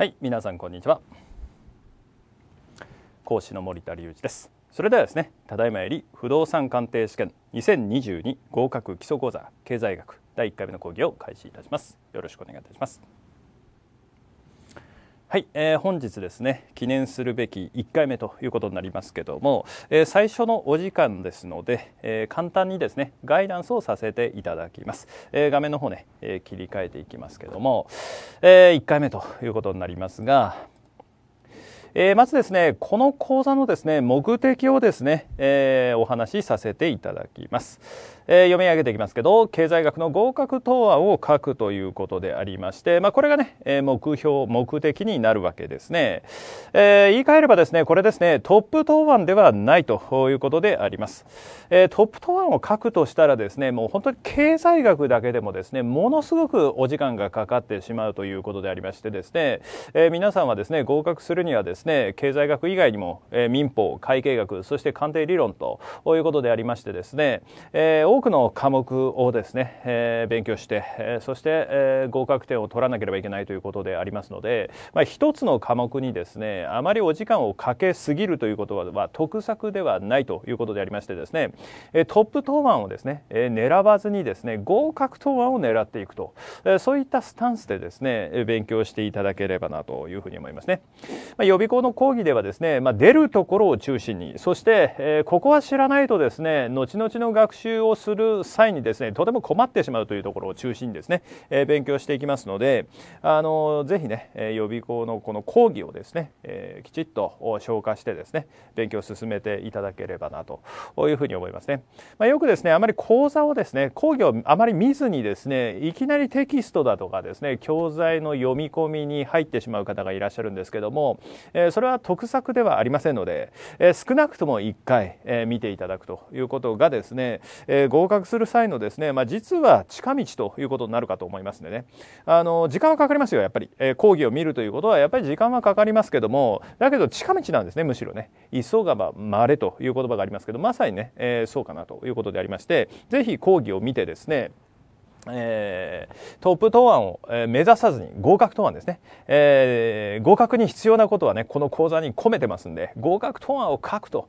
はい皆さんこんにちは講師の森田隆一ですそれではですねただいまより不動産鑑定試験2022合格基礎講座経済学第1回目の講義を開始いたしますよろしくお願いいたしますはい、えー、本日ですね記念するべき1回目ということになりますけども、えー、最初のお時間ですので、えー、簡単にですねガイダンスをさせていただきます、えー、画面の方ね、え切り替えていきますけども、え1回目ということになりますがえー、まずですね、この講座のですね、目的をですね、えー、お話しさせていただきます。えー、読み上げていきますけど、経済学の合格答案を書くということでありまして、まあ、これがね、え目標、目的になるわけですね。え言い換えればですね、これですね、トップ答案ではないということであります。えトップ答案を書くとしたらですね、もう本当に経済学だけでもですね、ものすごくお時間がかかってしまうということでありましてですね、え皆さんはですね、合格するにはですねですね経済学以外にも、えー、民法会計学そして鑑定理論ということでありましてですね、えー、多くの科目をですね、えー、勉強して、えー、そして、えー、合格点を取らなければいけないということでありますので、まあ、一つの科目にですねあまりお時間をかけすぎるということは、まあ、得策ではないということでありましてですね、えー、トップ答案をですね、えー、狙わずにですね合格答案を狙っていくと、えー、そういったスタンスでですね勉強していただければなというふうに思いますね。まあ、予備校の講義ではですね、まあ、出るところを中心にそして、えー、ここは知らないとですね後々の学習をする際にですねとても困ってしまうというところを中心にですね、えー、勉強していきますのであのぜひね予備校のこの講義をですね、えー、きちっと消化してですね勉強を進めていただければなというふうに思いますね。まあ、よくですねあまり講座をですね講義をあまり見ずにですねいきなりテキストだとかですね教材の読み込みに入ってしまう方がいらっしゃるんですけども、えそれは得策ではありませんので、え少なくとも1回、え見ていただくということがですね、え合格する際のですね、まあ、実は近道ということになるかと思いますんでねあの時間はかかりますよやっぱり、え講義を見るということはやっぱり時間はかかりますけどもだけど近道なんですねむしろね急がばまれという言葉がありますけどまさにね、えそうかなということでありまして是非講義を見てですねえー、トップ答案を、え目指さずに合格答案ですね、えー、合格に必要なことはねこの講座に込めてますんで合格答案を書くと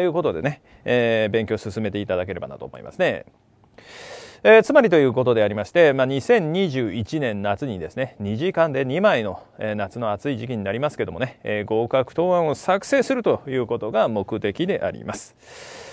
いうことでね、えー、勉強を進めていただければなと思いますね。えー、つまりということでありまして、まあ、2021年夏にですね2時間で2枚の、えー、夏の暑い時期になりますけどもね、えー、合格答案を作成するということが目的であります。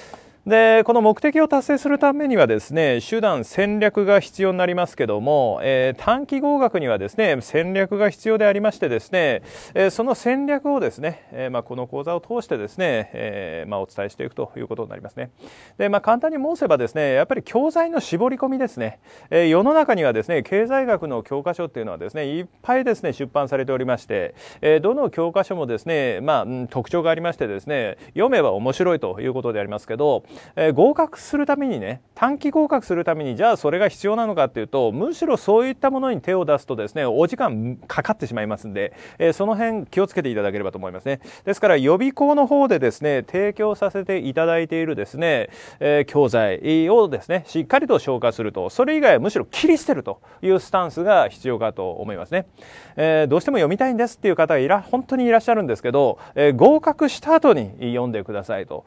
でこの目的を達成するためにはですね手段戦略が必要になりますけども、えー、短期合格にはですね戦略が必要でありましてですね、えー、その戦略をですね、えー、まあ、この講座を通してですね、えまあ、お伝えしていくということになりますねで、まあ、簡単に申せばですねやっぱり教材の絞り込みですね、え世の中にはですね経済学の教科書っていうのはですねいっぱいですね出版されておりまして、えどの教科書もですね、まあ、特徴がありましてですね読めば面白いということでありますけどえー、合格するためにね短期合格するためにじゃあそれが必要なのかっていうとむしろそういったものに手を出すとですねお時間かかってしまいますんで、えー、その辺気をつけていただければと思いますねですから予備校の方でですね提供させていただいているですね、えー、教材をですねしっかりと消化するとそれ以外はむしろ切り捨てるというスタンスが必要かと思いますね、えどうしても読みたいんですっていう方がいら本当にいらっしゃるんですけど、え合格した後に読んでくださいと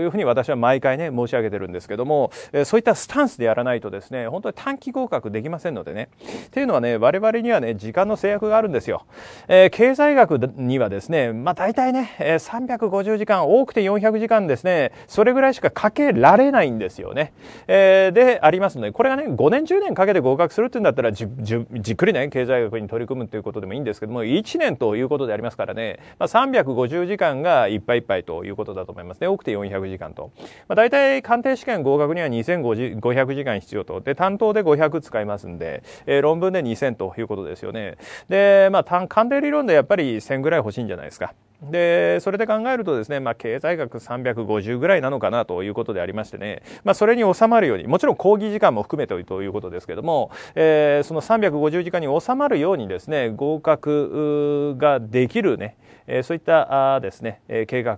いうふうに私は毎回回ね、申し上げてるんですけども、えそういったスタンスでやらないとですね、本当に短期合格できませんのでね。っていうのはね、我々にはね、時間の制約があるんですよ。えー、経済学にはですね、まあ大体ね、350時間、多くて400時間ですね、それぐらいしかかけられないんですよね。えー、で、ありますので、これがね、5年10年かけて合格するっていうんだったらじ、じっくりね、経済学に取り組むっていうことでもいいんですけども、1年ということでありますからね、まあ、350時間がいっぱいいっぱいということだと思いますね。多くて400時間と。まあ、大体鑑定試験合格には2500時間必要と。で、担当で500使いますんで、えー、論文で2000ということですよね。で、まあ、鑑定理論でやっぱり1000ぐらい欲しいんじゃないですか。で、それで考えるとですね、まあ、経済学350ぐらいなのかなということでありましてね、まあ、それに収まるように、もちろん講義時間も含めてということですけども、えー、その350時間に収まるようにですね、合格ができるね、えー、そういったあですね、え計画、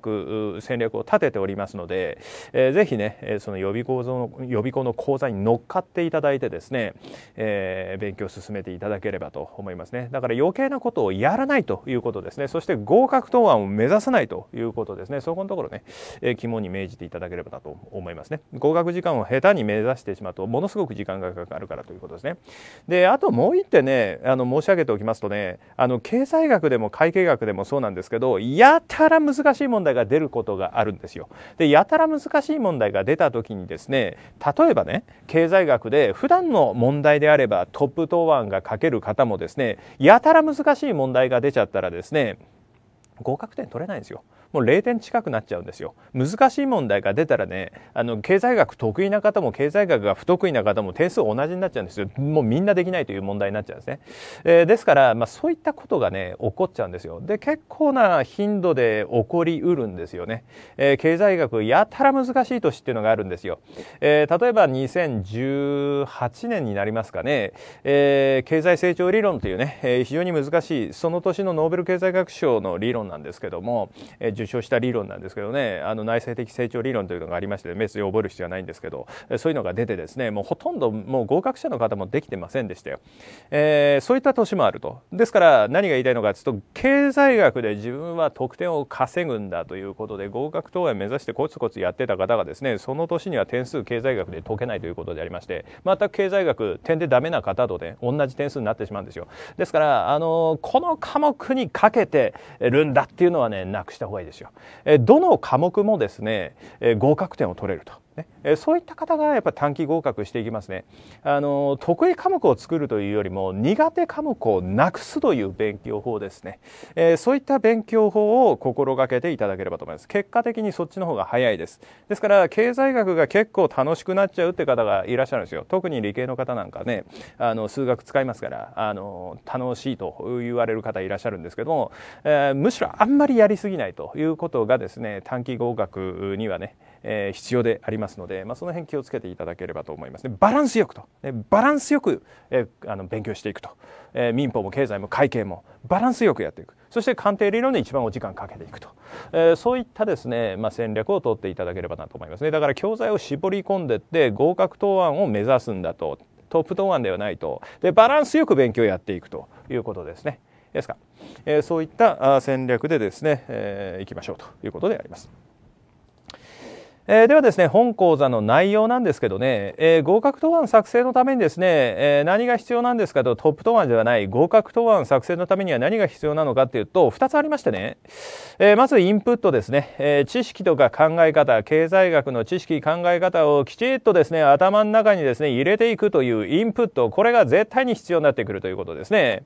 戦略を立てておりますので、えー、ぜひね、その予備校の、予備校の講座に乗っかっていただいてですね、えー、勉強を進めていただければと思いますね。だから余計なことをやらないということですね。そして合格と法案を目指さないということですねそこのところね、えー、肝に銘じていただければなと思いますね合格時間を下手に目指してしまうとものすごく時間がかかるからということですねであともう一点ねあの申し上げておきますとねあの経済学でも会計学でもそうなんですけどやたら難しい問題が出ることがあるんですよでやたら難しい問題が出た時にですね例えばね経済学で普段の問題であればトップ答案が書ける方もですねやたら難しい問題が出ちゃったらですね合格点取れないんですよもう0点近くなっちゃうんですよ難しい問題が出たらねあの経済学得意な方も経済学が不得意な方も点数同じになっちゃうんですよもうみんなできないという問題になっちゃうんですね、えー、ですから、まあ、そういったことがね起こっちゃうんですよで結構な頻度で起こりうるんですよね、えー、経済学やたら難しい年っていうのがあるんですよ、えー、例えば2018年になりますかね、えー、経済成長理論というね、えー、非常に難しいその年のノーベル経済学賞の理論なんですけども、えー受賞した理論なんですけどねあの内政的成長理論というのがありまして別に覚える必要はないんですけどそういうのが出てですねもうほとんどもう合格者の方もできてませんでしたよ、えー、そういった年もあるとですから何が言いたいのかというと経済学で自分は得点を稼ぐんだということで合格等へ目指してコツコツやってた方がですねその年には点数経済学で解けないということでありまして全く経済学点でダメな方とね同じ点数になってしまうんですよですからあのこの科目にかけてるんだっていうのはねなくした方がいいですよ。どの科目もですね、合格点を取れると。ね、えそういった方がやっぱ短期合格していきますねあの得意科目を作るというよりも苦手科目をなくすという勉強法ですね、えー、そういった勉強法を心がけていただければと思います結果的にそっちの方が早いですですから経済学が結構楽しくなっちゃうって方がいらっしゃるんですよ特に理系の方なんかねあの数学使いますからあの楽しいと言われる方いらっしゃるんですけども、えー、むしろあんまりやりすぎないということがですね短期合格にはねえー、必要でありますので、まあ、その辺気をつけていただければと思いますね。バランスよくと、ね、バランスよく、えー、あの勉強していくと、えー、民法も経済も会計もバランスよくやっていく。そして鑑定理論に一番お時間かけていくと、えー、そういったですね、まあ、戦略を取っていただければなと思いますねだから教材を絞り込んでって合格答案を目指すんだとトップ答案ではないとでバランスよく勉強やっていくということですねですか、えー、そういった戦略でですね、えー、いきましょうということであります。えー、ではですね、本講座の内容なんですけどね、えー、合格答案作成のためにですね、えー、何が必要なんですかと、トップ答案ではない合格答案作成のためには何が必要なのかっていうと、2つありましてね、えまずインプットですね、え知識とか考え方、経済学の知識、考え方をきちっとですね、頭の中にですね、入れていくというインプット、これが絶対に必要になってくるということですね。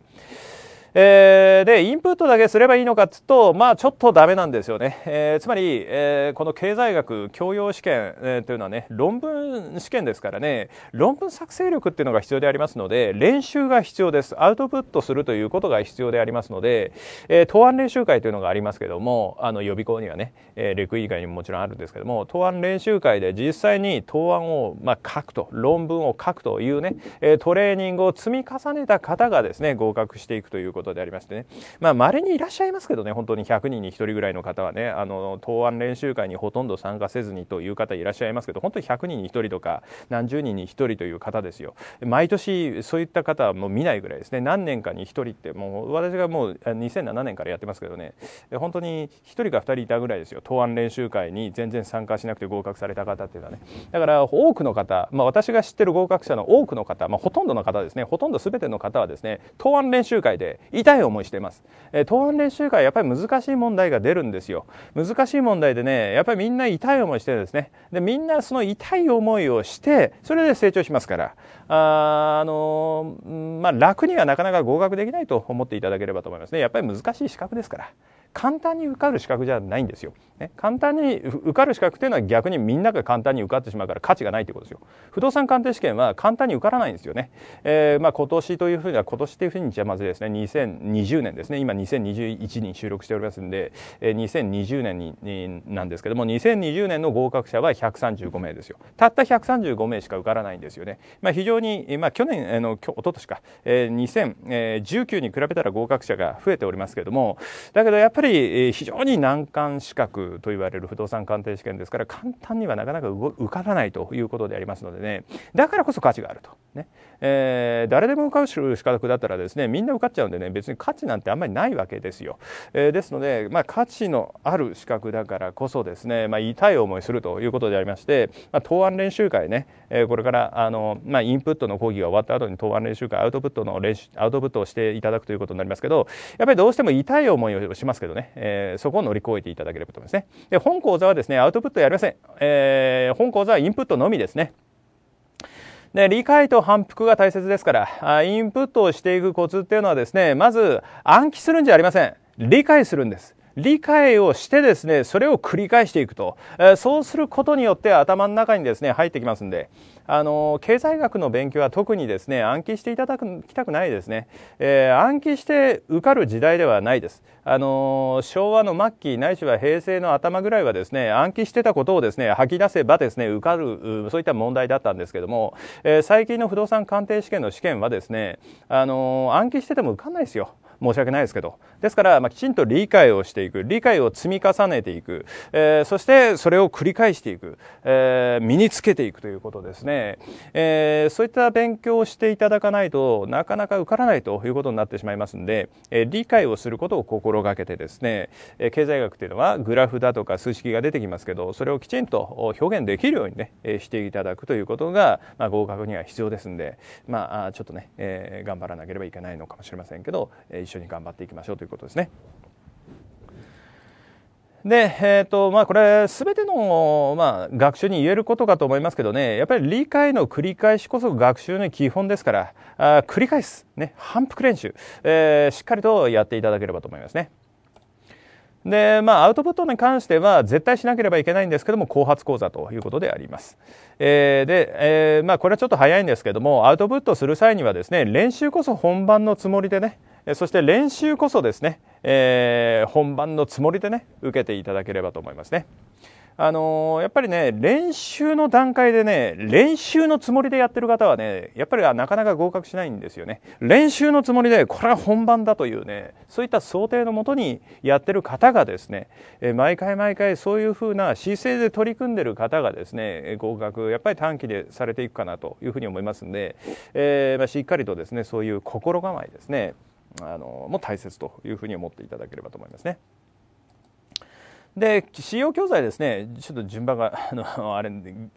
えー、でインプットだけすればいいのかっつうとまあちょっとダメなんですよね、えー、つまり、えー、この経済学教養試験、えー、というのはね論文試験ですからね論文作成力っていうのが必要でありますので練習が必要ですアウトプットするということが必要でありますので、えー、答案練習会というのがありますけどもあの予備校にはね、えー、レク以外にももちろんあるんですけども答案練習会で実際に答案を、まあ、書くと論文を書くというね、えー、トレーニングを積み重ねた方がですね合格していくということことでありましてねまあ稀にいらっしゃいますけどね本当に100人に1人ぐらいの方はねあの答案練習会にほとんど参加せずにという方いらっしゃいますけど本当に100人に1人とか何十人に1人という方ですよ毎年そういった方はもう見ないぐらいですね何年かに1人ってもう私がもう2007年からやってますけどね本当に1人か2人いたぐらいですよ答案練習会に全然参加しなくて合格された方っていうのはねだから多くの方、まあ、私が知ってる合格者の多くの方、まあ、ほとんどの方ですねほとんど全ての方はですね答案練習会で痛い思いしてます、えー、案練習会やっぱり難しい問題が出るんですよ難しい問題でねやっぱりみんな痛い思いしてですねでみんなその痛い思いをしてそれで成長しますからああのー、まあ楽にはなかなか合格できないと思っていただければと思いますねやっぱり難しい資格ですから。簡単に受かる資格じゃないんですよ。ね、簡単に受かる資格というのは逆にみんなが簡単に受かってしまうから価値がないということですよ。不動産鑑定試験は簡単に受からないんですよね。えー、まあ今年というふうには今年というふうにじゃあまずですね。2020年ですね。今2021に収録しておりますんで、えー、2020年になんですけども、2020年の合格者は135名ですよ。たった135名しか受からないんですよね。まあ非常にまあ去年あの一昨年か、えー、2019に比べたら合格者が増えておりますけども、だけどやっぱりぱり非常に難関資格と言われる不動産鑑定試験ですから簡単にはなかなか受からないということでありますのでねだからこそ価値があると、ねえー、誰でも受かる資格だったらですねみんな受かっちゃうんでね別に価値なんてあんまりないわけですよ、えー、ですので、まあ、価値のある資格だからこそですね、まあ、痛い思いするということでありまして、まあ、答案練習会ね、えー、これからあの、まあ、インプットの講義が終わった後に答案練習会アウトプットの練習アウトプットをしていただくということになりますけどやっぱりどうしても痛い思いをしますけどどね、えー、そこを乗り越えていただければと思いますね。で、本講座はですね、アウトプットやりません。えー、本講座はインプットのみですね。で理解と反復が大切ですからインプットをしていくコツっていうのはですねまず暗記するんじゃありません理解するんです理解をしてですね、それを繰り返していくと。えそうすることによって頭の中にですね、入ってきますんで。あの経済学の勉強は特にですね暗記していただきたくないですね、えー、暗記して受かる時代ではないですあの昭和の末期ないしは平成の頭ぐらいはですね暗記してたことをですね吐き出せばですね受かるそういった問題だったんですけども、えー、最近の不動産鑑定試験の試験はですねあの暗記してても受かんないですよ申し訳ないですけど。ですから、まあ、きちんと理解をしていく。理解を積み重ねていく。えー、そして、それを繰り返していく。えー、身につけていくということですね。えー、そういった勉強をしていただかないとなかなか受からないということになってしまいますんで、えー、理解をすることを心がけてですね、えー、経済学というのはグラフだとか数式が出てきますけど、それをきちんと表現できるようにね、えー、していただくということが、まあ、合格には必要ですんで、まあ、ちょっとね、えー、頑張らなければいけないのかもしれませんけど、えー緒に頑張っていきましょうということですね。で、えっ、ー、と、まあこれ、すべての、まあ、学習に言えることかと思いますけどね、やっぱり理解の繰り返しこそ学習の基本ですから、あ繰り返す、ね、反復練習、えー、しっかりとやっていただければと思いますね。で、まあ、アウトプットに関しては絶対しなければいけないんですけども、後発講座ということであります。えー、で、えー、まあ、これはちょっと早いんですけども、アウトプットする際にはですね、練習こそ本番のつもりでね、そして練習こそですね、えー、本番のつもりでね受けていただければと思いますね。あのー、やっぱりね練習の段階でね練習のつもりでやってる方はねやっぱりなかなか合格しないんですよね練習のつもりでこれは本番だというねそういった想定のもとにやってる方がですね、え毎回毎回そういうふうな姿勢で取り組んでる方がですね合格やっぱり短期でされていくかなというふうに思いますんで、えー、まあ、しっかりとですねそういう心構えですねあのも大切というふうに思っていただければと思いますね。で、使用教材ですね、ちょっと順番が、あの、あれ、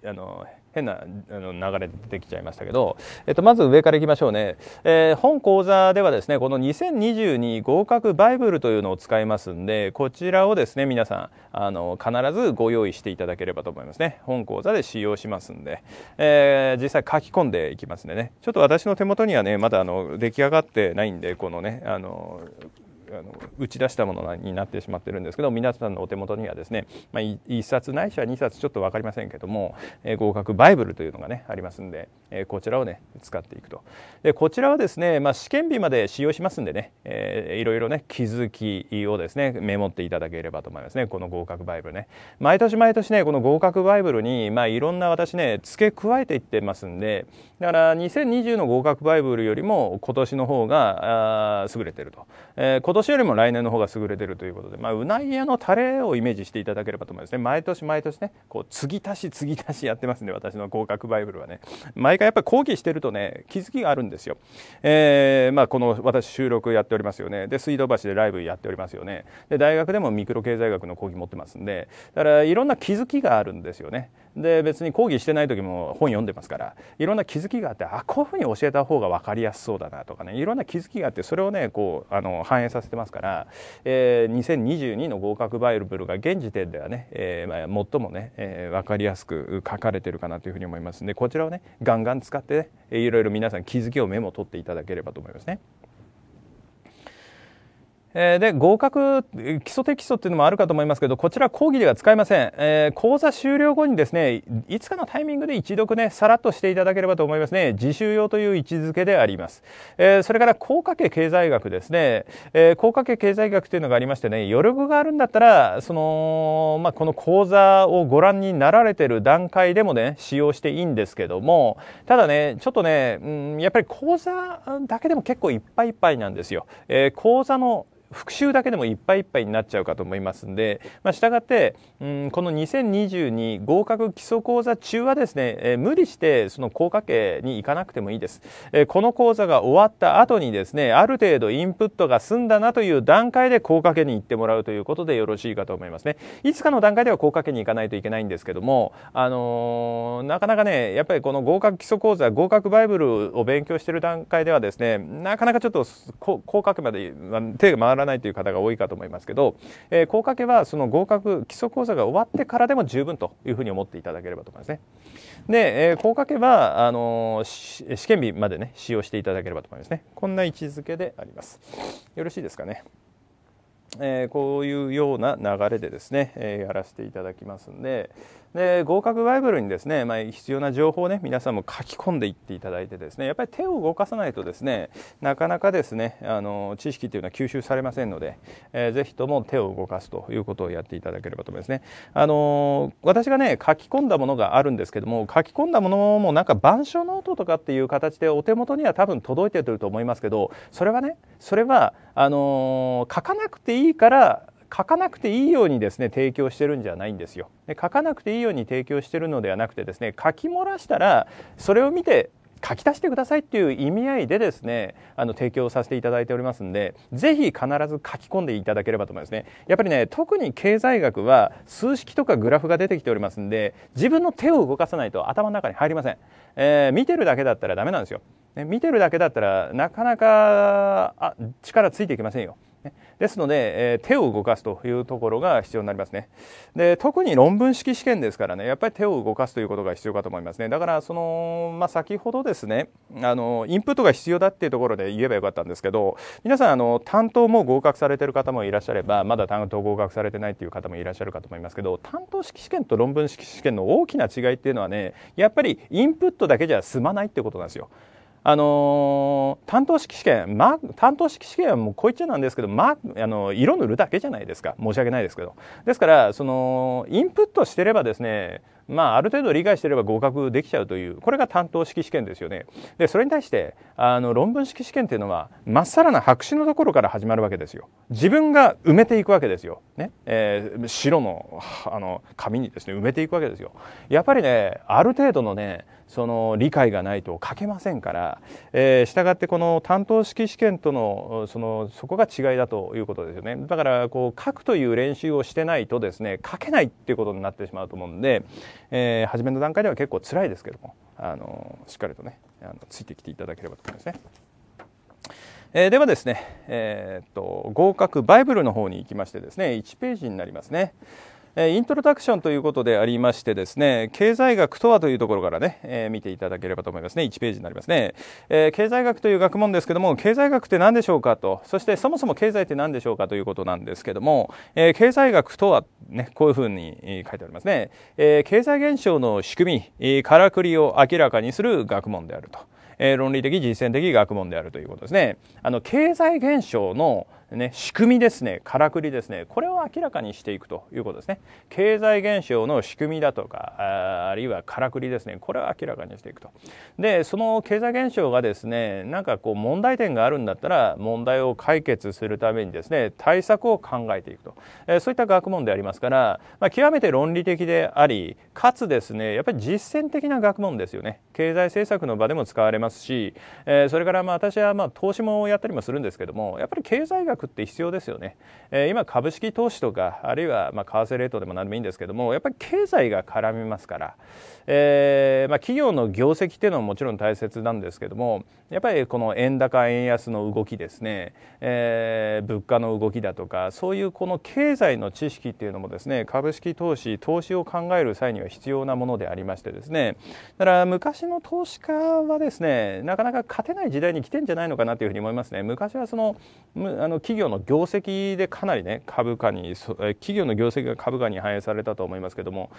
あの、変な流れできちゃいましたけど、えっと、まず上からいきましょうね、えー、本講座ではですねこの2022合格バイブルというのを使いますんでこちらをですね皆さんあの必ずご用意していただければと思いますね本講座で使用しますんで、えー、実際書き込んでいきますんでねちょっと私の手元にはねまだあの出来上がってないんでこのねあのあの打ち出したものになってしまってるんですけど皆さんのお手元にはですね、まあ、1冊ないしは2冊ちょっと分かりませんけども、えー、合格バイブルというのがねありますんで、えー、こちらをね使っていくとでこちらはですね、まあ、試験日まで使用しますんでね、えー、いろいろね気づきをですねメモっていただければと思いますねこの合格バイブルね毎年毎年ねこの合格バイブルに、まあ、いろんな私ね付け加えていってますんでだから2020の合格バイブルよりも今年の方が優れてると、えー、今年年よりも来年の方が優れてるということで、まあ、うなぎ屋のタレをイメージしていただければと思いますね毎年毎年ねこう継ぎ足し継ぎ足しやってますね私の合格バイブルはね毎回やっぱり講義してるとね気づきがあるんですよ、えー、まあ、この私収録やっておりますよねで水道橋でライブやっておりますよねで大学でもミクロ経済学の講義持ってますんでだからいろんな気づきがあるんですよねで別に講義してない時も本読んでますからいろんな気づきがあってあこういうふうに教えた方が分かりやすそうだなとかねいろんな気づきがあってそれをねこうあの反映させてしてますから、えー、2022の合格バイブルが現時点ではね、えー、まあ、最もね、えー、分かりやすく書かれてるかなというふうに思いますんでこちらをねガンガン使ってねいろいろ皆さん気づきをメモ取っていただければと思いますね。えー、で、合格、基礎的基礎っていうのもあるかと思いますけど、こちら講義では使いません。えー、講座終了後にですね、いつかのタイミングで一読ね、さらっとしていただければと思いますね。自習用という位置づけであります。えー、それから、高科系経済学ですね。えー、高科系経済学というのがありましてね、余力があるんだったら、その、まあ、この講座をご覧になられてる段階でもね、使用していいんですけども、ただね、ちょっとね、うん、やっぱり講座だけでも結構いっぱいいっぱいなんですよ。えー、講座の復習だけでもいっぱいいっぱいになっちゃうかと思いますんで、まあ、したがって、うん、この2022合格基礎講座中はですね、えー、無理してその効果系に行かなくてもいいです、えー、この講座が終わった後にですねある程度インプットが済んだなという段階で効果系に行ってもらうということでよろしいかと思いますねいつかの段階では効果系に行かないといけないんですけども、あのー、なかなかねやっぱりこの合格基礎講座合格バイブルを勉強している段階ではですねなかなかちょっと効果系まで手が回らないらないという方が多いかと思いますけど、えー、高掛けはその合格基礎講座が終わってからでも十分というふうに思っていただければと思いますね。で、えー、高掛けはあのー、試験日までね使用していただければと思いますね。こんな位置づけであります。よろしいですかね。えー、こういうような流れでですね、えー、やらせていただきますんで、で合格バイブルにですね、まあ、必要な情報をね皆さんも書き込んでいっていただいてですねやっぱり手を動かさないとですねなかなかですねあの知識というのは吸収されませんので、えー、ぜひとも手を動かすということをやっていただければと思いますね。あの私がね書き込んだものがあるんですけども書き込んだものもなんか板書ノートとかっていう形でお手元には多分届いてると思いますけどそれはねそれはあの書かなくていいから書かなくていいようにですね提供してるんじゃないんですよで書かなくていいように提供してるのではなくてですね書き漏らしたらそれを見て書き足してくださいっていう意味合いでですねあの提供させていただいておりますんでぜひ必ず書き込んでいただければと思いますねやっぱりね特に経済学は数式とかグラフが出てきておりますんで自分の手を動かさないと頭の中に入りません、えー、見てるだけだったらダメなんですよ、ね、見てるだけだったらなかなかあ力ついていきませんよですので、え手を動かすというところが必要になりますね。で、特に論文式試験ですからね、やっぱり手を動かすということが必要かと思いますね。だから、その、まあ、先ほどですね、あの、インプットが必要だっていうところで言えばよかったんですけど、皆さん、あの、担当も合格されてる方もいらっしゃれば、まだ担当合格されてないっていう方もいらっしゃるかと思いますけど、担当式試験と論文式試験の大きな違いっていうのはね、やっぱりインプットだけじゃ済まないってことなんですよ。あのー、担当式試験、ま、担当式試験はもうこいつなんですけど、ま、あの色塗るだけじゃないですか申し訳ないですけどですからそのインプットしてればですねまあ、ある程度理解してれば合格できちゃうというこれが担当式試験ですよねでそれに対してあの論文式試験っていうのはまっさらな白紙のところから始まるわけですよ自分が埋めていくわけですよ、ねえー、白のあの紙にですね埋めていくわけですよやっぱりねある程度のねその理解がないと書けませんから、えー、したがってこの担当式試験とのそのそこが違いだということですよねだからこう書くという練習をしてないとですね書けないっていうことになってしまうと思うんで、えー、初めの段階では結構辛いですけどもあのしっかりとねあのついてきていただければと思いますね。えー、ではですね、えー、っと合格バイブルの方に行きましてですね1ページになりますね。イントロダクションということでありましてですね、経済学とはというところからね、えー、見ていただければと思いますね。1ページになりますね、えー、経済学という学問ですけども、経済学って何でしょうかと、そしてそもそも経済って何でしょうかということなんですけども、えー、経済学とはね、こういうふうに書いてありますね。え経済現象の仕組み、からくりを明らかにする学問であると。え論理的、実践的学問であるということですね。あの、経済現象のね、仕組みですねからくりですねこれを明らかにしていくということですね経済現象の仕組みだとかあるいはからくりですねこれを明らかにしていくとでその経済現象がですねなんかこう問題点があるんだったら問題を解決するためにですね対策を考えていくと、えー、そういった学問でありますから、まあ、極めて論理的でありかつですねやっぱり実践的な学問ですよね経済政策の場でも使われますし、えー、それからまあ私はまあ投資もやったりもするんですけどもやっぱり経済学って必要ですよね、えー、今、株式投資とか、あるいはま為替レートでも何でもいいんですけども、やっぱり経済が絡みますから、えー、ま企業の業績っていうのももちろん大切なんですけども、やっぱりこの円高、円安の動きですね、えー、物価の動きだとか、そういうこの経済の知識っていうのもですね、株式投資、投資を考える際には必要なものでありましてですね、だから昔の投資家はですね、なかなか勝てない時代に来てんじゃないのかなというふうに思いますね。昔はそのあの企企業の業績でかなりね株価に企業の業績が株価に反映されたと思いますけども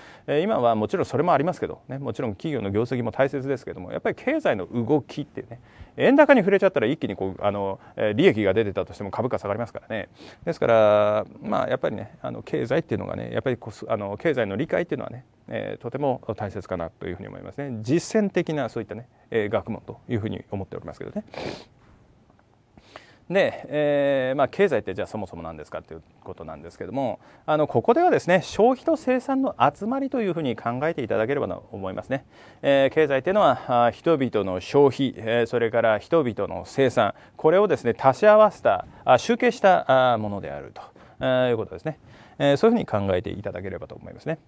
今はもちろんそれもありますけどねもちろん企業の業績も大切ですけどもやっぱり経済の動きってね円高に触れちゃったら一気にこうあの利益が出てたとしても株価下がりますからねですからまあやっぱりねあの経済っていうのがねやっぱりこあの経済の理解っていうのはねえー、とても大切かなというふうに思いますね実践的なそういったね、えー、学問というふうに思っておりますけどね。で、えーまあ、経済ってじゃあそもそも何ですかということなんですけどもあのここではですね消費と生産の集まりというふうに考えていただければと思いますね、えー、経済というのは人々の消費、えー、それから人々の生産これをですね足し合わせたあ集計したものであるということですね、えー、そういうふうに考えていただければと思いますね。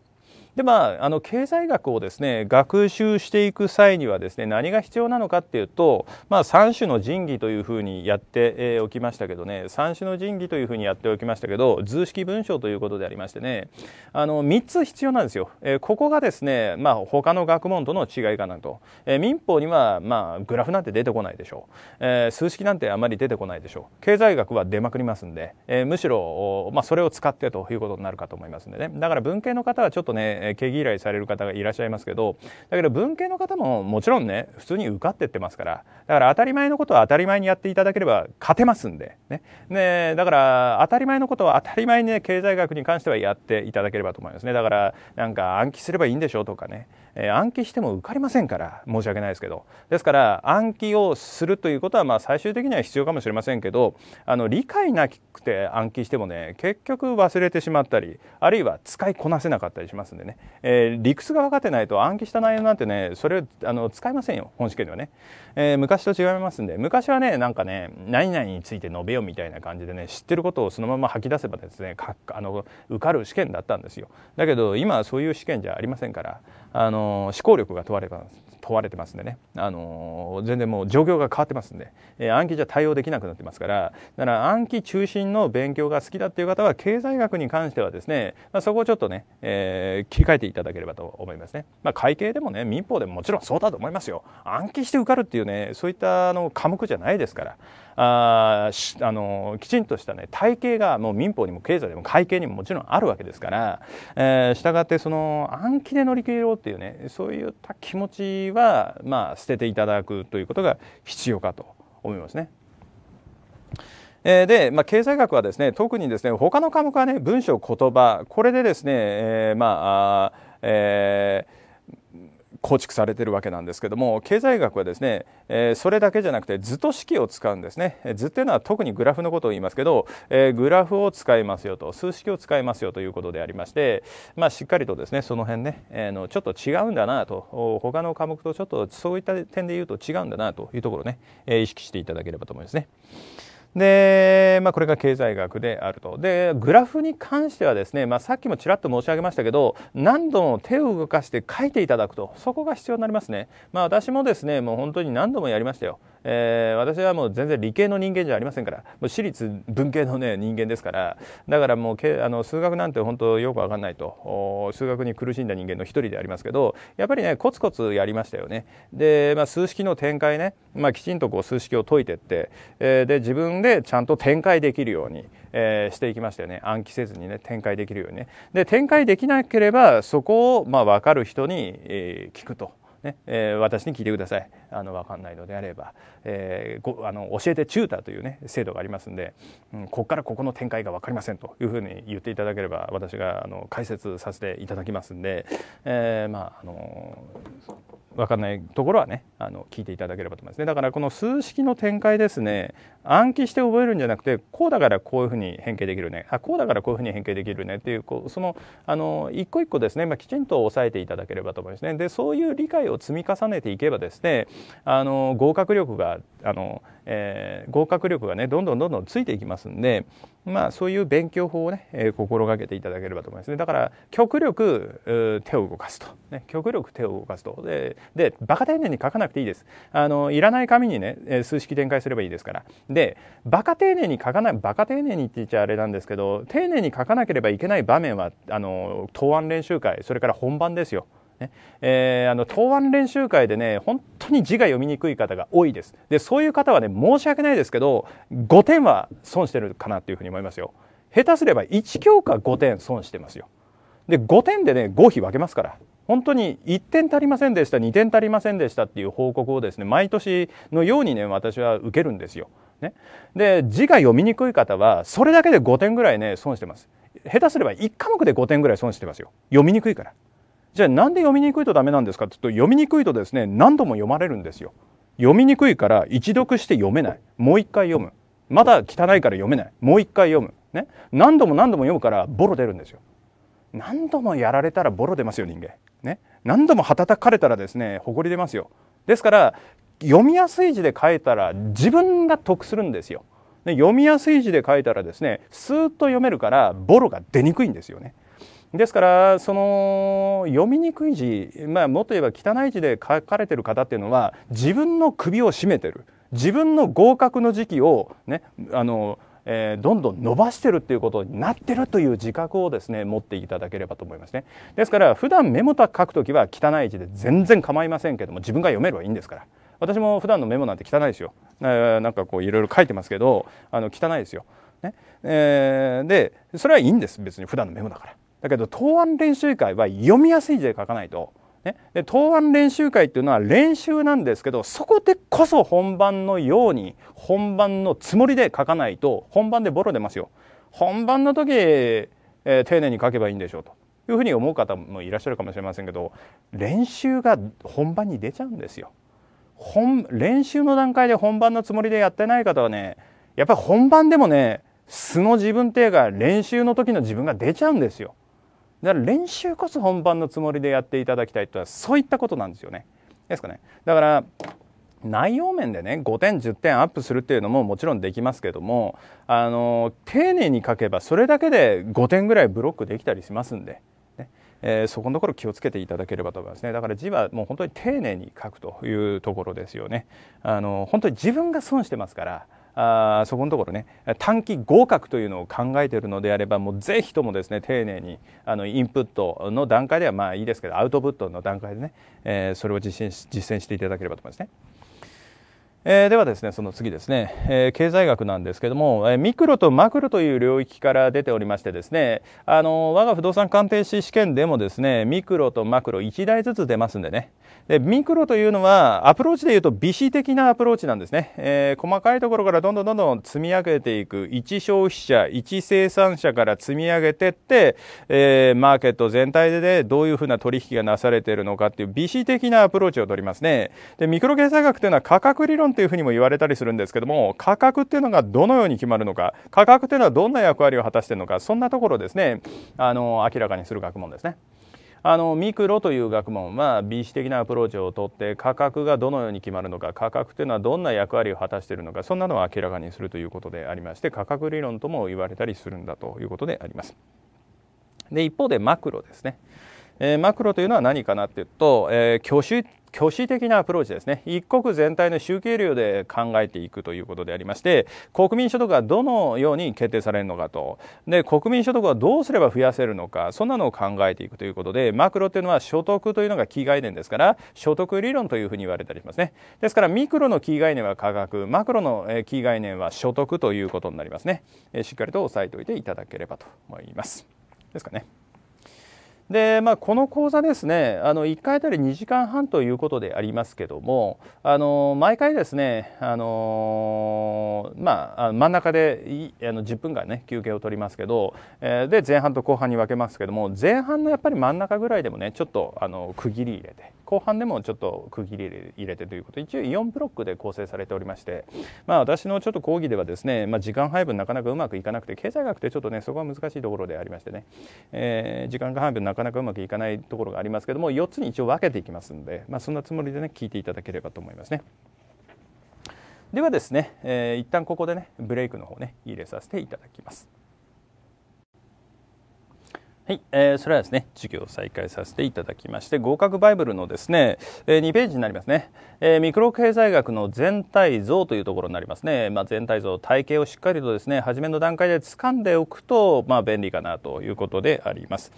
でまあ、あの経済学をですね学習していく際にはですね何が必要なのかっていうと、まあ、3種の神器というふうにやって、えー、おきましたけどね3種の神器というふうにやっておきましたけど図式文章ということでありましてねあの3つ必要なんですよ。えー、ここがですね、まあ、他の学問との違いかなと、えー、民法には、まあ、グラフなんて出てこないでしょう、えー、数式なんてあまり出てこないでしょう経済学は出まくりますんで、えむしろ、まあ、それを使ってということになるかと思いますんでねだから文系の方はちょっとねえー、議依頼される方がいらっしゃいますけど、だけど文系の方ももちろんね、普通に受かってってますから、だから当たり前のことは当たり前にやっていただければ勝てますんで、ね。ねだから当たり前のことは当たり前にね、経済学に関してはやっていただければと思いますね。だから、なんか暗記すればいいんでしょうとかね。え暗記しても受かりませんから申し訳ないですけどですから暗記をするということはまあ最終的には必要かもしれませんけどあの理解なくて暗記してもね結局忘れてしまったりあるいは使いこなせなかったりしますんでね、えー、理屈が分かってないと暗記した内容なんてねそれあの使いませんよ本試験ではね、えー、昔と違いますんで昔はねなんかね何々について述べよみたいな感じでね知ってることをそのまま吐き出せばですねあの受かる試験だったんですよだけど今はそういう試験じゃありませんからあの思考力が問われまです問われてますんでね、あの全然もう状況が変わってますんで、え暗記じゃ対応できなくなってますから、だから暗記中心の勉強が好きだっていう方は、経済学に関してはですね、まあ、そこをちょっとね、えー、切り替えていただければと思いますね。まあ、会計でもね、民法でももちろんそうだと思いますよ。暗記して受かるっていうね、そういったあの科目じゃないですから、ああのきちんとしたね、体系がもう民法にも経済でも会計にももちろんあるわけですから、えー、したがってその暗記で乗り切ろうっていうね、そういった気持ちはは、まあ、捨てていただくということが必要かと思いますね。えー、で、まあ、経済学はですね特にですね他の科目はね文章言葉これでですね、えー、まあえー構築されてるわけなんですけども経済学はですね、えそれだけじゃなくて図と式を使うんですね図っていうのは特にグラフのことを言いますけど、えグラフを使いますよと数式を使いますよということでありまして、まあ、しっかりとですねその辺ね、えのちょっと違うんだなと他の科目とちょっとそういった点で言うと違うんだなというところね、え意識していただければと思いますね。で、まあ、これが経済学であると。で、グラフに関してはですね、まあ、さっきもちらっと申し上げましたけど、何度も手を動かして書いていただくと、そこが必要になりますね。まあ、私もですね、もう本当に何度もやりましたよ。えー、私はもう全然理系の人間じゃありませんから、もう私立文系の、ね、人間ですから、だからもうけあの数学なんて本当よくわかんないと、数学に苦しんだ人間の一人でありますけど、やっぱりね、コツコツやりましたよね。で、まあ、数式の展開ね、まあ、きちんとこう数式を解いてって、えー、で、自分ででちゃんと展開できるように、えー、していきましたよね暗記せずにね展開できるようにねで展開できなければそこをまあわかる人に、えー、聞くと。ねえー、私に聞いてくださいあの分かんないのであれば、えー、ごあの教えてチューターという、ね、制度がありますんで、うん、ここからここの展開が分かりませんというふうに言っていただければ私があの解説させていただきますんで、えー、まああの分かんないところはねあの聞いていただければと思いますねだからこの数式の展開ですね暗記して覚えるんじゃなくてこうだからこういうふうに変形できるねあこうだからこういうふうに変形できるねっていうこうそのあの一個一個ですね、まあ、きちんと押さえていただければと思いますねでそういう理解を積み重ねていけばですねあの合格力があの、えー、合格力がねどんどんどんどんついていきますんでまあそういう勉強法をね、えー、心がけていただければと思いますねだから極力、手を動かすと、ね、極力手を動かすとででバカ丁寧に書かなくていいですあのいらない紙にね、数式展開すればいいですからでバカ丁寧に書かないバカ丁寧にって言っちゃあれなんですけど丁寧に書かなければいけない場面はあの答案練習会それから本番ですよねえー、あの答案練習会でね本当に字が読みにくい方が多いですでそういう方はね申し訳ないですけど5点は損してるかなというふうに思いますよ下手すれば1教科5点損してますよで5点でね合否分けますから本当に1点足りませんでした2点足りませんでしたっていう報告をですね毎年のようにね私は受けるんですよ。ね、で字が読みにくい方はそれだけで5点ぐらいね損してます。下手すれば1科目で5点ぐらい損してますよ読みにくいから。じゃあなんで読みにくいとダメなんですかって言うと読みにくいとですね何度も読まれるんですよ読みにくいから一読して読めないもう一回読むまだ汚いから読めないもう一回読むね何度も何度も読むからボロ出るんですよ何度もやられたらボロ出ますよ人間ね何度もはたたかれたらですね誇り出ますよですから読みやすい字で書いたら自分が得するんですよで読みやすい字で書いたらですねスーッと読めるからボロが出にくいんですよねですからその読みにくい字、まあ、もっと言えば汚い字で書かれてる方っていうのは自分の首を絞めてる自分の合格の時期をねあの、えー、どんどん伸ばしてるっていうことになってるという自覚をですね持っていただければと思いますねですから普段メモ書くときは汚い字で全然構いませんけども自分が読めればいいんですから私も普段のメモなんて汚いですよ、えなんかこういろいろ書いてますけどあの汚いですよ、ねえー、でそれはいいんです別に普段のメモだから。だけど答案練習会は読みやすい字で書かないと。ね、で答案練習会っていうのは練習なんですけどそこでこそ本番のように本番のつもりで書かないと本番でボロ出ますよ。本番の時、えー、丁寧に書けばいいんでしょうというふうに思う方もいらっしゃるかもしれませんけど練習が本番に出ちゃうんですよ。本練習の段階で本番のつもりでやってない方はねやっぱり本番でもね素の自分っていうか練習の時の自分が出ちゃうんですよ。だから練習こそ本番のつもりでやっていただきたいというのは、そういったことなんですよね。ですかね。だから、内容面でね、5点、10点アップするっていうのももちろんできますけども、あの、丁寧に書けばそれだけで5点ぐらいブロックできたりしますんで、ねえー、そこのところ気をつけていただければと思いますね。だから字はもう本当に丁寧に書くというところですよね。あの、本当に自分が損してますから、あそこのところね短期合格というのを考えているのであればもうぜひともですね丁寧にあのインプットの段階ではまあいいですけどアウトプットの段階でね、えー、それを実践実践していただければと思いますね。えー、ではですね、その次ですね、えー、経済学なんですけども、えー、ミクロとマクロという領域から出ておりましてですね、あの我が不動産鑑定士試験でもですね、ミクロとマクロ1台ずつ出ますんでね。で、ミクロというのはアプローチで言うと美子的なアプローチなんですね。え細かいところからどんどんどんどん積み上げていく、1消費者、1生産者から積み上げてって、えマーケット全体で、ね、どういうふうな取引がなされているのかっていう微視的なアプローチを取りますね。で、ミクロ経済学というのは価格理論というふうにも言われたりするんですけども価格っていうのがどのように決まるのか価格っていうのはどんな役割を果たしているのかそんなところですねあの明らかにする学問ですね。あのミクロという学問は美意識的なアプローチをとって価格がどのように決まるのか価格というのはどんな役割を果たしているのかそんなのを明らかにするということでありまして価格理論とも言われたりするんだということであります。で一方でマクロですね。えー、マクロというのは何かなっていうと、えー、挙手挙手的なアプローチですね一国全体の集計量で考えていくということでありまして国民所得がどのように決定されるのかとで国民所得はどうすれば増やせるのかそんなのを考えていくということでマクロというのは所得というのがキー概念ですから所得理論というふうに言われたりしますねですからミクロのキー概念は価格マクロのキー概念は所得ということになりますねしっかりと押さえておいていただければと思いますですかねで、まあ、この講座ですね、あの1回あたり2時間半ということでありますけども、あの毎回ですね、あのまあ、真ん中であの10分間ね、休憩を取りますけど、えー、で、前半と後半に分けますけども、前半のやっぱり真ん中ぐらいでもね、ちょっとあの区切り入れて、後半でもちょっと区切り入れてということ、一応4ブロックで構成されておりまして、まあ、私のちょっと講義ではですね、まあ、時間配分なかなかうまくいかなくて、経済学ってちょっとね、そこは難しいところでありましてね、えー、時間配分なかなかうまくいかないところがありますけども4つに一応分けていきますんで、まあ、そんなつもりでね聞いていただければと思いますねではですね、えー、一旦ここでねブレイクの方ね入れさせていただきますはい、えー、それはですね、授業を再開させていただきまして、合格バイブルのですね、えー、2ページになりますね、えー、ミクロ経済学の全体像というところになりますね。まあ、全体像、体系をしっかりとですね、初めの段階で掴んでおくと、まあ、便利かなということであります。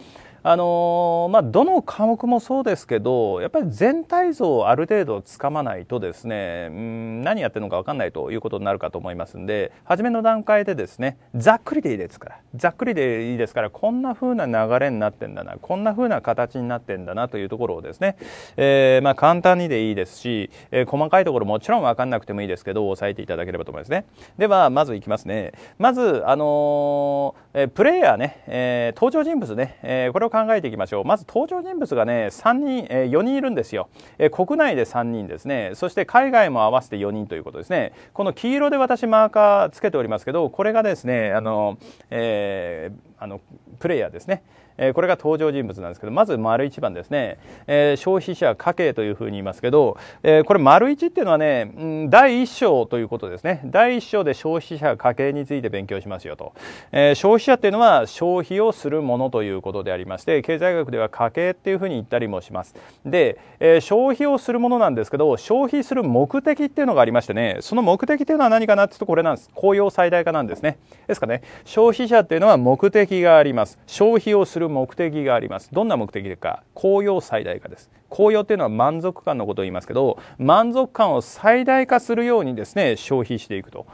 あのまあ、どの科目もそうですけど、やっぱり全体像をある程度つかまないとですね、うん、何やってるのか分かんないということになるかと思いますんで、初めの段階でですね、ざっくりでいいですから、ざっくりでいいですから、こんな風な流れになってんだな、こんな風な形になってんだなというところをですね、えー、まあ、簡単にでいいですし、えー、細かいところもちろん分かんなくてもいいですけど、押さえていただければと思いますね。では、まずいきますね。まず、あのえー、プレイヤーね、え登場人物ね、えこれを考えていきましょうまず登場人物がね3人、えー、4人いるんですよ、えー、国内で3人ですねそして海外も合わせて4人ということですねこの黄色で私マーカーつけておりますけどこれがですねあの、えー、あのプレイヤーですねえー、これが登場人物なんですけどまず丸一番ですね、えー、消費者家計というふうに言いますけど、えー、これ丸一っていうのはね、うん、第一章ということですね第一章で消費者家計について勉強しますよと、えー、消費者っていうのは消費をするものということでありまして経済学では家計っていうふうに言ったりもしますで、えー、消費をするものなんですけど消費する目的っていうのがありましてねその目的っていうのは何かなっていうとこれなんです公用最大化なんですねですかね消費者っていうのは目的があります消費をする目的がありますどんな目的か紅葉最大化です紅葉っていうのは満足感のことを言いますけど満足感を最大化するようにですね消費していくと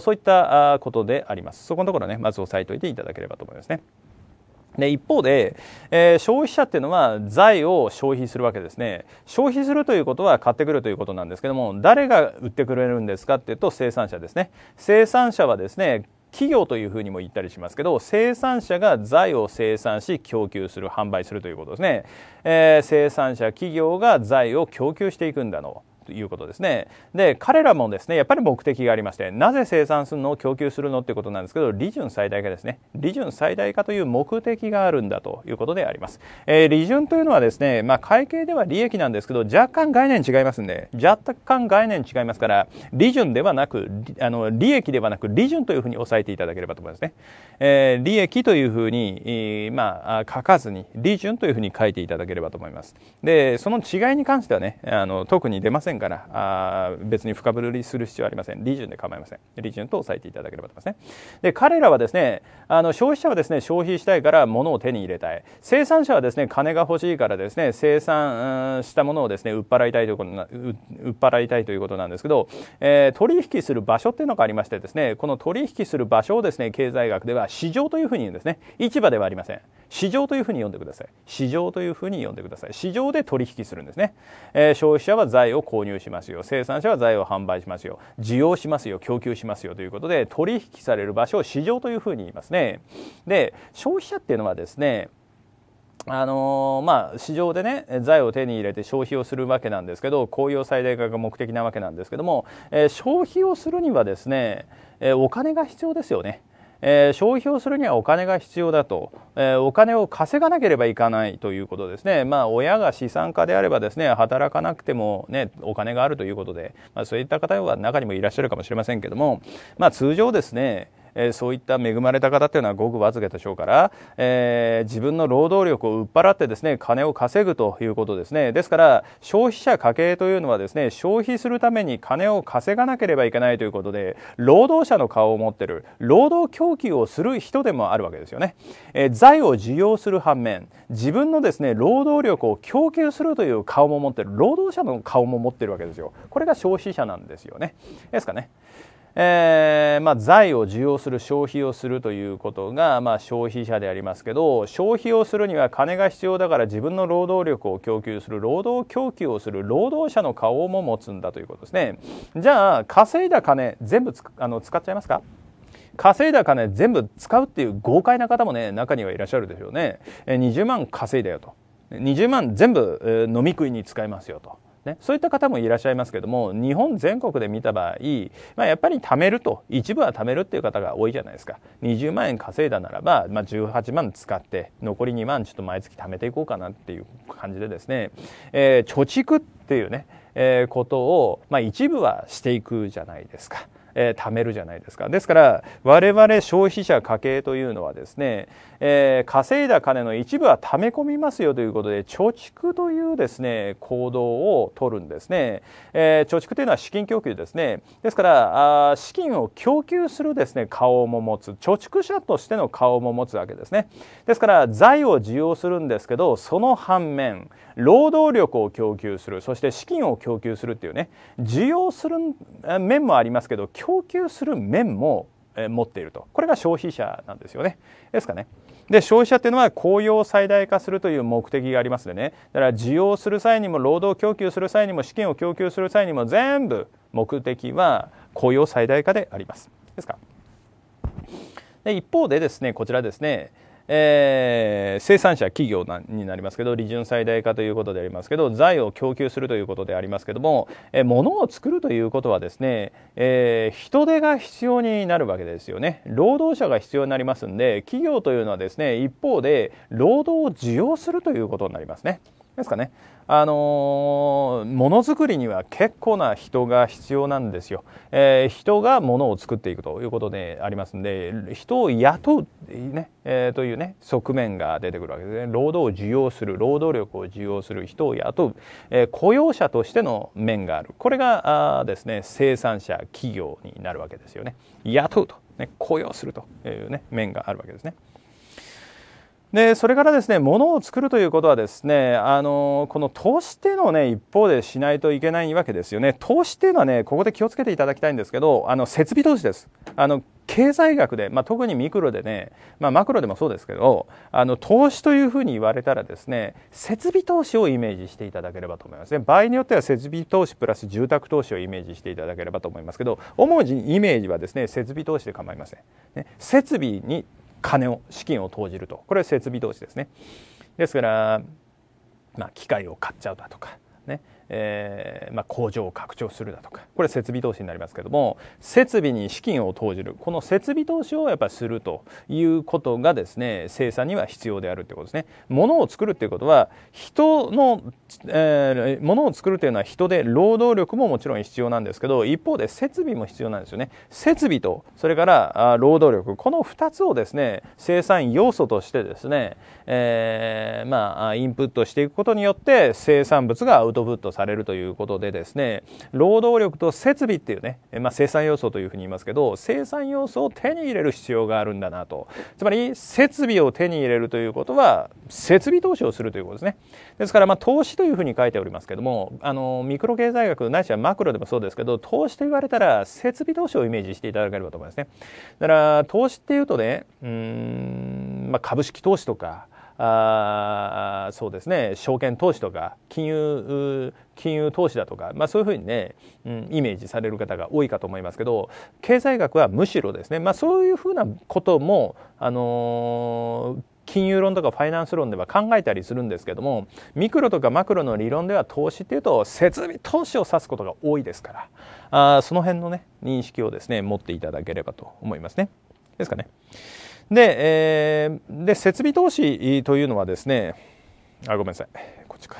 そういったことでありますそこのところねまず押さえておいていただければと思いますねで一方で、えー、消費者っていうのは財を消費するわけですね消費するということは買ってくるということなんですけども誰が売ってくれるんですかっていうと生産者ですね生産者はですね企業というふうにも言ったりしますけど生産者が財を生産し供給する販売するということですね、えー、生産者企業が財を供給していくんだのということですね。で、彼らもですね、やっぱり目的がありまして、なぜ生産するのを供給するのってことなんですけど、利潤最大化ですね。利潤最大化という目的があるんだということであります。えー、利潤というのはですね、まあ、会計では利益なんですけど、若干概念違いますんで、若干概念違いますから、利潤ではなく、あの、利益ではなく、利潤というふうに抑えていただければと思いますね。えー、利益というふうに、まあ、書かずに、利潤というふうに書いていただければと思います。で、その違いに関してはね、あの、特に出ませんからあ別に深掘りする必要はありません。リージョンで構いません。リージョンと押さえていただければと思いますね。で、彼らはですね、あの消費者はですね、消費したいから物を手に入れたい。生産者はですね、金が欲しいからですね、生産したものをですね、売っ払いたいということな、売っ払いたいということなんですけど、えー、取引する場所っていうのがありましてですね、この取引する場所をですね、経済学では市場というふうに言うんですね。市場ではありません。市場というふうに呼んでください市場というふうに呼んでください市場で取引するんですね、えー、消費者は財を購入しますよ生産者は財を販売しますよ需要しますよ供給しますよということで取引される場所を市場というふうに言いますねで消費者っていうのはですねあのー、まあ、市場でね財を手に入れて消費をするわけなんですけど雇用最大化が目的なわけなんですけども、えー、消費をするにはですね、えお金が必要ですよね。えー、消費をするにはお金が必要だと、えー、お金を稼がなければいかないということですね、まあ、親が資産家であればですね働かなくても、ね、お金があるということで、まあ、そういった方は中にもいらっしゃるかもしれませんけども、まあ、通常ですねえそういった恵まれた方というのはごくわずかでしょうから、え自分の労働力を売っ払ってですね金を稼ぐということですねですから消費者家計というのはですね消費するために金を稼がなければいけないということで労働者の顔を持っている労働供給をする人でもあるわけですよね、え財を受容する反面自分のですね労働力を供給するという顔も持っている労働者の顔も持っているわけですよこれが消費者なんですよねですかねえー、まあ、財を受容する消費をするということが、まあ、消費者でありますけど消費をするには金が必要だから自分の労働力を供給する労働供給をする労働者の顔も持つんだということですねじゃあ稼いだ金全部あの使っちゃいますか稼いだ金全部使うっていう豪快な方もね中にはいらっしゃるでしょうね20万稼いだよと20万全部飲み食いに使いますよとね。そういった方もいらっしゃいますけども、日本全国で見た場合、まあ、やっぱり貯めると、一部は貯めるっていう方が多いじゃないですか。20万円稼いだならば、まあ、18万使って、残り2万ちょっと毎月貯めていこうかなっていう感じでですね、えー、貯蓄っていうね、えー、ことを、まあ、一部はしていくじゃないですか。え貯めるじゃないですか。ですから、我々消費者家計というのはですね、えー、稼いだ金の一部は溜め込みますよということで貯蓄というですね行動を取るんですね、えー、貯蓄というのは資金供給ですねですからあ資金を供給するですね顔も持つ貯蓄者としての顔も持つわけですねですから財を需要するんですけどその反面労働力を供給するそして資金を供給するっていうね需要する面もありますけど供給する面も持っているとこれが消費者なんですよねですかねで消費者っていうのは雇用を最大化するという目的がありますでねだから需要する際にも労働供給する際にも資金を供給する際にも全部目的は雇用最大化でありますですかで一方でですねこちらですねえー、生産者企業になりますけど利潤最大化ということでありますけど財を供給するということでありますけども、えー、物を作るということはですね、えー、人手が必要になるわけですよね労働者が必要になりますんで企業というのはですね一方で労働を需要するということになりますね。ですかね。あのものづくりには結構な人が必要なんですよ、えー、人がものを作っていくということでありますんで人を雇う、ねえー、というね側面が出てくるわけですね労働を需要する労働力を需要する人を雇う、えー、雇用者としての面があるこれがあですね生産者企業になるわけですよね雇うと、ね、雇用するというね面があるわけですね。でそれからですね物を作るということはですねあのこの投資っていうのをね一方でしないといけないわけですよね投資っていうのはねここで気をつけていただきたいんですけどあの設備投資ですあの経済学で、まあ、特にミクロでね、まあ、マクロでもそうですけどあの投資というふうに言われたらですね設備投資をイメージしていただければと思いますね場合によっては設備投資プラス住宅投資をイメージしていただければと思いますけど主にイメージはですね設備投資で構いません、ね、設備に金を資金を投じるとこれは設備投資ですねですから、まあ、機械を買っちゃうだとかねえー、まあ、工場を拡張するだとかこれ設備投資になりますけども設備に資金を投じるこの設備投資をやっぱりするということがですね生産には必要であるということですね。物を作るということは人の、えー、物を作るというのは人で労働力ももちろん必要なんですけど一方で設備も必要なんですよね。設備とそれから労働力この2つをですね生産要素としてですね、えー、まあインプットしていくことによって生産物がアウトプットされるということでですね労働力と設備っていうね、まあ、生産要素というふうに言いますけど生産要素を手に入れる必要があるんだなとつまり設備を手に入れるということは設備投資をするということですねですからまあ投資というふうに書いておりますけどもあのミクロ経済学ないしはマクロでもそうですけど投資と言われたら設備投資をイメージしていただければと思いますねだから投資っていうとねうん、まあ、株式投資とかあそうですね証券投資とか金融金融投資だとか、まあ、そういうふうにね、うん、イメージされる方が多いかと思いますけど経済学はむしろですね、まあ、そういうふうなことも、あのー、金融論とかファイナンス論では考えたりするんですけどもミクロとかマクロの理論では投資っていうと設備投資を指すことが多いですからあその辺のね認識をですね持っていただければと思いますね。ですかね。で、えー、で、設備投資というのはですね、あ、ごめんなさい。こっちか。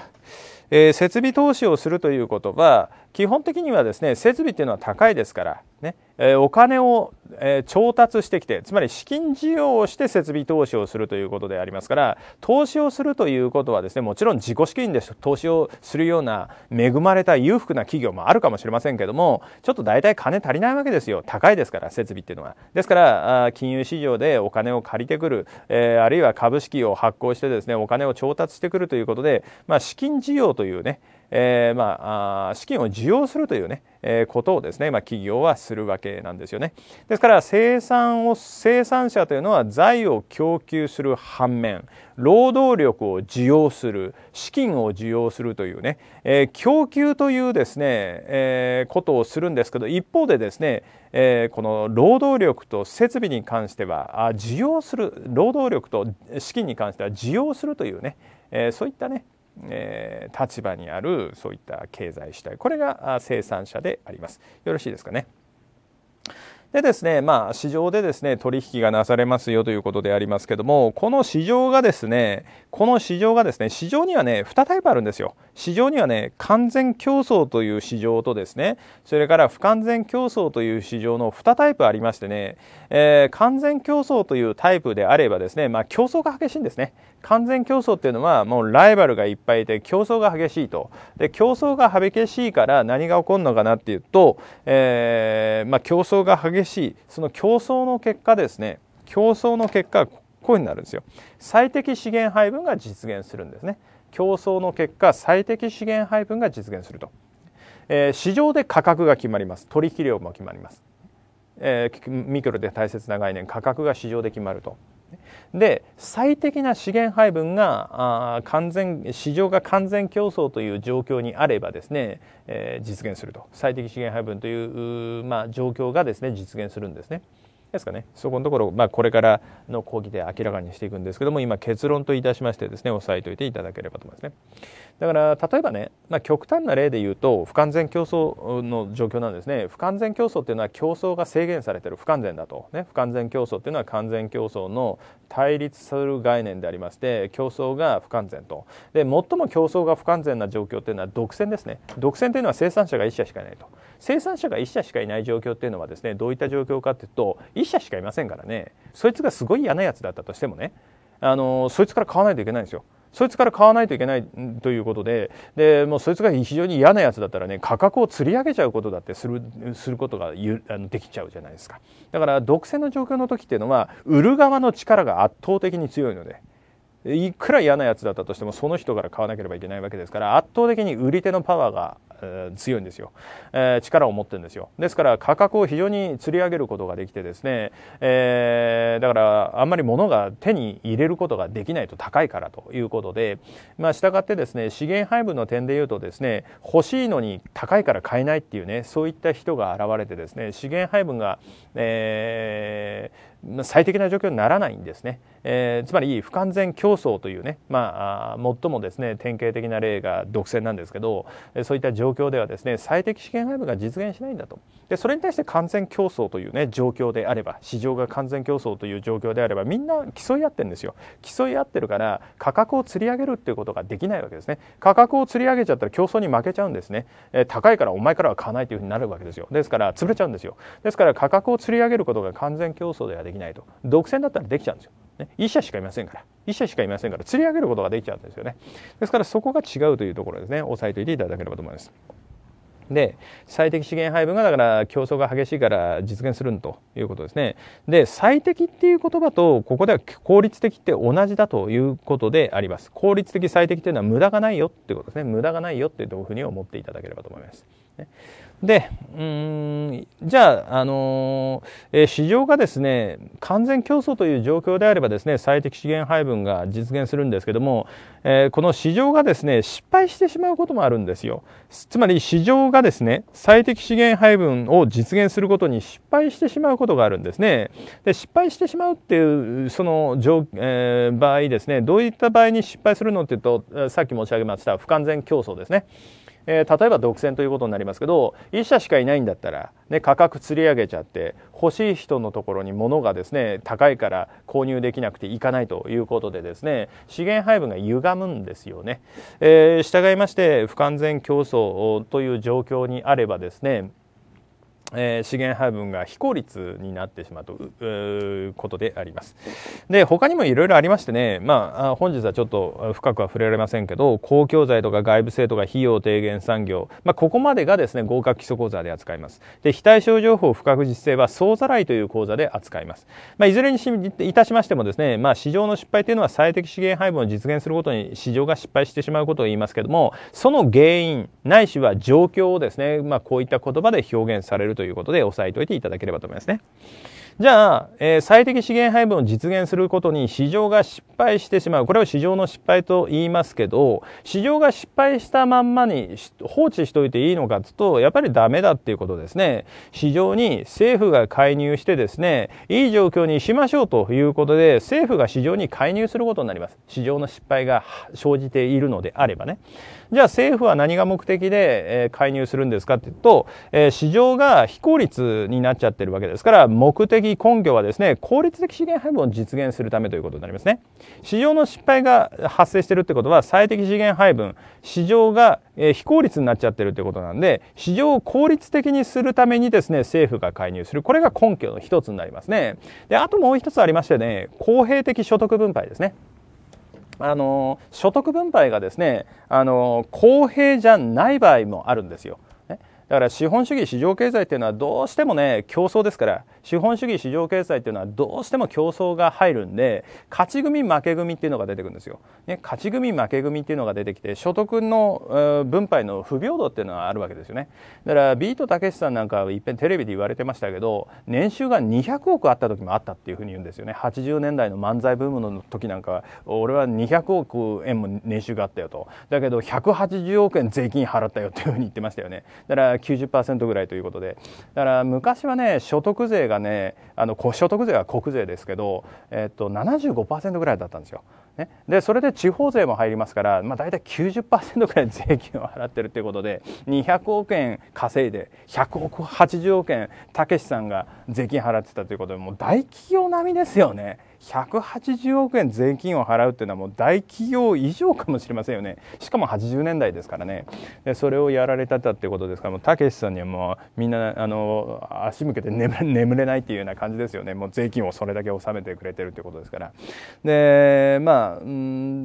えー、設備投資をするということは、基本的にはですね設備っていうのは高いですからね、えお金を、え調達してきてつまり資金需要をして設備投資をするということでありますから投資をするということはですねもちろん自己資金で投資をするような恵まれた裕福な企業もあるかもしれませんけどもちょっと大体金足りないわけですよ高いですから設備っていうのは。ですから金融市場でお金を借りてくる、えあるいは株式を発行してですねお金を調達してくるということで、まあ、資金需要というねえー、まあ、資金を受容するというね、えー、ことをですね、まあ、企業はするわけなんですよね。ですから生産を生産者というのは財を供給する反面労働力を需要する資金を需要するというね、えー、供給というですね、えー、ことをするんですけど一方でですね、えー、この労働力と設備に関しては需要する労働力と資金に関しては需要するというね、えー、そういったねえー、立場にあるそういった経済主体これが生産者でありますよろしいですかねでですねまあ市場でですね取引がなされますよということでありますけどもこの市場がですねこの市場がですね市場にはね2タイプあるんですよ市場にはね完全競争という市場とですねそれから不完全競争という市場の2タイプありましてね、えー、完全競争というタイプであればですねまあ競争が激しいんですね完全競争っていうのはもうライバルがいっぱいいて競争が激しいとで競争が激しいから何が起こるのかなっていうと、えー、まあ、競争が激しいその競争の結果ですね競争の結果こういうになるんですよ最適資源配分が実現するんですね競争の結果最適資源配分が実現すると、えー、市場で価格が決まります取引量も決まります、えー、ミクロで大切な概念価格が市場で決まるとで最適な資源配分があ完全市場が完全競争という状況にあればですね、えー、実現すると最適資源配分という、まあ、状況がですね実現するんですね。ですかね、そこのところ、まあ、これからの講義で明らかにしていくんですけども、今、結論といたしましてですね、押さえておいていただければと思いますね。だから、例えばね、まあ、極端な例で言うと、不完全競争の状況なんですね。不完全競争っていうのは競争が制限されてる、不完全だと。ね、不完全競争っていうのは完全競争の対立する概念でありまして、競争が不完全と。で、最も競争が不完全な状況っていうのは独占ですね。独占というのは生産者が1社しかいないと。生産者が1社しかいない状況っていうのはですねどういった状況かっていうと1社しかいませんからねそいつがすごい嫌なやつだったとしてもねあのそいつから買わないといけないんですよ。そいつから買わないといけないということで、で、もうそいつが非常に嫌なやつだったらね、価格を釣り上げちゃうことだってする、することがゆあのできちゃうじゃないですか。だから独占の状況の時っていうのは、売る側の力が圧倒的に強いので、いくら嫌なやつだったとしてもその人から買わなければいけないわけですから、圧倒的に売り手のパワーが強いんですよ、えー、力を持ってるんですよですから価格を非常に釣り上げることができてですね、えー、だからあんまり物が手に入れることができないと高いからということでまあがってですね資源配分の点でいうとですね欲しいのに高いから買えないっていうねそういった人が現れてですね資源配分が、えー最適な状況にならないんですね、えー、つまり不完全競争というね、まあ、最もですね典型的な例が独占なんですけどそういった状況ではですね最適試験配分が実現しないんだとでそれに対して完全競争というね状況であれば市場が完全競争という状況であればみんな競い合ってるんですよ競い合ってるから価格を釣り上げるっていうことができないわけですね価格を釣り上げちゃったら競争に負けちゃうんですね、えー、高いからお前からは買わないというふうになるわけですよですから潰れちゃうんですよですから価格を釣り上げることが完全競争ではできないと独占だったらできちゃうんですよ、ね、1社しかいませんから1社しかいませんから釣り上げることができちゃうんですよねですからそこが違うというところですね押さえておいていただければと思いますで最適資源配分がだから競争が激しいから実現するんということですねで最適っていう言葉とここでは効率的って同じだということであります効率的最適というのは無駄がないよっていうことですね無駄がないよっていうふうに思っていただければと思います、ねでうんじゃあ、あのえー、市場がですね完全競争という状況であればですね最適資源配分が実現するんですけども、えー、この市場がですね失敗してしまうこともあるんですよつまり市場がですね最適資源配分を実現することに失敗してしまうことがあるんですねで失敗してしまうっていうそのえー、場合ですねどういった場合に失敗するのっていうとさっき申し上げました不完全競争ですね。えー、例えば独占ということになりますけど1社しかいないんだったら、ね、価格釣り上げちゃって欲しい人のところに物がですね高いから購入できなくていかないということでですね資源配分が歪むんですよね。えー、従いまして不完全競争という状況にあればですねえー、資源配分が非効率になってしまうということであります。で、他にもいろいろありましてね、まあ、本日はちょっと深くは触れられませんけど、公共財とか外部制とか費用低減産業、まあ、ここまでがですね、合格基礎講座で扱います。で、非対称情報不確実性は総ざらいという講座で扱います。まあ、いずれにいたしましてもですね、まあ、市場の失敗というのは最適資源配分を実現することに市場が失敗してしまうことを言いますけども、その原因、ないしは状況をですね、まあ、こういった言葉で表現されるということで押さえておいていただければと思いますね。じゃあ、えー、最適資源配分を実現することに市場が失敗してしまう。これを市場の失敗と言いますけど、市場が失敗したまんまに放置しといていいのかってうと、やっぱりダメだっていうことですね。市場に政府が介入してですね、いい状況にしましょうということで、政府が市場に介入することになります。市場の失敗が生じているのであればね。じゃあ政府は何が目的で、え介入するんですかっていうと、え市場が非効率になっちゃってるわけですから、目的的根拠はですね、効率的資源配分を実現するためということになりますね。市場の失敗が発生してるってことは、最適資源配分、市場が非効率になっちゃってるってことなんで、市場を効率的にするためにですね、政府が介入する。これが根拠の一つになりますね。で、あともう一つありましてね、公平的所得分配ですね。あの、所得分配がですね、あの、公平じゃない場合もあるんですよ。だから資本主義市場経済っていうのはどうしてもね競争ですから資本主義市場経済っていうのはどうしても競争が入るんで勝ち組負け組っていうのが出てくるんですよ、ね、勝ち組負け組っていうのが出てきて所得の分配の不平等っていうのはあるわけですよねだからビートたけしさんなんかはいっぺんテレビで言われてましたけど年収が200億あった時もあったっていうふうに言うんですよね80年代の漫才ブームの時なんかは俺は200億円も年収があったよとだけど180億円税金払ったよっていうふうに言ってましたよねだから90%ぐらいということで、だから昔はね、所得税がね、あの所得税は国税ですけど、えっと、75%ぐらいだったんですよ。ね、でそれで地方税も入りますから、まあ、大体90%ぐらい税金を払ってるということで200億円稼いで100億80億円たけしさんが税金払ってたということでもう大企業並みですよね。180億円税金を払うというのはもう大企業以上かもしれませんよねしかも80年代ですからねでそれをやられたとってことですからたけしさんにはもうみんなあの足向けて 眠れないっていうような感じですよねもう税金をそれだけ納めてくれてるってことですからでまあ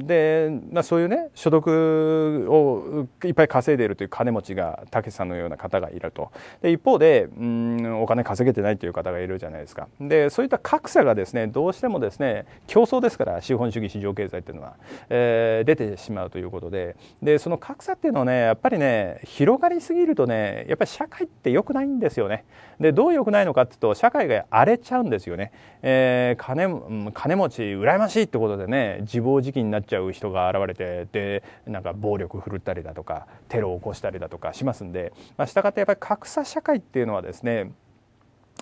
で、まあ、そういうね所得をいっぱい稼いでいるという金持ちがたけしさんのような方がいるとで一方でうんお金稼げてないという方がいるじゃないですかでそういった格差がですねどうしてもですね競争ですから資本主義市場経済っていうのは、えー、出てしまうということででその格差っていうのはねやっぱりね広がりすぎるとねやっぱり社会って良くないんですよねでどう良くないのかっていうと社会が荒れちゃうんですよね、えー、金金持ち羨ましいってことでね自暴自棄になっちゃう人が現れてでなんか暴力振るったりだとかテロを起こしたりだとかしますんで、まあ、したがってやっぱり格差社会っていうのはですね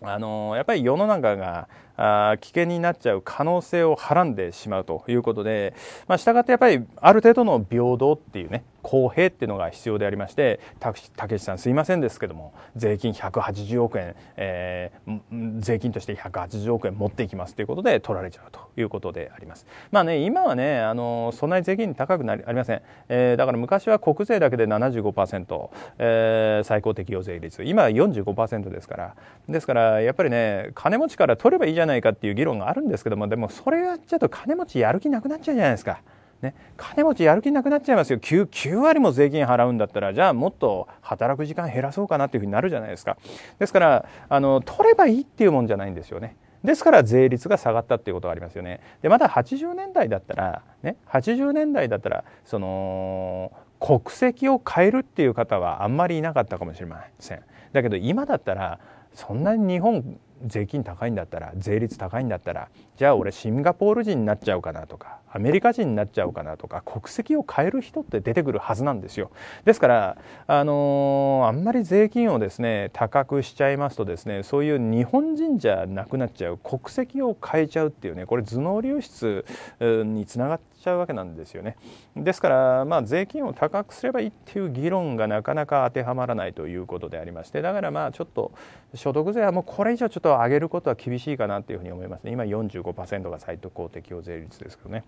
あのやっぱり世の中があ危険になっちゃう可能性をはらんでしまうということで、まあ、がってやっぱりある程度の平等っていうね公平っていうのが必要でありましてたけしさんすいませんですけども税金180億円、えー、税金として180億円持っていきますということで取られちゃうということでありますまあね今はねあのそんなに税金高くなりありません、えー、だから昔は国税だけで75%、えー、最高適用税率今は45%ですからですからやっぱりね金持ちから取ればいいじゃゃないかっていう議論があるんですけどもでもそれやっちゃうと金持ちやる気なくなっちゃうじゃないですか。ね、金持ちやる気なくなっちゃいますよ 9, 9割も税金払うんだったらじゃあもっと働く時間減らそうかなっていうふうになるじゃないですかですからあの取ればいいっていうもんじゃないんですよねですから税率が下がったっていうことがありますよねでまた80年代だったらね80年代だったらその国籍を変えるっていう方はあんまりいなかったかもしれませんだけど今だったらそんなに日本税金高いんだったら税率高いんだったらじゃあ俺シンガポール人になっちゃうかなとかアメリカ人になっちゃうかなとか国籍を変える人って出てくるはずなんですよですからあのー、あんまり税金をですね高くしちゃいますとですねそういう日本人じゃなくなっちゃう国籍を変えちゃうっていうねこれ頭脳流出につながっちゃうわけなんですよねですからまあ税金を高くすればいいっていう議論がなかなか当てはまらないということでありましてだからまあちょっと所得税はもうこれ以上ちょっと上げることは厳しいかなというふうに思いますね今45%が最高適用税率ですけどね。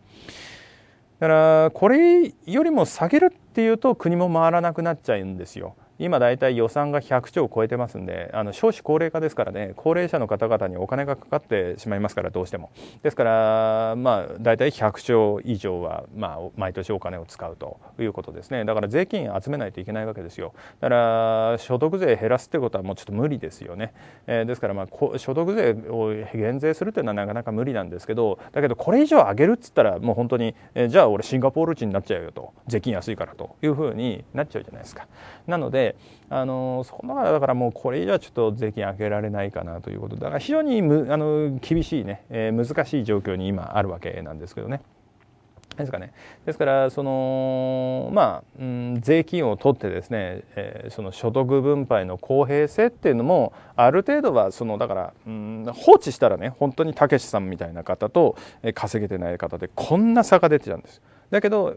だからこれよりも下げるっていうと国も回らなくなっちゃうんですよ。今大体予算が100兆を超えてますんであの少子高齢化ですからね高齢者の方々にお金がかかってしまいますからどうしてもですからまあ大体100兆以上は、まあ、毎年お金を使うということですねだから税金集めないといけないわけですよだから所得税減らすってことはもうちょっと無理ですよね、えー、ですからまあ所得税を減税するっていうのはなかなか無理なんですけどだけどこれ以上上げるっつったらもう本当に、えー、じゃあ俺シンガポール人になっちゃうよと税金安いからというふうになっちゃうじゃないですかなのでで、あのそこの中だからもうこれ以上はちょっと税金上げられないかなということだから非常にむあの厳しいね、えー、難しい状況に今あるわけなんですけどね。ですかね、ですからその、まあうん、税金を取ってですね、えー、その所得分配の公平性っていうのもある程度はそのだから、うん、放置したらね本当にたけしさんみたいな方と、えー、稼げてない方でこんな差が出てたんですだけど、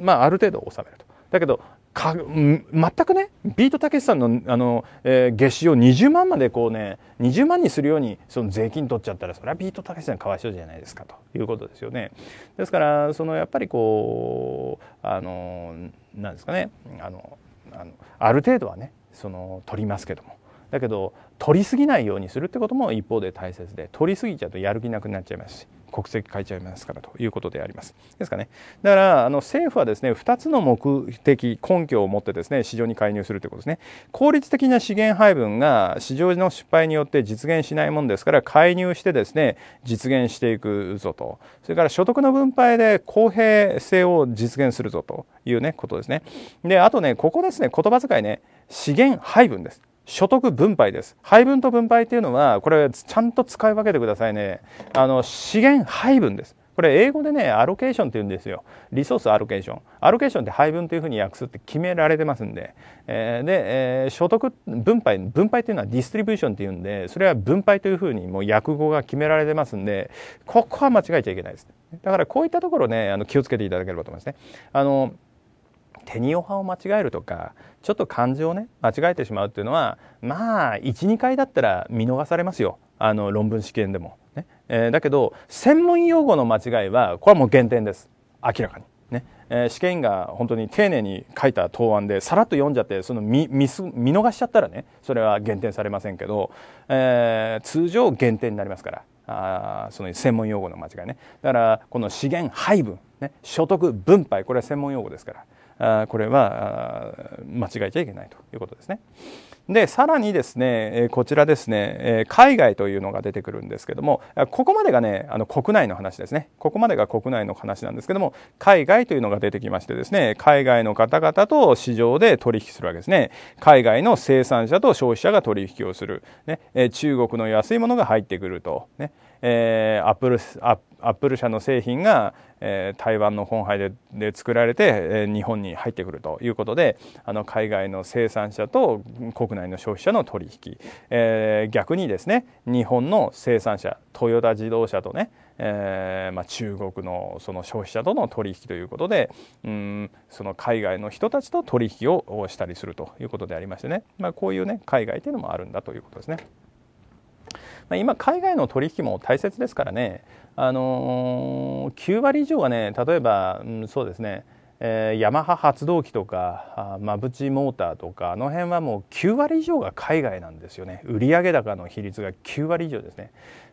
まあ、ある程度収めるとだけどか全くねビートたけしさんのあの、えー、月収を20万までこうね20万にするようにその税金取っちゃったらそれはビートたけしさんかわいそうじゃないですかということですよね。ですからそのやっぱりこうあのなんですかねあのあのある程度はねその取りますけどもだけど取りすぎないようにするってことも一方で大切で取りすぎちゃうとやる気なくなっちゃいますし国籍変えちゃいますからということであります。ですかね。だから、あの政府はですね、2つの目的、根拠を持ってですね、市場に介入するということですね。効率的な資源配分が市場の失敗によって実現しないもんですから、介入してですね、実現していくぞと。それから所得の分配で公平性を実現するぞというね、ことですね。で、あとね、ここですね、言葉遣いね、資源配分です。所得分配です。配分と分配っていうのは、これちゃんと使い分けてくださいね。あの、資源配分です。これ英語でね、アロケーションって言うんですよ。リソースアロケーション。アロケーションって配分というふうに訳すって決められてますんで。えー、で、えー、所得分配、分配っていうのはディストリビューションって言うんで、それは分配というふうにもう訳語が決められてますんで、ここは間違えちゃいけないです。だからこういったところね、あの気をつけていただければと思いますね。あの、手におはを間違えるとかちょっと漢字をね間違えてしまうっていうのはまあ12回だったら見逃されますよあの論文試験でもね、えー、だけど専門用語の間違いはこれはもう減点です明らかに。ねえー、試験員が本当に丁寧に書いた答案でさらっと読んじゃってその見見逃しちゃったらねそれは減点されませんけど、えー、通常減点になりますからあその専門用語の間違いねだからこの資源配分、ね、所得分配これは専門用語ですからあこれは間違えちゃいけないということですね。でさらにですねこちらですね海外というのが出てくるんですけどもここまでがねあの国内の話ですねここまでが国内の話なんですけども海外というのが出てきましてですね海外の方々と市場で取引するわけですね海外の生産者と消費者が取引をする、ね、中国の安いものが入ってくると、ね、えー、アップルアップル社の製品が、えー、台湾の本廃で作られて、えー、日本に入ってくるということであの海外の生産者と国内の消費者の取引、えー、逆にですね日本の生産者トヨタ自動車とねえーまあ、中国のその消費者との取引ということでうんその海外の人たちと取引をしたりするということでありましてね、まあ、こういう、ね、海外というのもあるんだということですね。今、海外の取引も大切ですからね、あのー、9割以上はね、例えば、うん、そうですね、えー、ヤマハ発動機とか、マブチモーターとか、あの辺はもう9割以上が海外なんですよね、売上高の比率が9割以上ですね。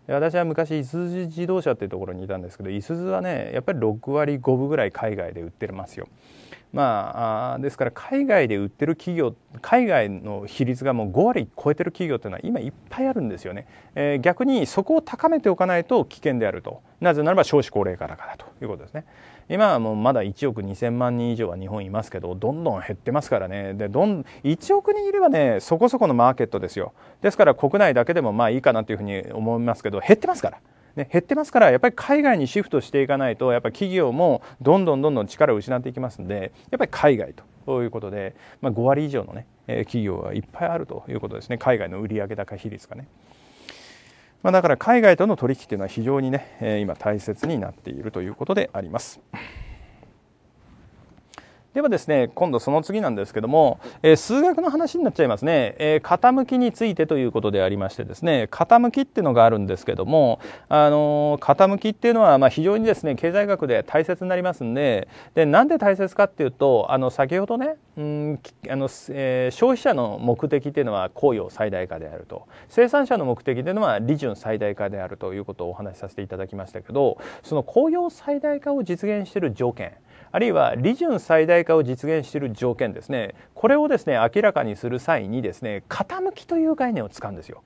私は昔、いすゞ自動車っていうところにいたんですけど、いすゞはね、やっぱり6割5分ぐらい海外で売ってますよ。まあ、ですから海外で売ってる企業海外の比率がもう5割超えてる企業というのは今いっぱいあるんですよね、えー、逆にそこを高めておかないと危険であるとなぜならば少子高齢化だからということですね今はもうまだ1億2000万人以上は日本いますけどどんどん減ってますからねでどん1億人いればねそこそこのマーケットですよですから国内だけでもまあいいかなというふうに思いますけど減ってますから。減ってますからやっぱり海外にシフトしていかないとやっぱり企業もどんどんどんどん力を失っていきますのでやっぱり海外ということで、まあ、5割以上のね、企業がいっぱいあるということですね海外の売上高比率がね。まあ、だから海外との取引というのは非常にね、今大切になっているということであります。ではですね、今度その次なんですけども、えー、数学の話になっちゃいますね、えー、傾きについてということでありましてですね、傾きっていうのがあるんですけども、あのー、傾きっていうのはまあ非常にですね、経済学で大切になりますんで、で、なんで大切かっていうと、あの、先ほどね、うん、あの、えー、消費者の目的っていうのは雇用最大化であると、生産者の目的っていうのは利潤最大化であるということをお話しさせていただきましたけど、その雇用最大化を実現している条件、あるいは利潤最大化を実現している条件ですねこれをですね明らかにする際にですね傾きという概念を使うんですよ。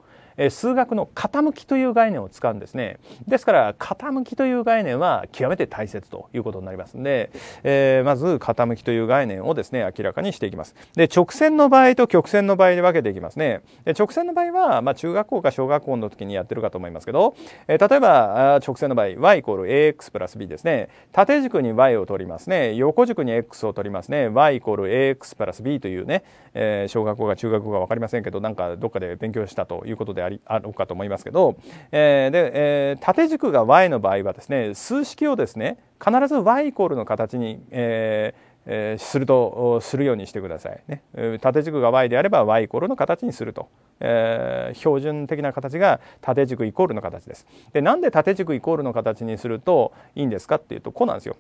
数学の傾きという概念を使うんですね。ですから、傾きという概念は極めて大切ということになりますので、えー、まず傾きという概念をですね、明らかにしていきます。で、直線の場合と曲線の場合に分けていきますね。で直線の場合は、まあ、中学校か小学校の時にやってるかと思いますけど、えー、例えば、直線の場合、y イコール ax プラス b ですね。縦軸に y を取りますね。横軸に x を取りますね。y イコール ax プラス b というね、えー、小学校が中学校が分かりませんけどなんかどっかで勉強したということでありあろうかと思いますけど、えー、で、えー、縦軸が y の場合はですね数式をですね必ず y イコールの形に、えーえー、するとするようにしてください、ね、縦軸が y であれば y イコールの形にすると、えー、標準的な形が縦軸イコールの形ですでなんで縦軸イコールの形にするといいんですかっていうとこうなんですよ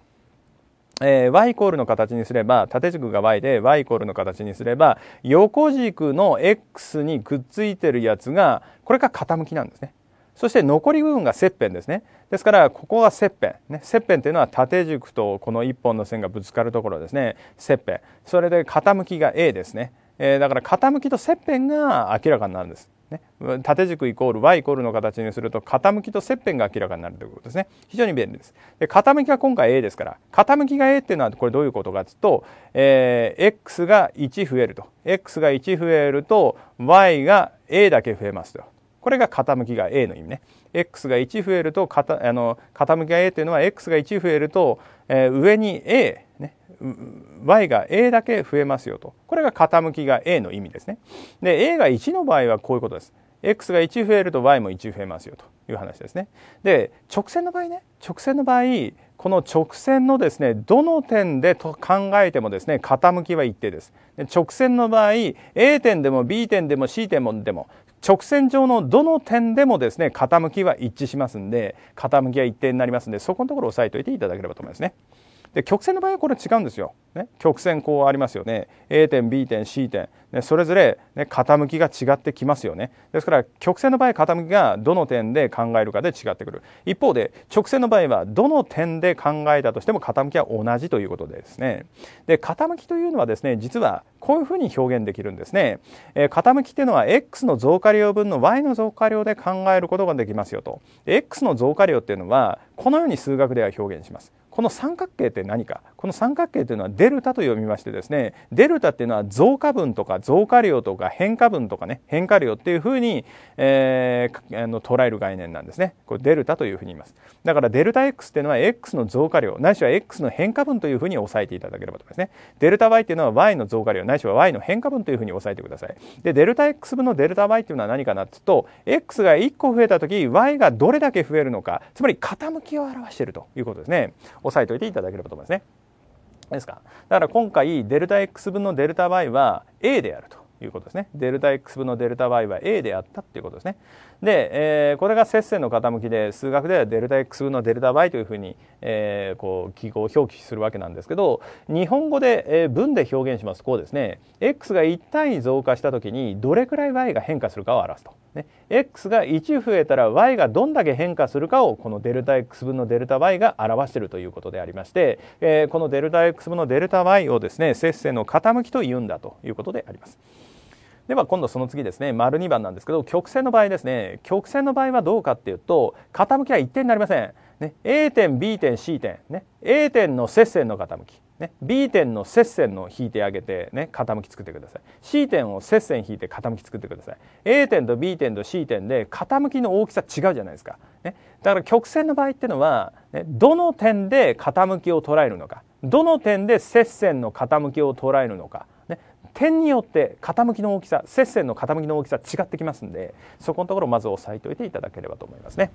えー、y イコールの形にすれば縦軸が y で y イコールの形にすれば横軸の x にくっついてるやつがこれが傾きなんですね。そして残り部分が切片ですね。ですからここが切片、ね、切片というのは縦軸とこの1本の線がぶつかるところですね切片それで傾きが A ですね、えー、だから傾きと切片が明らかになるんですね、縦軸イコール y イコールの形にすると傾きと切片が明らかになるということですね非常に便利ですで傾きが今回 a ですから傾きが a っていうのはこれどういうことかというと、えー、x が1増えると x が1増えると y が a だけ増えますとこれが傾きが a の意味ね x が1増えるとあの傾きが a ていうのは x が1増えると、えー、上に a、ね、y が a だけ増えますよと。これが傾きが a の意味ですね。で、a が1の場合はこういうことです。x が1増えると y も1増えますよという話ですね。で、直線の場合ね、直線の場合、この直線のですね、どの点でと考えてもですね、傾きは一定です。で直線の場合、A 点でも B 点でも C 点でも、直線上のどの点でもですね、傾きは一致しますんで、傾きは一定になりますんで、そこのところ押さえておいていただければと思いますね。で曲線の場合はこれ違うんですよ、ね、曲線こうありますよね A 点 B 点 C 点、ね、それぞれ、ね、傾きが違ってきますよねですから曲線の場合傾きがどの点で考えるかで違ってくる一方で直線の場合はどの点で考えたとしても傾きは同じということですねで傾きというのはですね実はこういうふうに表現できるんですね、えー、傾きというのは x の増加量分の y の増加量で考えることができますよと x の増加量っていうのはこのように数学では表現しますこの三角形って何かこの三角形というのはデルタと読みましてですねデルタっていうのは増加分とか増加量とか変化分とかね変化量っていうふうに、えー、あの捉える概念なんですねこれデルタというふうに言いますだからデルタ X っていうのは X の増加量ないしは X の変化分というふうに押さえていただければと思いますねデルタ Y っていうのは Y の増加量ないしは Y の変化分というふうに押さえてくださいでデルタ X 分のデルタ Y っていうのは何かなっていうと X が1個増えた時 Y がどれだけ増えるのかつまり傾きを表しているということですね押さえておいていただければと思いますね。ですかだから今回デルタ x 分のデルタ y は a であるということですね。デルタ x 分のデルタ y は a であったということですね。で、えー、これが接線の傾きで数学ではデルタ X 分のデルタ Y というふうに、えー、こう記号を表記するわけなんですけど日本語で、えー、文で表現しますこうですね X が1単位増加した時にどれくらい Y が変化するかを表すと。ね、X が1増えたら Y がどんだけ変化するかをこのデルタ X 分のデルタ Y が表しているということでありまして、えー、このデルタ X 分のデルタ Y をですね接線の傾きというんだということであります。では今度その次ですね、丸2番なんですけど、曲線の場合ですね、曲線の場合はどうかっていうと、傾きは一定になりません。ね、A 点、B 点、C 点、ね、A 点の接線の傾き、ね、B 点の接線の引いてあげて、ね、傾き作ってください C 点を接線引いて傾き作ってください A 点と B 点と C 点で傾きの大きさ違うじゃないですか、ね、だから曲線の場合っていうのは、ね、どの点で傾きを捉えるのかどの点で接線の傾きを捉えるのか点によって傾きの大きさ接線の傾きの大きさ違ってきますんでそこのところまず押さえておいていただければと思いますね。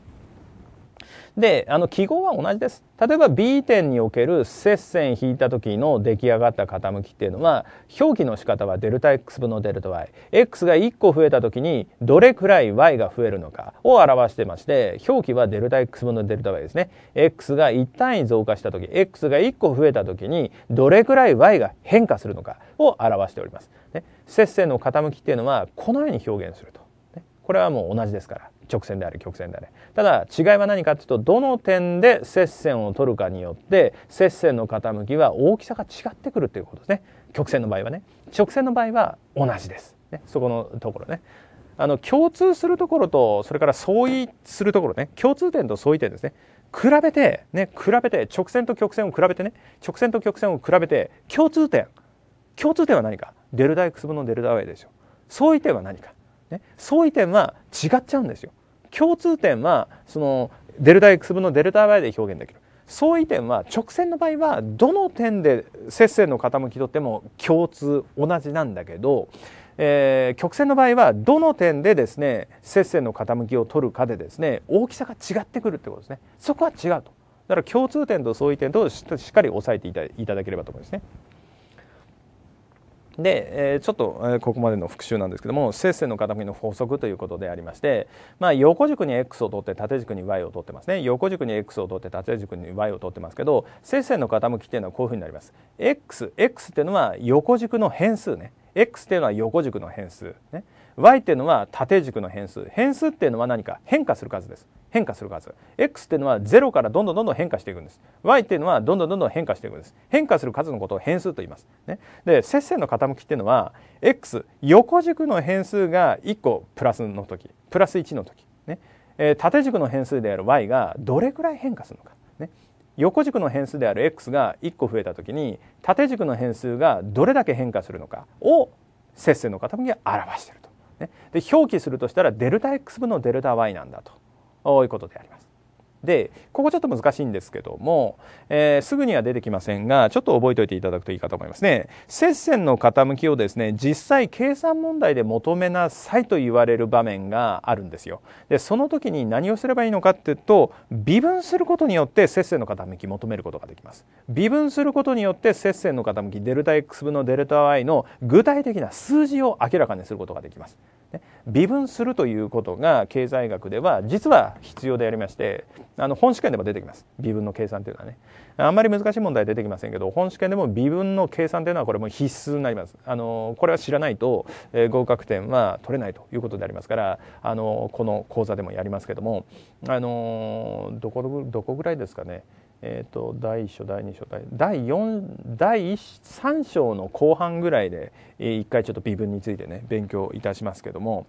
で、あの記号は同じです。例えば B 点における接線引いた時の出来上がった傾きっていうのは、表記の仕方はデルタ x 分のデルタ y。x が1個増えた時にどれくらい y が増えるのかを表してまして、表記はデルタ x 分のデルタ y ですね。x が1単位増加した時、x が1個増えた時にどれくらい y が変化するのかを表しております。ね、接線の傾きっていうのはこのように表現すると。ね、これはもう同じですから。直線であれ曲線であれただ違いは何かっていうとどの点で接線を取るかによって接線の傾きは大きさが違ってくるということですね曲線の場合はね直線の場合は同じです、ね、そこのところねあの共通するところとそれから相違するところね共通点と相違点ですね比べてね比べて直線と曲線を比べてね直線と曲線を比べて共通点共通点は何かデルタ X 分のデルタ Y ですよ相違点は何か、ね、相違点は違っちゃうんですよ共通点はそのデルタ X 分のデルタ Y で表現できる相違点は直線の場合はどの点で接線の傾きとっても共通同じなんだけど、えー、曲線の場合はどの点でですね接線の傾きを取るかでですね大きさが違ってくるってことですねそこは違うとだから共通点と相違点としっかり押さえていただければと思いますね。で、えー、ちょっと、えー、ここまでの復習なんですけども接線の傾きの法則ということでありまして、まあ、横軸に x を取って縦軸に y を取ってますね横軸に x を取って縦軸に y を取ってますけど接線の傾きっていうのはこういうふうになります。x, x っていうのは横軸の変数ね x っていうのは横軸の変数ね。y っていうのは縦軸の変数変数っていうのは何か変化する数です変化する数 x っていうのは0からどんどんどんどん変化していくんです y っていうのはどんどんどんどん変化していくんです変化する数のことを変数と言います、ね、で接線の傾きっていうのは x 横軸の変数が1個プラスの時プラス1の時、ねえー、縦軸の変数である y がどれくらい変化するのか、ね、横軸の変数である x が1個増えた時に縦軸の変数がどれだけ変化するのかを接線の傾きが表していると。ね、で表記するとしたらデルタ X 分のデルタ Y なんだということであります。でここちょっと難しいんですけども、えー、すぐには出てきませんがちょっと覚えておいていただくといいかと思いますね接線の傾きをですね実際計算問題で求めなさいと言われる場面があるんですよでその時に何をすればいいのかっていうと微分することによって接線の傾き求めることができます微分することによって接線の傾きデルタ x 分のデルタ y の具体的な数字を明らかにすることができます微分するということが経済学では実は必要でありましてあの本試験でも出てきます微分の計算というのはねあんまり難しい問題出てきませんけど本試験でも微分の計算というのはこれも必須になりますあのこれは知らないと、えー、合格点は取れないということでありますからあのこの講座でもやりますけどもあのどこどこぐらいですかねえーと、第1章第2章第4第3章の後半ぐらいで、えー、一回ちょっと微分についてね勉強いたしますけども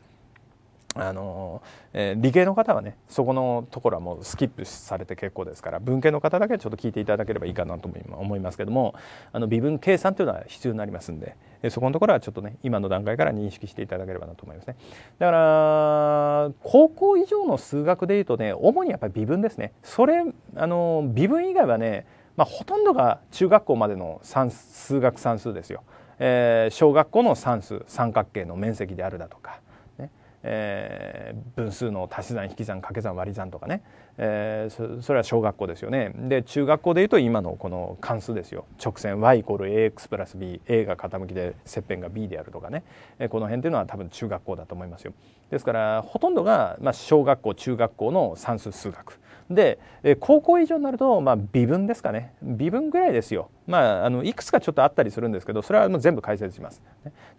あのえー、理系の方はねそこのところはもうスキップされて結構ですから文系の方だけはちょっと聞いていただければいいかなと思いますけどもあの微分計算というのは必要になりますんで、えそこのところはちょっとね今の段階から認識していただければなと思いますねだから高校以上の数学でいうとね主にやっぱり微分ですねそれあの微分以外はね、まあ、ほとんどが中学校までの算数学算数ですよ、えー、小学校の算数三角形の面積であるだとかえー、分数の足し算引き算掛け算割り算とかね、えー、それは小学校ですよねで中学校でいうと今のこの関数ですよ直線 y=ax プラス ba が傾きで切片が b であるとかね、えー、この辺っていうのは多分中学校だと思いますよですからほとんどが、まあ、小学校中学校の算数数学で、え高校以上になると、まあ、微分ですかね微分ぐらいですよ、まあ、あのいくつかちょっとあったりするんですけどそれはもう全部解説します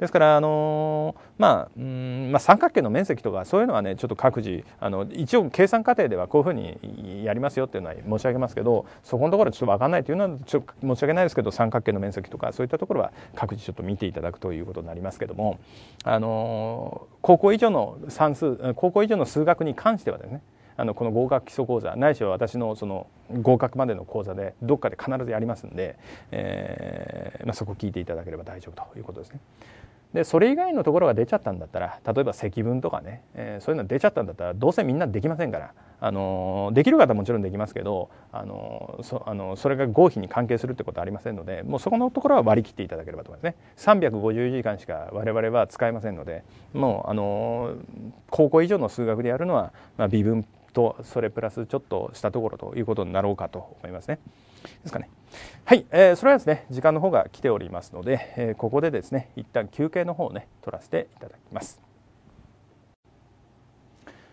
ですから、あのー、まあうんまあ、三角形の面積とかそういうのはねちょっと各自あの一応計算過程ではこういうふうにやりますよっていうのは申し上げますけどそこのところちょっと分かんないというのはちょ申し訳ないですけど三角形の面積とかそういったところは各自ちょっと見ていただくということになりますけども、あのー、高校以上の算数高校以上の数学に関してはですねあのこの合格基礎講座ないしは私のその合格までの講座でどっかで必ずやりますんで、えー、まあ、そこ聞いていただければ大丈夫ということですね。でそれ以外のところが出ちゃったんだったら例えば積分とかね、えー、そういうの出ちゃったんだったらどうせみんなできませんから、あのできる方はもちろんできますけど、あのそあのそれが合否に関係するってことはありませんのでもうそこのところは割り切っていただければと思いますね350時間しか我々は使えませんのでもう、あの高校以上の数学でやるのは、まあ、微分とそれプラスちょっとしたところということになろうかと思いますね。ですかね。はい、えー、それはですね時間の方が来ておりますので、えー、ここでですね一旦休憩の方をね取らせていただきます。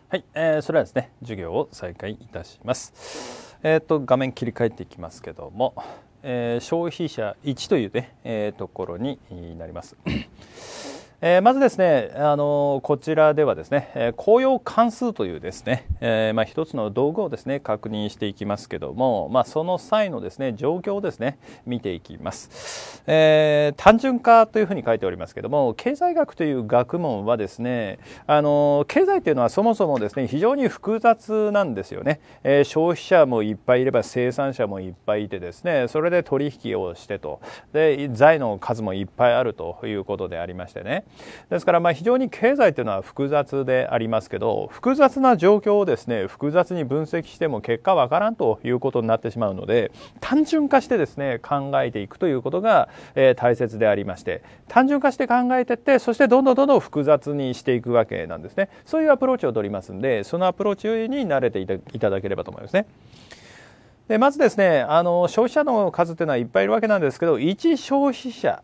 はい、えー、それはですね授業を再開いたします。えっ、ー、と画面切り替えていきますけども、えー、消費者1というね、えー、ところになります。えー、まずですね、あのこちらではですね、えー、紅葉関数というですね、えー、まあ、一つの道具をですね確認していきますけども、まあ、その際のですね状況をですね見ていきます、え単純化というふうに書いておりますけども経済学という学問はですねあの経済というのはそもそもですね非常に複雑なんですよね、え消費者もいっぱいいれば生産者もいっぱいいてですねそれで取引をしてとで財の数もいっぱいあるということでありましてねですからまあ非常に経済というのは複雑でありますけど複雑な状況をですね複雑に分析しても結果わからんということになってしまうので単純化してですね考えていくということが、えー、大切でありまして単純化して考えてってそしてどんどんどんどん複雑にしていくわけなんですねそういうアプローチを取りますんでそのアプローチに慣れていただければと思いますね。でまずですねあの消費者の数というのはいっぱいいるわけなんですけど1消費者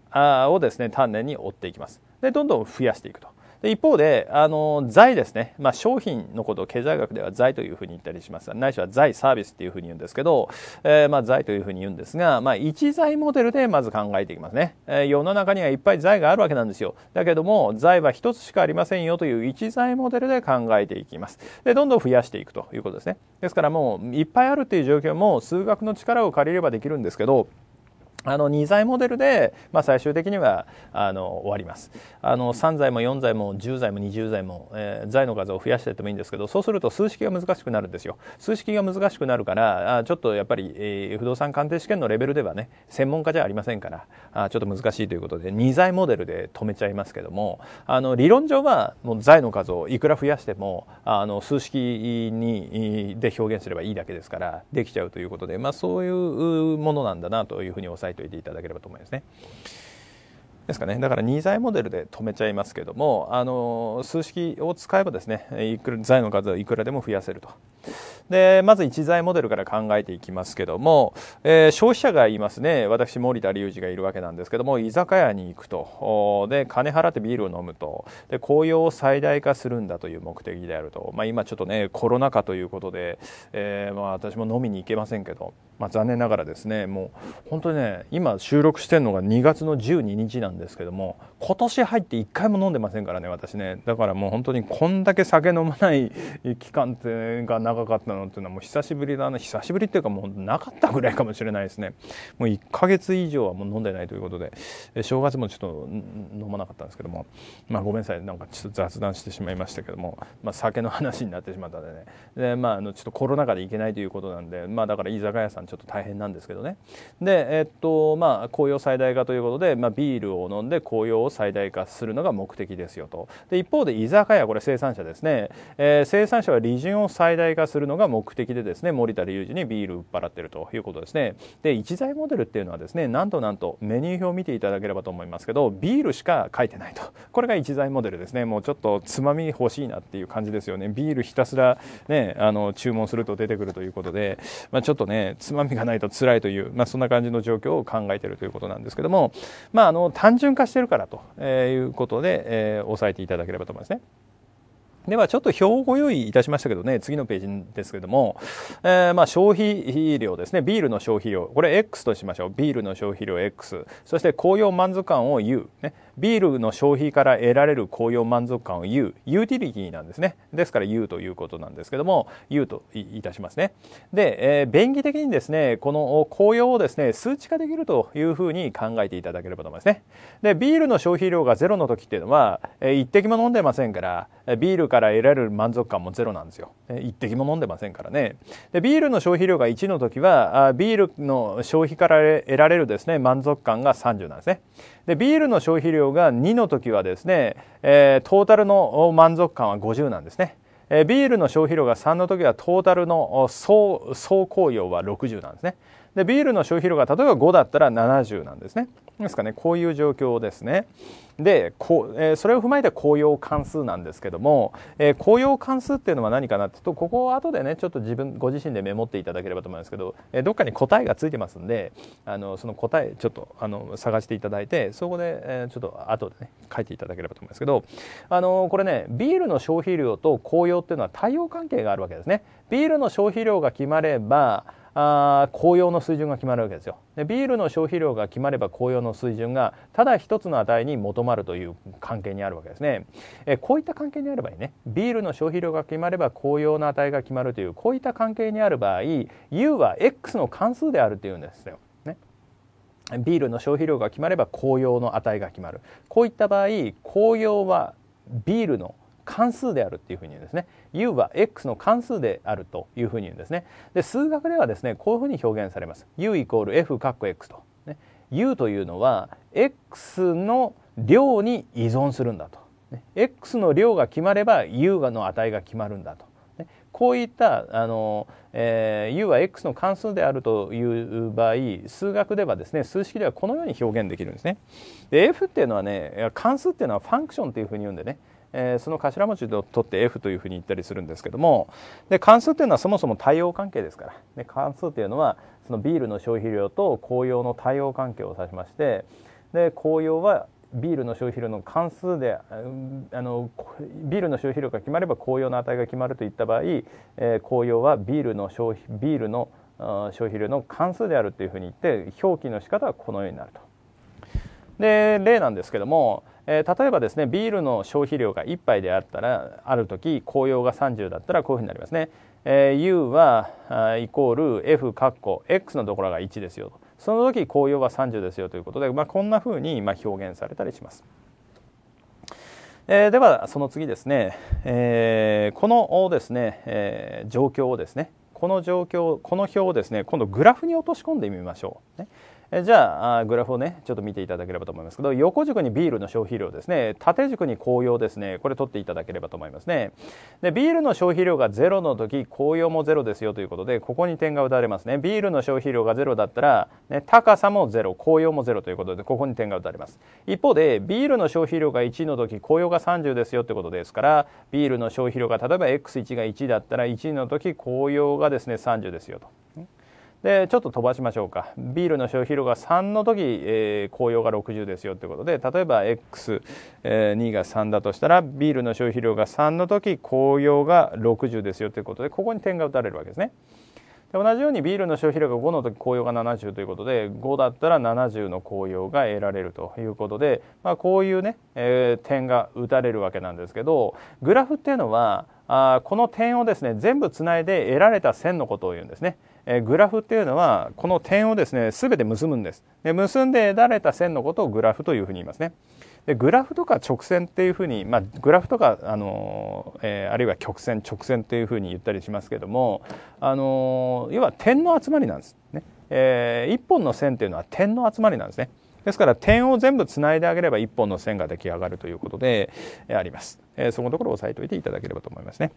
をですね丹念に追っていきます。でどんどん増やしていくと。で一方で、あの財ですね、まあ、商品のことを経済学では財というふうに言ったりしますが、ないしは財サービスというふうに言うんですけど、えー、まあ財というふうに言うんですが、まあ、一財モデルでまず考えていきますね、えー、世の中にはいっぱい財があるわけなんですよ。だけども、財は一つしかありませんよという一財モデルで考えていきます。で、どんどん増やしていくということですね。ですからもう、いっぱいあるという状況も数学の力を借りればできるんですけど、あの2剤モデルで、まあ、最終的にはあの終わりますあの3剤も4剤も10剤も20剤も、えー、剤の数を増やしててもいいんですけどそうすると数式が難しくなるんですよ数式が難しくなるからあちょっとやっぱり、えー、不動産鑑定試験のレベルではね専門家じゃありませんからあちょっと難しいということで2剤モデルで止めちゃいますけどもあの理論上はもう剤の数をいくら増やしてもあの数式にで表現すればいいだけですからできちゃうということで、まあ、そういうものなんだなというふうにおさえいといていただければと思いますね。ですかね、だから2材モデルで止めちゃいますけども、あの数式を使えばですねいくら材の数をいくらでも増やせるとでまず1材モデルから考えていきますけども、えー、消費者がいますね私森田隆二がいるわけなんですけども居酒屋に行くとで金払ってビールを飲むとで紅葉を最大化するんだという目的であると、まあ、今ちょっとねコロナ禍ということで、えー、まあ私も飲みに行けませんけど、まあ、残念ながらですねもう本当にね今収録してるのが2月の12日なんんですけども今年入って1回も飲んでませんからね私ねだからもう本当にこんだけ酒飲まない期間ってが長かったのっていうのはもう久しぶりだな久しぶりっていうかもうなかったぐらいかもしれないですねもう1ヶ月以上はもう飲んでないということで正月もちょっと飲まなかったんですけどもまあごめんなさいなんかちょっと雑談してしまいましたけども、まあ、酒の話になってしまったんでねでまああのちょっとコロナ禍で行けないということなんでまあだから居酒屋さんちょっと大変なんですけどねでえっとまあ紅葉最大化ということで、まあ、ビールをを飲んで紅葉を最大化するのが目的ですよとで一方で居酒屋これ生産者ですね、えー、生産者は利潤を最大化するのが目的でですね森田隆二にビール売っ払ってるということですねで一材モデルっていうのはですねなんとなんとメニュー表を見ていただければと思いますけどビールしか書いてないとこれが一材モデルですねもうちょっとつまみ欲しいなっていう感じですよねビールひたすらねあの注文すると出てくるということで、まあ、ちょっとねつまみがないと辛いという、まあ、そんな感じの状況を考えてるということなんですけどもまああの単単純化してるからということで、えー、押さえていただければと思いますね。ではちょっと表をご用意いたしましたけどね、次のページですけども、えー、まあ消費量ですね、ビールの消費量、これ X としましょう。ビールの消費量 X、そして紅葉満足感を U、ねビールの消費から得られる紅葉満足感を U ユーティリティなんですねですから U ということなんですけども U といたしますねで、えー、便宜的にですねこの紅葉をですね数値化できるというふうに考えていただければと思いますねでビールの消費量がゼロの時っていうのは、えー、一滴も飲んでませんからビールから得られる満足感もゼロなんですよ、えー、一滴も飲んでませんからねでビールの消費量が1の時はビールの消費から得られるですね満足感が30なんですねでビールの消費量が2の時はですね、えー、トータルの満足感は50なんですね。えー、ビールの消費量が3の時はトータルの総総用は60なんですね。でビールの消費量が例えば5だったら70なんですねですかねこういう状況ですねでこう、えー、それを踏まえて紅葉関数なんですけども、えー、紅葉関数っていうのは何かなってとここを後でねちょっと自分ご自身でメモっていただければと思いますけど、えー、どっかに答えがついてますんであのその答えちょっとあの探していただいてそこで、えー、ちょっと後でね書いていただければと思いますけどあのこれねビールの消費量と紅葉っていうのは対応関係があるわけですねビールの消費量が決まればあ紅葉の水準が決まるわけですよでビールの消費量が決まれば紅葉の水準がただ一つの値に求まるという関係にあるわけですねえこういった関係にあればいいねビールの消費量が決まれば紅葉の値が決まるというこういった関係にある場合 U は X の関数であるというんですよビールの消費量が決まれば紅葉の値が決まるこういった場合紅葉はビールの関数であるっていうふうに言うんですね。u は x の関数であるというふうに言うんですね。で数学ではですねこういうふうに表現されます。u イコール f かっこ x と、ね。u というのは x の量に依存するんだと。ね、x の量が決まれば u の値が決まるんだと。ね、こういったあの、えー、u は x の関数であるという場合数学ではですね数式ではこのように表現できるんですね。で f っていうのはね関数っていうのはファンクションっていうふうに言うんでねえー、その頭文字を取って F というふうに言ったりするんですけどもで関数というのはそもそも対応関係ですからで関数というのはそのビールの消費量と紅葉の対応関係を指しましてで紅葉はビールの消費量の関数であのビールの消費量が決まれば紅葉の値が決まるといった場合、えー、紅葉はビールの消費ビールの消費量の関数であるというふうに言って表記の仕方はこのようになると。で例なんですけどもえー、例えばですねビールの消費量が1杯であったらある時紅葉が30だったらこういうふうになりますね、えー、U はイコール F カッコ X のところが1ですよとその時紅葉は30ですよということで、まあ、こんなふうに表現されたりします。えー、ではその次ですね、えー、このですね、えー、状況をですねこの状況この表をですね今度グラフに落とし込んでみましょう、ねえじゃあグラフをねちょっと見ていただければと思いますけど横軸にビールの消費量ですね縦軸に紅葉ですねこれ取っていただければと思いますねでビールの消費量が0の時紅葉も0ですよということでここに点が打たれますねビールの消費量が0だったら、ね、高さも0紅葉も0ということでここに点が打たれます一方でビールの消費量が1の時紅葉が30ですよということですからビールの消費量が例えば X1 が1だったら1の時紅葉がですね30ですよと。でちょっと飛ばしましょうかビールの消費量が3の時、えー、紅葉が60ですよということで例えば X2、えー、が3だとしたらビールの消費量が3の時紅葉が60ですよということでここに点が打たれるわけですね。で同じようにビールの消費量が5の時紅葉が70ということで5だったら70の紅葉が得られるということで、まあ、こういうね、えー、点が打たれるわけなんですけどグラフっていうのはあこの点をですね全部つないで得られた線のことを言うんですね。えグラフっていうのはこの点をですね全て結ぶんですで結んで得られた線のことをグラフというふうに言いますねでグラフとか直線っていうふうに、まあ、グラフとか、あのえー、あるいは曲線直線っていうふうに言ったりしますけども、あの要は点の集まりなんです、ねえー、一本の線っていうのは点の集まりなんですねですから点を全部つないであげれば一本の線が出来上がるということであります、えー、そこのところを押さえておいていただければと思いますね。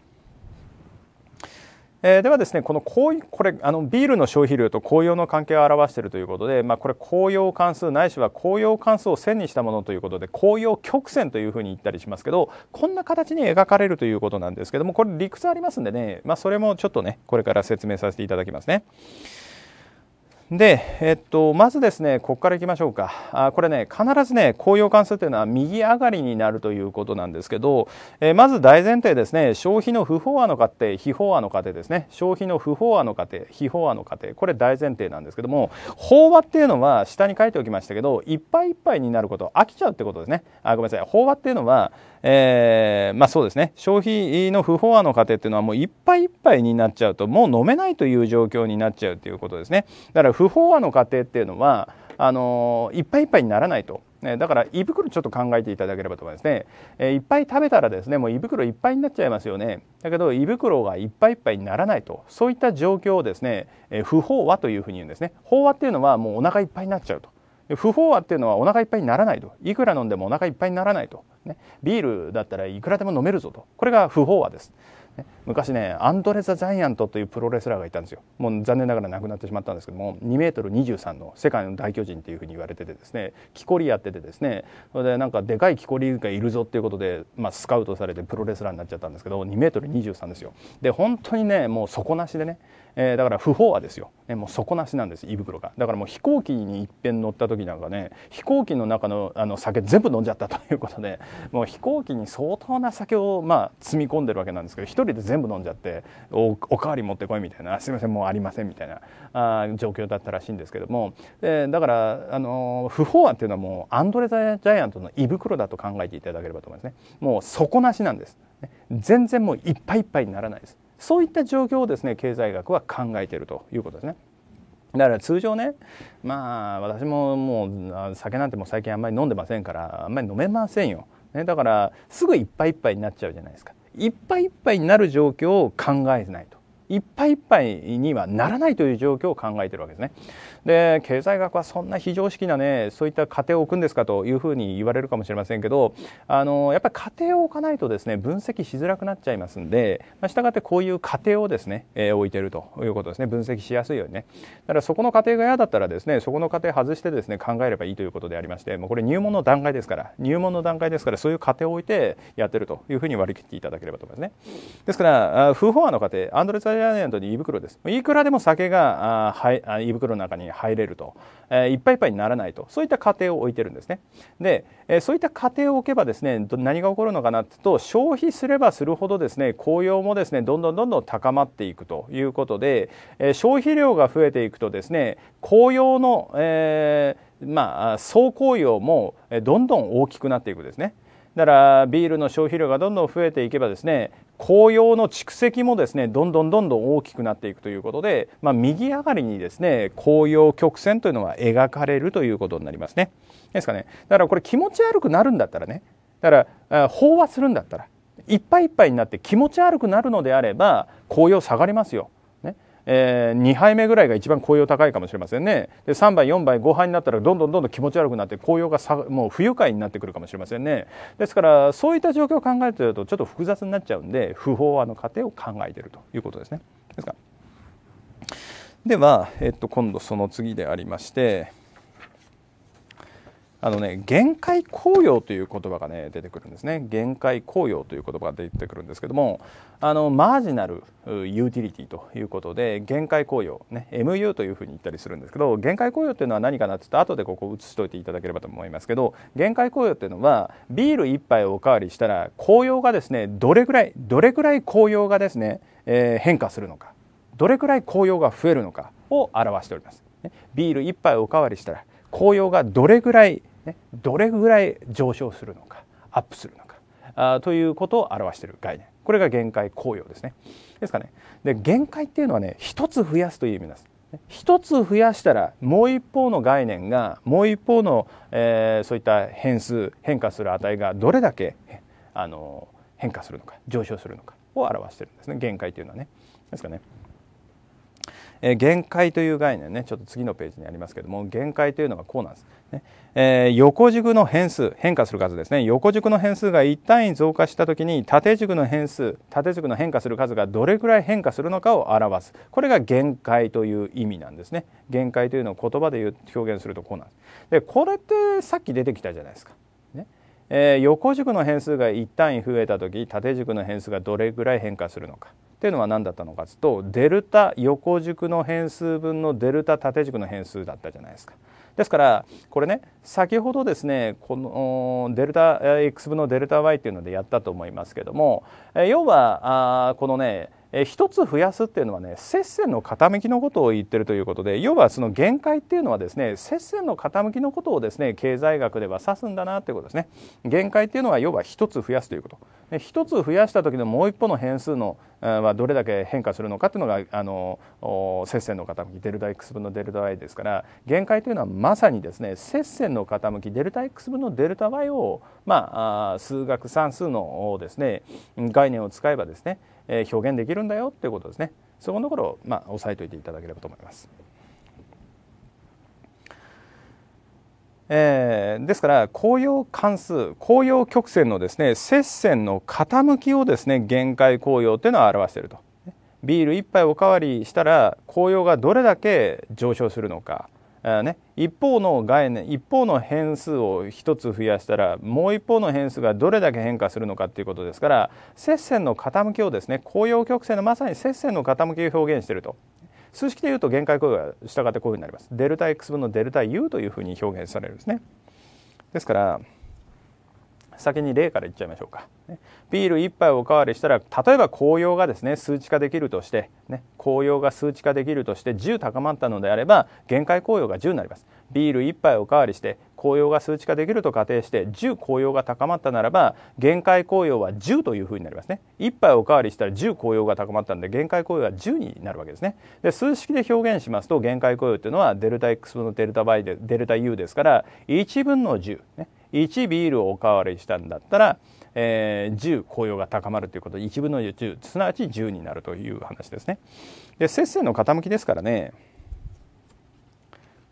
えー、ではですねこの紅これあのビールの消費量と紅葉の関係を表しているということで、まあ、これ紅葉関数ないしは紅葉関数を線にしたものということで紅葉曲線というふうに言ったりしますけどこんな形に描かれるということなんですけどもこれ理屈ありますんでね、まあ、それもちょっとねこれから説明させていただきますね。で、えっと、まずですね、ここからいきましょうか。あこれね、必ずね、紅用関数というのは右上がりになるということなんですけど、えー、まず大前提ですね、消費の不法和の過程、非法和の過程ですね、消費の不法和の過程、非法和の過程、これ大前提なんですけども、法和っていうのは下に書いておきましたけど、いっぱいいっぱいになること、飽きちゃうってことですね。あごめんなさい、法和っていうのは、えー、まあそうですね消費の不飽和の過程っていうのはもういっぱいいっぱいになっちゃうともう飲めないという状況になっちゃうということですねだから不飽和の過程っていうのはあのいっぱいいっぱいにならないと。だから胃袋ちょっと考えていただければと思いますね、えいっぱい食べたらですねもう胃袋いっぱいになっちゃいますよねだけど胃袋がいっぱいいっぱいにならないとそういった状況をですね、え不飽和というふうに言うんですね飽和っていうのはもうお腹いっぱいになっちゃうと不飽和っていうのはお腹いっぱいにならないと。いくら飲んでもお腹いっぱいにならないと。ね、ビールだったらいくらでも飲めるぞと。これが不飽和です。ね、昔ね、アンドレ・ザ・ジャイアントというプロレスラーがいたんですよ。もう残念ながら亡くなってしまったんですけども、2メートル23の世界の大巨人というふうに言われててですね、木こりやっててですね、それでなんかでかい木こりがいるぞっていうことで、まあ、スカウトされてプロレスラーになっちゃったんですけど、2メートル23ですよ。で、本当にね、もう底なしでね、えー、だから不法はですよ、ね、もう底なしなんです胃袋がだからもう飛行機に一遍乗った時なんかね飛行機の中のあの酒全部飲んじゃったということでもう飛行機に相当な酒をまあ積み込んでるわけなんですけど一人で全部飲んじゃっておおかわり持ってこいみたいなすいませんもうありませんみたいなあ状況だったらしいんですけども、えー、だからあの不法案っていうのはもうアンドレ・ザ・ジャイアントの胃袋だと考えていただければと思いますねもう底なしなんです全然もういっぱいいっぱいにならないですそういった状況をですね経済学は考えているということですね。だから通常ねまあ私ももう酒なんてもう最近あんまり飲んでませんからあんまり飲めませんよ、ね、だからすぐいっぱいいっぱいになっちゃうじゃないですかいっぱいいっぱいになる状況を考えないといっぱいいっぱいにはならないという状況を考えてるわけですねで経済学はそんな非常識なねそういった過程を置くんですかというふうに言われるかもしれませんけどあのやっぱり過程を置かないとですね分析しづらくなっちゃいますんで、まあ、したがってこういう過程をですね、えー、置いているということですね分析しやすいようにねだからそこの過程が嫌だったらですねそこの過程外してですね考えればいいということでありましてもうこれ入門の段階ですから入門の段階ですからそういう過程を置いてやってるというふうに割り切っていただければと思いますねですから不法案の過程アンドレ・ザ・ジャイアントに胃袋ですいくらでも酒があ胃袋の中に入れると、えいっぱいいっぱいにならないとそういった過程を置いてるんですねで、えそういった過程を置けばですね何が起こるのかなってと消費すればするほどですね紅葉もですねどんどんどんどん高まっていくということで、え消費量が増えていくとですね紅葉の、えー、まあ、総紅葉もどんどん大きくなっていくですね。だからビールの消費量がどんどん増えていけばですね紅葉の蓄積もですねどんどんどんどん大きくなっていくということで、まあ、右上がりにですね紅葉曲線というのが描かれるということになりますね。ですかねだからこれ気持ち悪くなるんだったらねだから飽和するんだったらいっぱいいっぱいになって気持ち悪くなるのであれば紅葉下がりますよ。えー、2杯目ぐらいが一番紅葉高いかもしれませんねで3杯4杯5杯になったらどんどんどんどん気持ち悪くなって紅葉がさもう不愉快になってくるかもしれませんねですからそういった状況を考えてるとちょっと複雑になっちゃうんで不法の過程を考えてるということですねですかでは、えっと、今度その次でありましてあのね、限界紅葉という言葉がね、出てくるんですね。限界紅葉という言葉が出てくるんですけども、あの、マージナルユーティリティということで、限界紅葉、ね、MU というふうに言ったりするんですけど、限界紅葉っていうのは何かなって言った後でここ写しといていただければと思いますけど、限界紅葉っていうのは、ビール1杯おかわりしたら、紅葉がですね、どれぐらい、どれぐらい紅葉がですね、えー、変化するのか、どれぐらい紅葉が増えるのかを表しております。ビール1杯おかわりしたら、紅葉がどれぐらいね、どれぐらい上昇するのかアップするのかあということを表している概念これが限界効用ですねですかねで限界っていうのはね一つ増やすという意味です一つ増やしたらもう一方の概念がもう一方の、えー、そういった変数変化する値がどれだけあの変化するのか上昇するのかを表してるんですね限界というのはね。ですかね。え限界という概念ねちょっと次のページにありますけども限界というのがこうなんです。えー、横軸の変数変化する数ですね横軸の変数が1単位増加した時に縦軸の変数縦軸の変化する数がどれくらい変化するのかを表すこれが限界という意味なんですね限界というのを言葉で表現するとこうなんですでこれってさっき出てきたじゃないですか、ねえー、横軸の変数が1単位増えた時縦軸の変数がどれぐらい変化するのかっていうのは何だったのかというとデルタ横軸の変数分のデルタ縦軸の変数だったじゃないですか。ですから、これね、先ほどですね、このデルタ、X 分のデルタ Y っていうのでやったと思いますけども、要は、あこのね、え1つ増やすっていうのはね接線の傾きのことを言ってるということで要はその限界っていうのはですね接線の傾きのことをですね経済学では指すんだなっていうことですね限界っていうのは要は1つ増やすということで1つ増やした時のもう一方の変数のはどれだけ変化するのかっていうのがあの接線の傾きデルタ x 分のデルタ y ですから限界というのはまさにですね接線の傾きデルタ x 分のデルタ y をまあ数学算数のですね概念を使えばですねえー、表現できるんだよっていうことですねそこのところを、まあ、押さえておいていただければと思います。えー、ですから紅葉関数紅葉曲線のですね接線の傾きをですね限界紅葉というのは表しているとビール1杯おかわりしたら紅葉がどれだけ上昇するのかね、一方の概念一方の変数を1つ増やしたらもう一方の変数がどれだけ変化するのかっていうことですから接線の傾きをですね紅葉曲線のまさに接線の傾きを表現していると数式でいうと限界弧が従ってこういうふうになります。デルタ x 分のデルタ u というふうに表現されるんですね。ですから先に例からいっちゃいましょうか。ビール1杯おかわりしたら、例えば紅葉がですね、数値化できるとして、ね、紅葉が数値化できるとして10高まったのであれば、限界紅葉が10になります。ビール1杯おかわりして、紅葉が数値化できると仮定して、10紅葉が高まったならば、限界紅葉は10というふうになりますね。1杯おかわりしたら10紅葉が高まったんで、限界紅葉は10になるわけですね。で、数式で表現しますと、限界紅葉というのは、デルタ X 分のデルタ Y で、デルタ U ですから、1分の10、ね。1ビールをおかわりしたんだったら、えー、10雇用が高まるということ1分の10すなわち10になるという話ですね。で接制の傾きですからね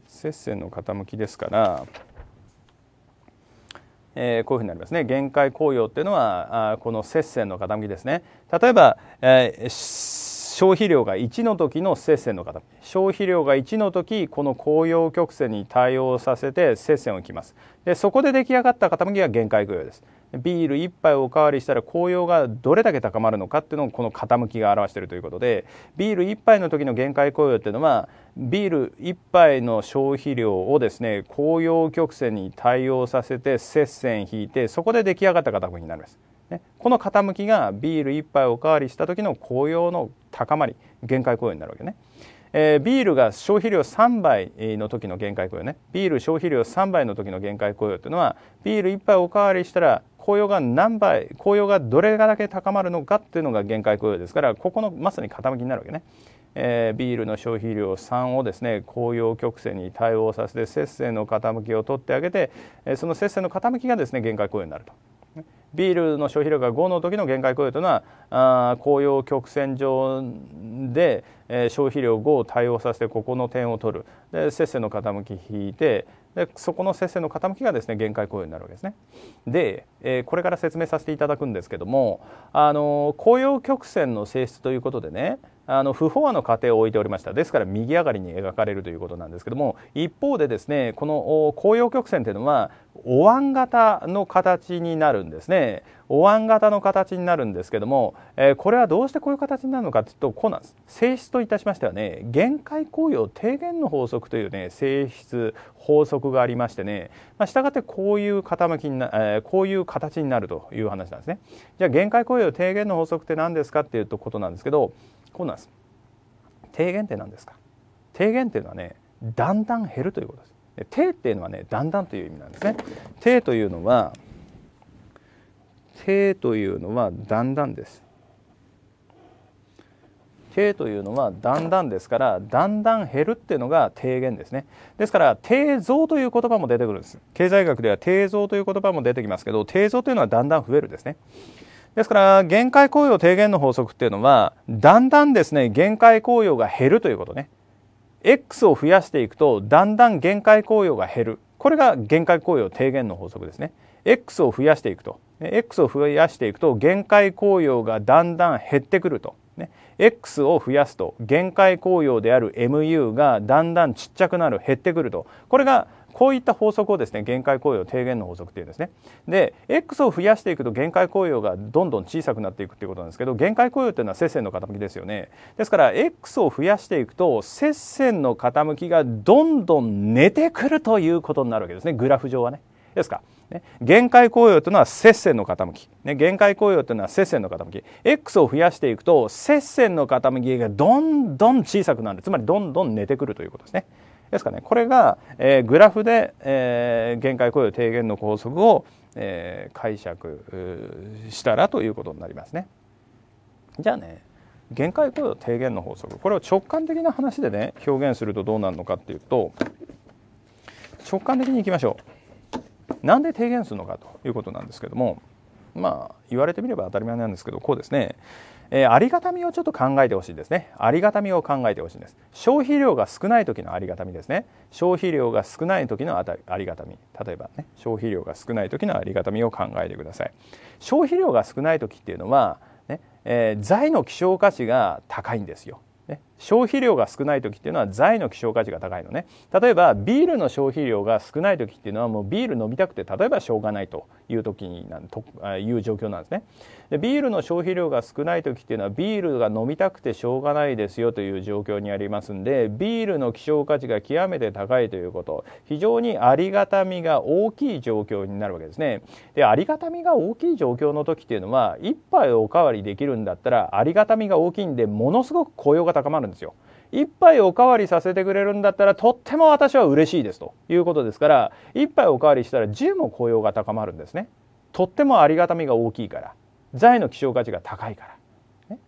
接戦の傾きですから、えー、こういうふうになりますね限界雇用っていうのはあこの接戦の傾きですね。例えば、えー消費量が1の時の接線の方消費量が1の時この紅葉曲線に対応させて接線を置きますでそこで出来上がった傾きが限界供養ですビール1杯おかわりしたら紅葉がどれだけ高まるのかっていうのをこの傾きが表しているということでビール1杯の時の限界紅葉っていうのはビール1杯の消費量をですね紅葉曲線に対応させて接線引いてそこで出来上がった傾きになりますこの傾きがビール1杯おかわりした時の雇用の高まり限界雇用になるわけね、えー、ビールが消費量3杯の時の限界雇用ねビール消費量3杯の時の限界雇用っていうのはビール1杯おかわりしたら雇用が何倍雇用がどれだけ高まるのかっていうのが限界雇用ですからここのまさに傾きになるわけね、えー、ビールの消費量3をですね紅用曲線に対応させて節制の傾きを取ってあげて、えー、その節制の傾きがですね限界雇用になるとビールの消費量が5の時の限界雇用というのはあ紅葉曲線上で、えー、消費量5を対応させてここの点を取るでせっせの傾き引いてでそこのせっせの傾きがですね限界雇用になるわけですね。で、えー、これから説明させていただくんですけども、あのー、紅葉曲線の性質ということでねあの不飽和の過程を置いておりましたですから右上がりに描かれるということなんですけども一方でですねこの紅葉曲線というのはお椀型の形になるんですねお椀型の形になるんですけども、えー、これはどうしてこういう形になるのかというとこうなんです性質といたしましてはね限界紅葉低減の法則というね性質法則がありましてね、まあ、したがってこういう傾きにな、えー、こういう形になるという話なんですねじゃあ限界紅葉低減の法則って何ですかっていうことなんですけどこうなんです低減って何ですか低減っていうのはねだんだん減るということです低っていうのはねだんだんという意味なんですね低というのは低というのはだんだんです低というのはだんだんですからだんだん減るっていうのが低減ですねですから低増という言葉も出てくるんです経済学では低増という言葉も出てきますけど低増というのはだんだん増えるですねですから限界雇用低減の法則っていうのはだんだんですね限界雇用が減るということね X を増やしていくとだんだん限界雇用が減るこれが限界雇用低減の法則ですね X を増やしていくと X を増やしていくと限界雇用がだんだん減ってくると、ね、X を増やすと限界雇用である MU がだんだんちっちゃくなる減ってくるとこれがこういった法則をですね、限界雇用低減の法則っていうんですね。で、X を増やしていくと限界雇用がどんどん小さくなっていくっていうことなんですけど、限界雇用っていうのは接線の傾きですよね。ですから、X を増やしていくと、接線の傾きがどんどん寝てくるということになるわけですね、グラフ上はね。ですか。ね、限界雇用というのは接線の傾き、ね、限界雇用というのは接線の傾き X を増やしていくと接線の傾きがどんどん小さくなるつまりどんどん寝てくるということですね。ですかねこれが、えー、グラフで、えー、限界雇用低減の法則を、えー、解釈したらということになりますね。じゃあね限界雇用低減の法則これを直感的な話でね表現するとどうなるのかっていうと直感的にいきましょう。なんで低減するのかということなんですけどもまあ言われてみれば当たり前なんですけどこうですねえー、ありがたみをちょっと考えてほしいですね。ありがたみを考えてほしいんです。消費量が少ない時のありがたみですね。消費量が少ない時のあたありがたみ。例えばね、消費量が少ない時のありがたみを考えてください。消費量が少ない時っていうのは、ねえー、財の希少価値が高いんですよ。ね、消費量が少ない時っていうのは財の希少価値が高いのね例えばビールの消費量が少ない時っていうのはもうビール飲みたくて例えばしょうがないという時になんという状況なんですねでビールの消費量が少ない時っていうのはビールが飲みたくてしょうがないですよという状況にありますんでビールの希少価値が極めて高いということ非常にありがたみが大きい状況になるわけですねでありがたみが大きい状況の時っていうのは1杯おかわりできるんだったらありがたみが大きいんでものすごく雇用が高まるんですよ1杯おかわりさせてくれるんだったらとっても私は嬉しいですということですから1杯おかわりしたら10も雇用が高まるんですねとってもありがたみが大きいから財の希少価値が高いから、ね、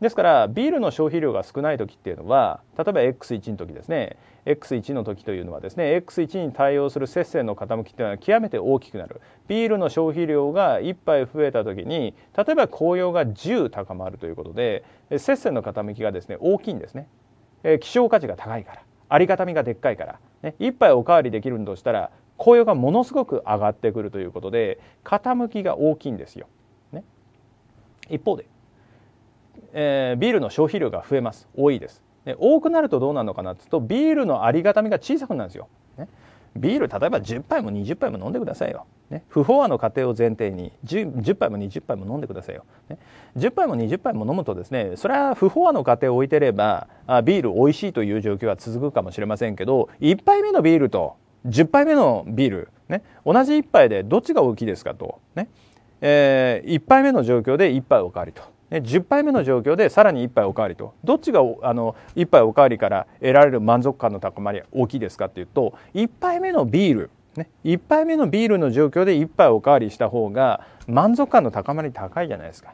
ですからビールの消費量が少ない時っていうのは例えば X1 の時ですね X1 の時というのはですね X1 に対応する接線の傾きっていうのは極めて大きくなるビールの消費量が1杯増えた時に例えば紅葉が10高まるということで接線の傾きがですね大きいんですね、えー、希少価値が高いからありがたみがでっかいから、ね、1杯おかわりできるんとしたら紅葉がものすごく上がってくるということで傾きが大きいんですよ一方で、えー、ビールの消費量が増えます多いですで多くなるとどうなるのかなっていうとビールのありがたみが小さくなるんですよ、ね、ビール例えば10杯も20杯も飲んでくださいよ、ね、不飽和の過程を前提に 10, 10, 杯も20杯も飲んでくださいよ、ね、10杯も20杯も飲むとですねそれは不飽和の過程を置いてればあビール美味しいという状況は続くかもしれませんけど1杯目のビールと10杯目のビール、ね、同じ1杯でどっちが大きいですかと、ね、えー、1杯目の状況で1杯おかわりと。10杯目の状況でさらに1杯おかわりとどっちがあの1杯おかわりから得られる満足感の高まり大きいですかっていうと1杯目のビールね、1杯目のビールの状況で1杯おかわりした方が満足感の高まり高いじゃないですか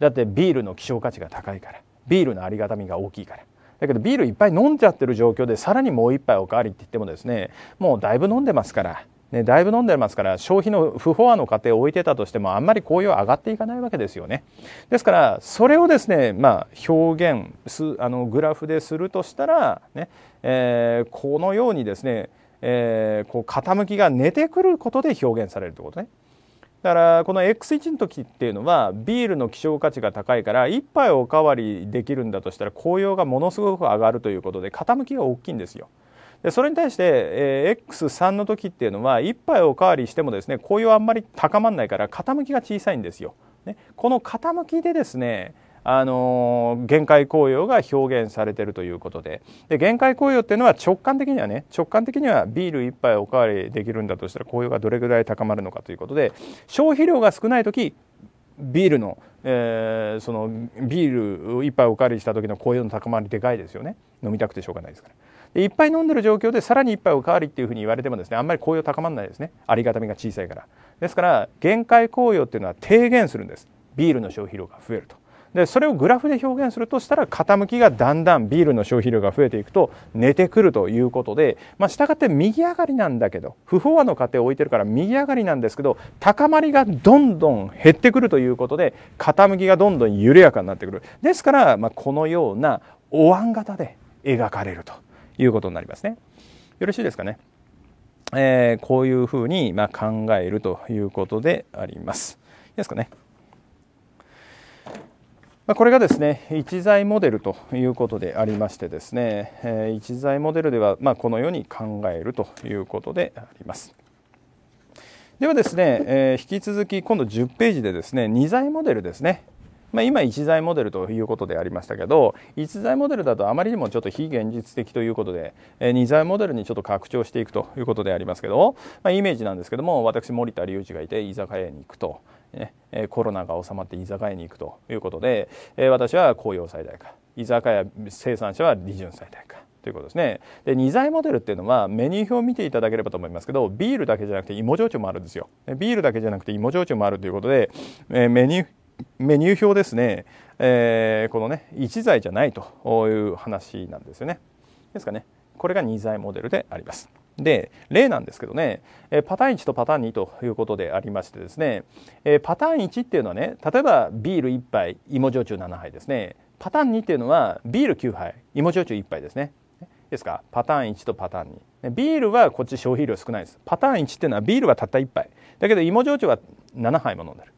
だってビールの希少価値が高いからビールのありがたみが大きいからだけどビールいっぱい飲んじゃってる状況でさらにもう1杯おかわりって言ってもですねもうだいぶ飲んでますからね、だいぶ飲んでますから、消費の不飽和の過程を置いてたとしても、あんまり紅葉上がっていかないわけですよね。ですから、それをですね、まあ、表現す、あの、グラフでするとしたら、ね、えー、このようにですね、えー、こう傾きが寝てくることで表現されるってことね。だからこの X1 の時っていうのはビールの希少価値が高いから1杯おかわりできるんだとしたら紅葉がものすごく上がるということで傾きが大きいんですよ。でそれに対して、えー、X3 の時っていうのは1杯おかわりしてもですね紅葉あんまり高まらないから傾きが小さいんですよ。ね、この傾きでですねあのー、限界紅葉が表現されているということでで限界紅葉っていうのは直感的にはね直感的にはビール1杯おかわりできるんだとしたら紅葉がどれぐらい高まるのかということで消費量が少ない時ビールの,、えー、そのビール1杯おかわりした時の紅葉の高まりでかいですよね飲みたくてしょうがないですから。でいっぱい飲んでる状況でさらに1杯おかわりっていうふうに言われてもですねあんまり効用高まらないですねありがたみが小さいからですから限界効用っていうのは低減するんですビールの消費量が増えるとでそれをグラフで表現するとしたら傾きがだんだんビールの消費量が増えていくと寝てくるということで、まあ、したがって右上がりなんだけど不飽和の過程を置いてるから右上がりなんですけど高まりがどんどん減ってくるということで傾きがどんどん緩やかになってくるですから、まあ、このようなお椀型で描かれると。いうことになりますね。よろしいですかね。えー、こういうふうに、ま考えるということであります。いいですかね。まこれがですね一財モデルということでありましてですね、え一財モデルでは、まこのように考えるということであります。ではですね、え引き続き今度10ページでですね2財モデルですねまあ、今一材モデルということでありましたけど一材モデルだとあまりにもちょっと非現実的ということで、二財材モデルにちょっと拡張していくということでありますけど、まあ、イメージなんですけども私森田隆一がいて居酒屋に行くと、ね、コロナが収まって居酒屋に行くということで、私は紅葉最大化居酒屋生産者は利潤最大化。ということですね。で、二材モデルっていうのはメニュー表を見ていただければと思いますけど、ビールだけじゃなくて芋焼酎もあるんですよ。ビールだけじゃなくて芋焼酎もあるということで、えー、メニューメニュー表ですね、えー、このね1材じゃないという話なんですよね。ですかねこれが2材モデルであります。で例なんですけどねパターン1とパターン2ということでありましてですねパターン1っていうのはね例えばビール1杯芋焼酎7杯ですねパターン2っていうのはビール9杯芋焼酎1杯ですねですかパターン1とパターン2ビールはこっち消費量少ないですパターン1っていうのはビールはたった1杯だけど芋焼酎は7杯も飲んでる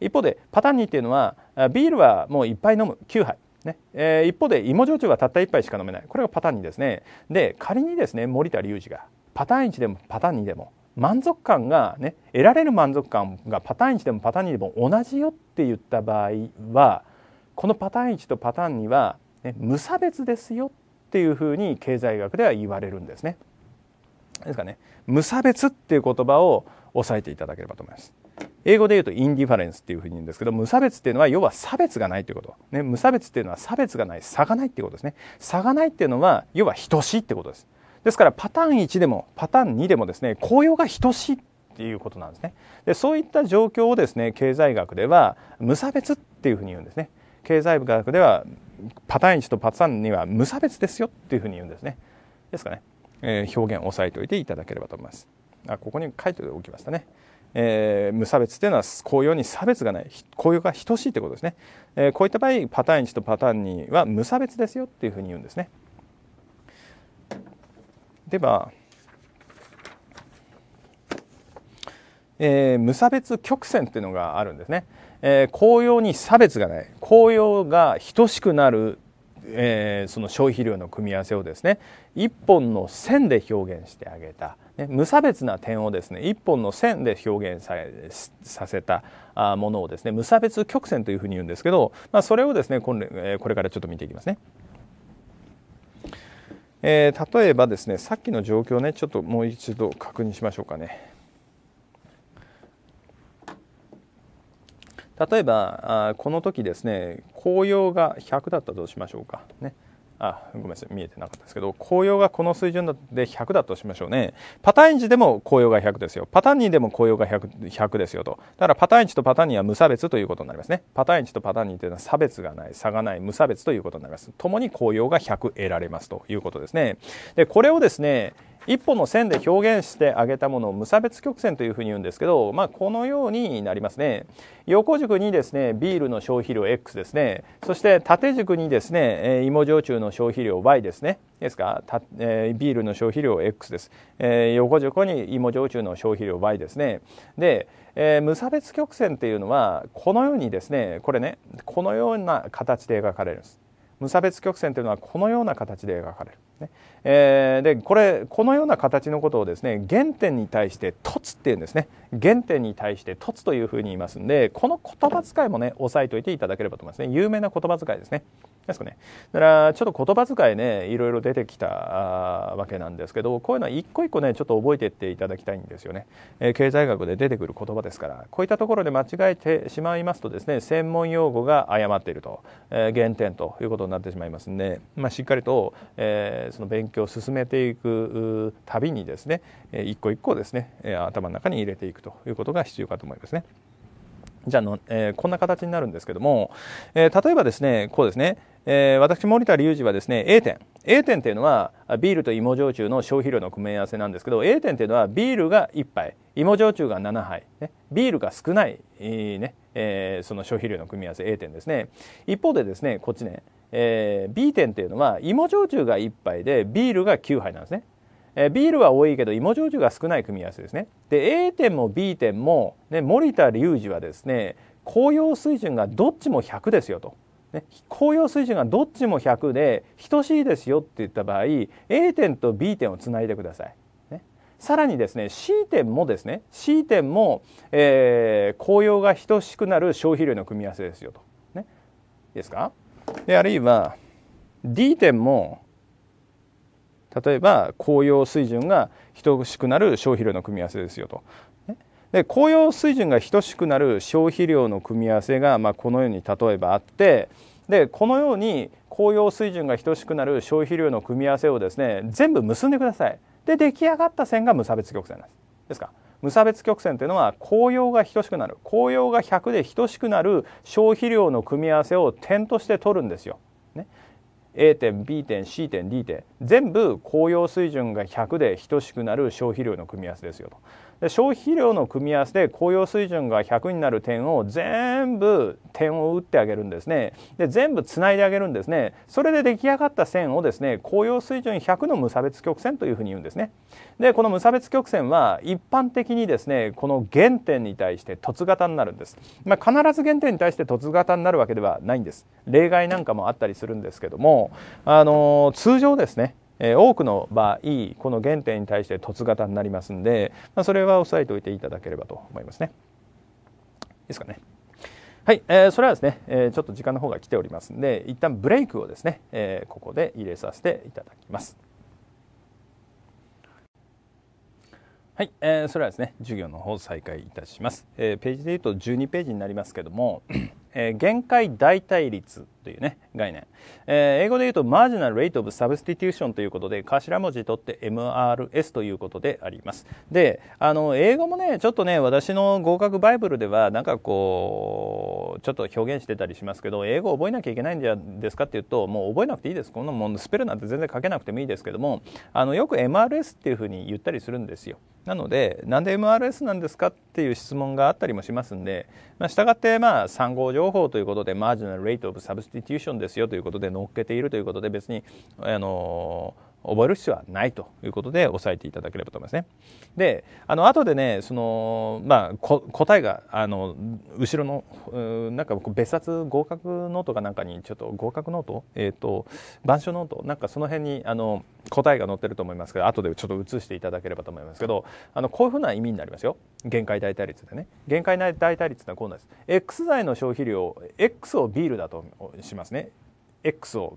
一方でパターン2っていうのはビールはもういっぱい飲む9杯ねえー、一方で芋焼酎はたった1杯しか飲めないこれがパターン2ですねで仮にですね森田隆二がパターン1でもパターン2でも満足感がね得られる満足感がパターン1でもパターン2でも同じよって言った場合はこのパターン1とパターン2は、ね、無差別ですよっていうふうに経済学では言われるんですね。ですかね無差別っていう言葉を押さえていただければと思います。英語で言うとインディファレンスっていうふうに言うんですけど、無差別っていうのは要は差別がないってこと。ね、無差別っていうのは差別がない、差がないってことですね。差がないっていうのは、要は等しいってことです。ですからパターン1でもパターン2でもですね、紅葉が等しいっていうことなんですね。で、そういった状況をですね、経済学では無差別っていうふうに言うんですね。経済学ではパターン1とパターン2は無差別ですよっていうふうに言うんですね。ですかね、えー、表現を押さえておいていただければと思います。あ、ここに書いておきましたね。えー、無差別というのは紅用に差別がない紅用が等しいということですね、えー、こういった場合パターン1とパターン2は無差別ですよっていうふうに言うんですねでは、えー、無差別曲線というのがあるんですね、えー、公用に差別がない紅用が等しくなるえー、その消費量の組み合わせをですね1本の線で表現してあげた、ね、無差別な点をですね一本の線で表現させたものをですね無差別曲線というふうに言うんですけど、まあ、それをですねこれこれからちょっと見ていきますね。えー、例えばですねさっきの状況ねちょっともう一度確認しましょうかね。例えばあこの時ですね紅葉が100だったとしましょうか。ね、あ、ごめんなさい、見えてなかったですけど、紅葉がこの水準で100だとしましょうね。パターン1でも紅葉が100ですよ。パターン2でも紅葉が 100, 100ですよと。だからパターン1とパターン2は無差別ということになりますね。パターン1とパターン2というのは差別がない、差がない、無差別ということになります。共に紅葉が100得られますということですね。で、これをですね、一本の線で表現してあげたものを無差別曲線というふうに言うんですけど、まあ、このようになりますね横軸にですねビールの消費量 X ですねそして縦軸にですね芋焼酎の消費量 Y ですねですかた、えー、ビールの消費量 X です、えー、横軸に芋焼酎の消費量 Y ですねで、えー、無差別曲線っていうのはこのようにですねこれねこのような形で描かれるんです無差別曲線というのはこのような形で描かれるえー、でこれこのような形のことをですね原点に対して凸っていうんですね、原点に対して凸というふうに言いますんで、この言葉遣いもね、押さえておいていただければと思いますね。有名な言葉遣いですね。ですかね。だから、ちょっと言葉遣いね、いろいろ出てきたわけなんですけど、こういうのは一個一個ね、ちょっと覚えていっていただきたいんですよね。えー、経済学で出てくる言葉ですから、こういったところで間違えてしまいますとですね、専門用語が誤っていると、えー、原点ということになってしまいますんで、まあ、しっかりと、えー、その勉強を進めていくたびにですね、一個一個ですね、頭の中に入れていく。くということが必要かと思いますね。じゃあの、えー、こんな形になるんですけども、えー、例えばですね、こうですね、えー、私、森田隆二はですね、A 店。A 店っていうのは、ビールと芋焼酎の消費量の組み合わせなんですけど、A 店っていうのは、ビールが1杯、芋焼酎が7杯、ね、ビールが少ない、えー、ねえー、その消費量の組み合わせ A 店ですね。一方でですね、こっちね、えー、B 店っていうのは、芋焼酎が1杯で、ビールが9杯なんですね。えビールは多いけど芋焼酎が少ない組み合わせですねで A 店も B 店も、ね、森田隆二はですね紅葉水準がどっちも100ですよと。ね、紅葉水準がどっちも100で等しいですよって言った場合 A 点と B 点をつないでください。ね、さらにですね C 点もですね C 点も、えー、紅葉が等しくなる消費量の組み合わせですよと。ね、いいですかであるいは D 点も例えば紅葉水準が等しくなる消費量の組み合わせですよと。で紅葉水準が等しくなる消費量の組み合わせが、まあ、このように例えばあってでこのように紅葉水準が等しくなる消費量の組み合わせをですね全部結んでください。で出来上がった線が無差別曲線です。ですか無差別曲線というのは紅葉が等しくなる紅葉が100で等しくなる消費量の組み合わせを点として取るんですよ。A 点 B 点 C 点 D 点全部紅葉水準が100で等しくなる消費量の組み合わせですよと。消費量の組み合わせで雇用水準が100になる点を全部点を打ってあげるんですねで全部つないであげるんですねそれで出来上がった線をですね雇用水準100の無差別曲線というふうに言うんですねでこの無差別曲線は一般的にですねこの原点に対して凸型になるんです、まあ、必ず原点に対して凸型になるわけではないんです例外なんかもあったりするんですけどもあの通常ですねえ多くの場合この原点に対して凸型になりますんで、まあ、それは押さえておいていただければと思いますね。いいですかね。はい、えー、それはですね、えー、ちょっと時間の方が来ておりますんで一旦ブレイクをですね、えー、ここで入れさせていただきます。はい、えー、それはですね授業の方再開いたします、えー、ページで言うと12ページになりますけどもえー、限界代替率というね概念、えー、英語で言うとマージナル・レイト・オブ・サブスティテューションということで頭文字取って MRS ということでありますであの英語もねちょっとね私の合格バイブルではなんかこうちょっと表現してたりしますけど英語覚えなきゃいけないんじゃですかっていうともう覚えなくていいですこんなもんスペルなんて全然書けなくてもいいですけどもあのよく MRS っていうふうに言ったりするんですよなのでなんで MRS なんですかっていう質問があったりもしますんで、まあ、がってまあ3号情報ということで、マージナル・レイト・オブ・サブスティテューションですよということで載っけているということで、別に、あのー覚える必要はないということで押さえていただければと思いますね。で、あの後でね、そのまあ答えがあの後ろのなんか別冊合格ノートかなんかにちょっと合格ノート、えっ、ー、と板書ノートなんかその辺にあの答えが載ってると思いますけど、後でちょっと移していただければと思いますけど、あのこういうふうな意味になりますよ。限界代替率でね、限界代替率ってのはこうなんです。X 材の消費量 X をビールだとしますね。X を、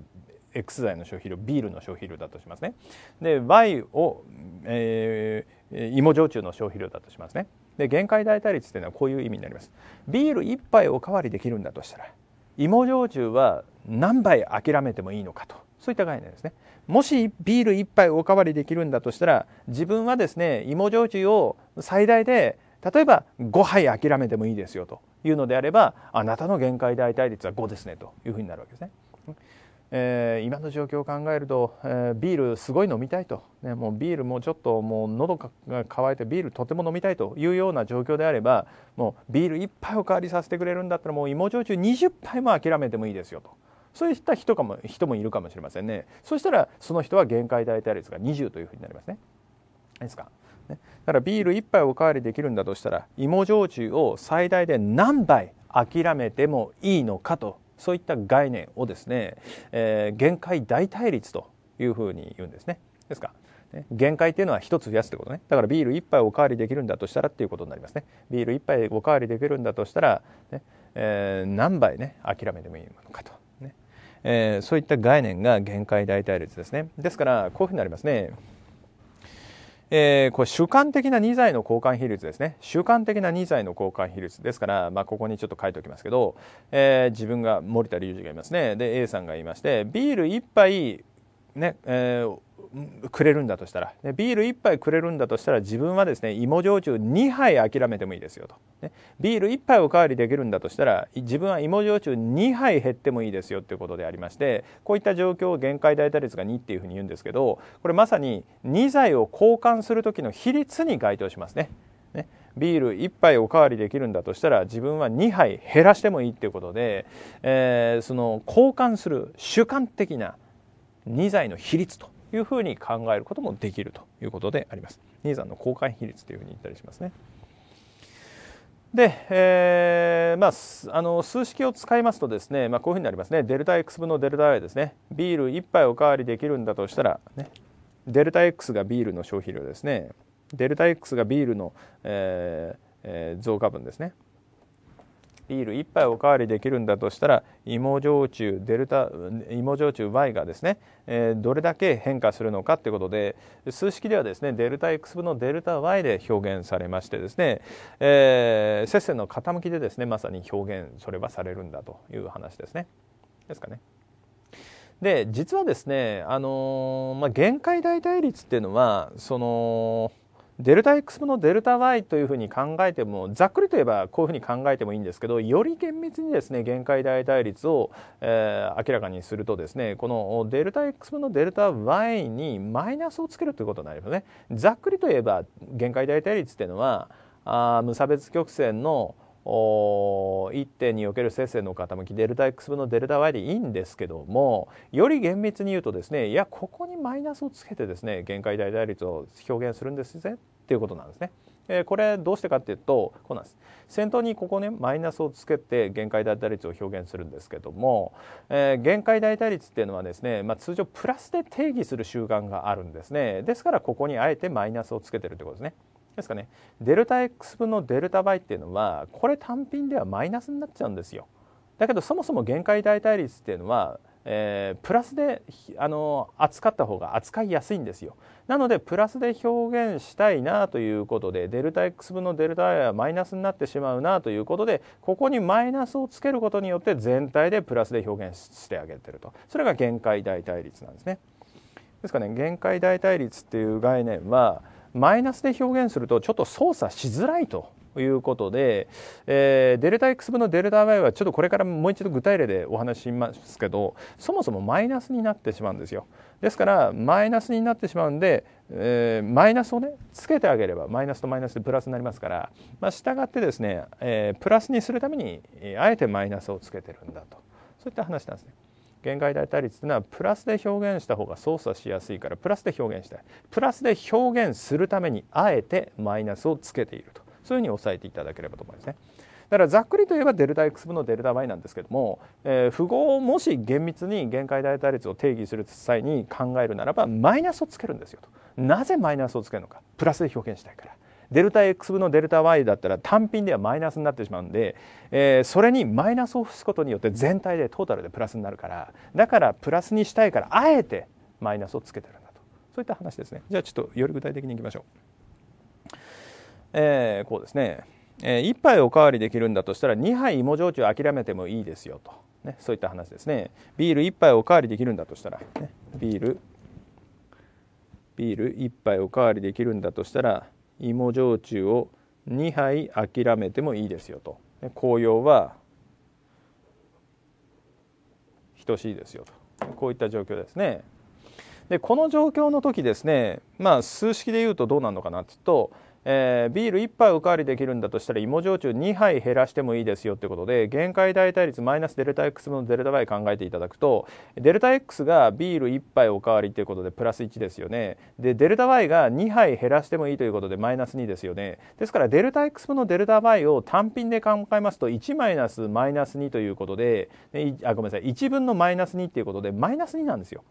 X 剤の消費量ビールの消費量だとしますねで Y を、えー、芋焼酎の消費量だとしますねで限界代替率というのはこういう意味になりますビール1杯おかわりできるんだとしたら芋焼酎は何杯諦めてもいいのかとそういった概念ですねもしビール1杯おかわりできるんだとしたら自分はですね芋焼酎を最大で例えば5杯諦めてもいいですよというのであればあなたの限界代替率は5ですねというふうになるわけですね。えー、今の状況を考えると、えー、ビールすごい飲みたいと、ね、もうビールもちょっともう喉が渇いてビールとても飲みたいというような状況であればもうビール1杯お代わりさせてくれるんだったらもう芋焼酎20杯も諦めてもいいですよと。そういった人かも人もいるかもしれませんね。そしたらその人は限界大体率が20というふうになりますね。ですか。ね、だからビール1杯お代わりできるんだとしたら芋焼酎を最大で何杯諦めてもいいのかとそういった概念をですね、えー、限界大対立というふうに言うんですね。ですから、ね、限界っていうのは1つ増やすってことねだからビール1杯おかわりできるんだとしたらっていうことになりますねビール1杯おかわりできるんだとしたらね、えー、何杯ね諦めてもいいのかとねえー、そういった概念が限界大対立ですねですからこういうふうになりますねえー、これ主観的な2剤の交換比率ですね。主観的な2剤の交換比率。ですから、まあ、ここにちょっと書いておきますけど、えー、自分が森田隆二がいますね。で、A さんがいまして、ビール1杯ね、えー、くれるんだとしたらでビール1杯くれるんだとしたら自分はですね芋焼酎2杯諦めてもいいですよと、ね、ビール1杯おかわりできるんだとしたら自分は芋焼酎2杯減ってもいいですよということでありましてこういった状況を限界代替率が2っていうふうに言うんですけどこれまさに2剤を交換する時の比率に該当しますね。ねビール1杯おかわりできるんだとしたら自分は2杯減らしてもいいっていうことで、えー、その交換する主観的な2罪の比率というふうに考えることもできるということであります。2罪の交換比率というふうに言ったりしますね。で、えーまあ、あの数式を使いますとですね、まあ、こういうふうになりますね。デルタ X 分のデルタ Y ですね。ビール1杯おかわりできるんだとしたら、ね、デルタ X がビールの消費量ですね。デルタ X がビールの、えーえー、増加分ですね。ビール1杯おかわりできるんだとしたら芋焼酎デルタ芋焼酎 Y がですね、えー、どれだけ変化するのかってことで数式ではですねデルタ X 分のデルタ Y で表現されましてですね、えー、接線の傾きでですねまさに表現それはされるんだという話ですね。ですかね。で実はですね、あのー、まあ、限界代替率っていうのはそのデルタ X のデルタ Y というふうに考えてもざっくりと言えばこういうふうに考えてもいいんですけどより厳密にですね限界代替率を、えー、明らかにするとですねこのデルタ X 分のデルタ Y にマイナスをつけるということになりますね。ざっくりと言えば限界代替率っていうのはあ無差別曲線の一点における接線の傾きデルタ x 分のデルタ y でいいんですけどもより厳密に言うとですねいやここにマイナスをつけてですね限界大倍率を表現するんですぜっていうことなんですね。えー、これどうしてかっていうとこうなんです先頭にここねマイナスをつけて限界大体率を表現するんですけども、えー、限界大体率っていうのはですね、まあ、通常プラスで定義する習慣があるんですねですからここにあえてマイナスをつけてるってことですね。ですかね、デルタ X 分のデルタ倍っていうのはこれ単品ではマイナスになっちゃうんですよ。だけどそもそも限界代替率っていうのは、えー、プラスであの扱った方が扱いやすいんですよ。なのでプラスで表現したいなということでデルタ X 分のデルタ倍はマイナスになってしまうなということでここにマイナスをつけることによって全体でプラスで表現してあげてるとそれが限界代替率なんですね。ですからね限界代替率っていう概念はマイナスで表現するとちょっと操作しづらいということで、えー、デルタ X 分のデルタ Y はちょっとこれからもう一度具体例でお話ししますけどそもそもマイナスになってしまうんですよですからマイナスになってしまうんで、えー、マイナスをねつけてあげればマイナスとマイナスでプラスになりますから、まあ、従ってですね、えー、プラスにするためにあえてマイナスをつけてるんだとそういった話なんですね。限界大替率というのはプラスで表現した方が操作しやすいからプラスで表現したいプラスで表現するためにあえてマイナスをつけているとそういうふうに押さえていただければと思いますね。だからざっくりと言えばデルタ X 分のデルタ Y なんですけども、えー、符号をもし厳密に限界大替率を定義する際に考えるならばマイナスをつけるんですよと。なぜマイナスをつけるのかプラスで表現したいから。デルタ X 分のデルタ Y だったら単品ではマイナスになってしまうんで、えー、それにマイナスを付すことによって全体でトータルでプラスになるからだからプラスにしたいからあえてマイナスをつけてるんだとそういった話ですねじゃあちょっとより具体的にいきましょう、えー、こうですね、えー、1杯おかわりできるんだとしたら2杯芋焼酎諦めてもいいですよと、ね、そういった話ですねビール1杯おかわりできるんだとしたら、ね、ビールビール1杯おかわりできるんだとしたら芋焼酎を2杯諦めてもいいですよと紅葉は等しいですよとこういった状況ですねでこの状況の時ですねまあ数式で言うとどうなるのかなっていうとえー、ビール1杯おかわりできるんだとしたら芋焼酎2杯減らしてもいいですよってことで限界代替率マイナスデルタ X 分のデルタ Y 考えていただくとデルタ X がビール1杯おかわりということでプラス1ですよねでデルタ Y が2杯減らしてもいいということでマイナス2ですよねですからデルタ X 分のデルタ Y を単品で考えますと1マイナスマイナス2ということであごめんなさい1分のマイナス2っていうことでマイナス2なんですよ。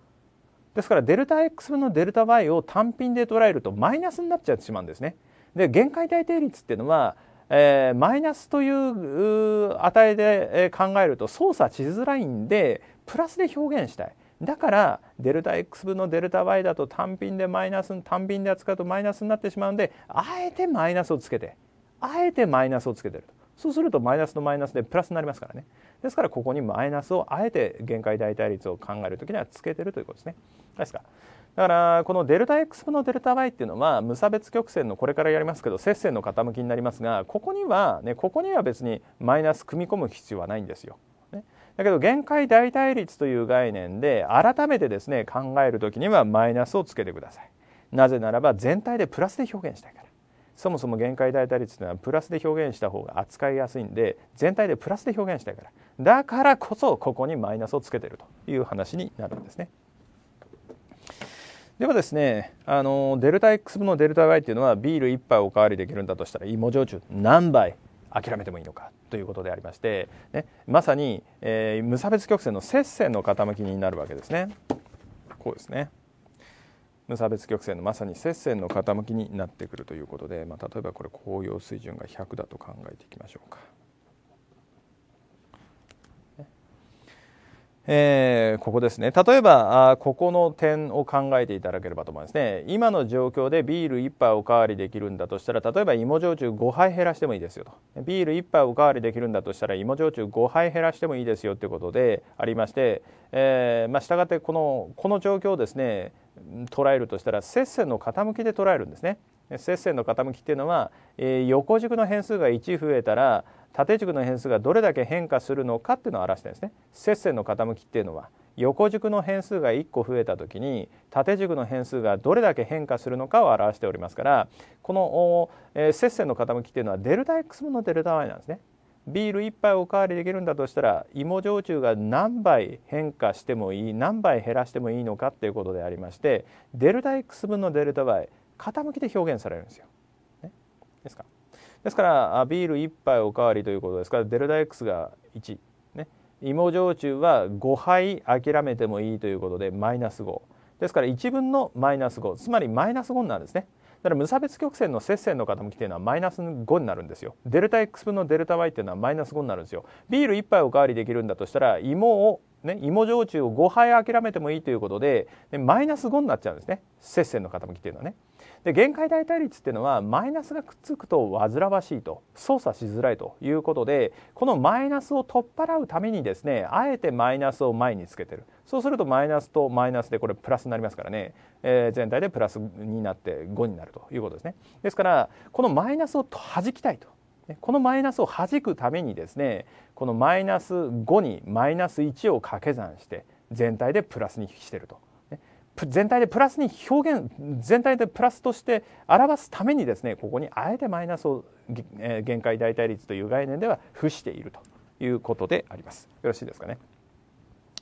ですからデルタ X 分のデルタ Y を単品で捉えるとマイナスになっちゃってしまうんですね。で限界大定率っていうのは、えー、マイナスという値で考えると操作しづらいんでプラスで表現したい。だからデルタ X 分のデルタ Y だと単品でマイナス単品で扱うとマイナスになってしまうんであえてマイナスをつけてあえてマイナスをつけてるとそうするとマイナスとマイナスでプラスになりますからねですからここにマイナスをあえて限界代替率を考える時にはつけてるということですね。ですかだからこのデルタ X 分のデルタ Y っていうのは無差別曲線のこれからやりますけど接線の傾きになりますがここにはねここには別にマイナス組み込む必要はないんですよ。ね、だけど限界代替率という概念で改めてですね考える時にはマイナスをつけてください。なぜならば全体でプラスで表現したいから。そもそも限界代替率というのはプラスで表現した方が扱いやすいんで全体でプラスで表現したいからだからこそここにマイナスをつけてるという話になるんですね。ではですねあのデルタ X 分のデルタ Y っていうのはビール1杯おかわりできるんだとしたら芋焼酎何杯諦めてもいいのかということでありまして、ね、まさに、えー、無差別曲線の接線の傾きになるわけですねこうですね無差別曲線のまさに接線の傾きになってくるということで、まあ、例えばこれ紅葉水準が100だと考えていきましょうか。えー、ここですね例えばあここの点を考えていただければと思いますね今の状況でビール1杯おかわりできるんだとしたら例えば芋焼酎5杯減らしてもいいですよとビール1杯おかわりできるんだとしたら芋焼酎5杯減らしてもいいですよということでありまして、えーまあ、したがってこのこの状況をですね捉えるとしたら接線の傾きで捉えるんですね接線の傾きっていうのは、えー、横軸の変数が1増えたら縦軸の変数がどれだけ変化するのかっていうのを表してるんですね。接線の傾きっていうのは横軸の変数が1個増えた時に縦軸の変数がどれだけ変化するのかを表しておりますからこの、えー、接線の傾きっていうのはデルタ X 分のデルタ Y なんですね。ビール1杯おかわりできるんだとしたら芋焼酎が何倍変化してもいい何倍減らしてもいいのかっていうことでありましてデルタ X 分のデルタ Y 傾きで表現されるんですよ。ね、ですかですからビール1杯おかわりということですからデルタ X が1、ね、芋焼酎は5杯諦めてもいいということでマイナス5ですから1分のマイナス5つまりマイナス5になるんですねだから無差別曲線の接線の傾きというのはマイナス5になるんですよデルタ X 分のデルタ Y っていうのはマイナス5になるんですよビール1杯おかわりできるんだとしたら芋をね、芋焼酎を5杯諦めてもいいということででマイナス5になっちゃうんですね接線の傾きっていうのはね。で限界代替率っていうのはマイナスがくっつくと煩わしいと操作しづらいということでこのマイナスを取っ払うためにですねあえてマイナスを前につけてるそうするとマイナスとマイナスでこれプラスになりますからね、えー、全体でプラスになって5になるということですねですからこのマイナスを弾きたいとこのマイナスを弾くためにですねこのマイナス5にマイナス1を掛け算して全体でプラスにしてると全体でプラスに表現全体でプラスとして表すためにですねここにあえてマイナスを、え限界代替率という概念では付しているということであります。よろしいですかね。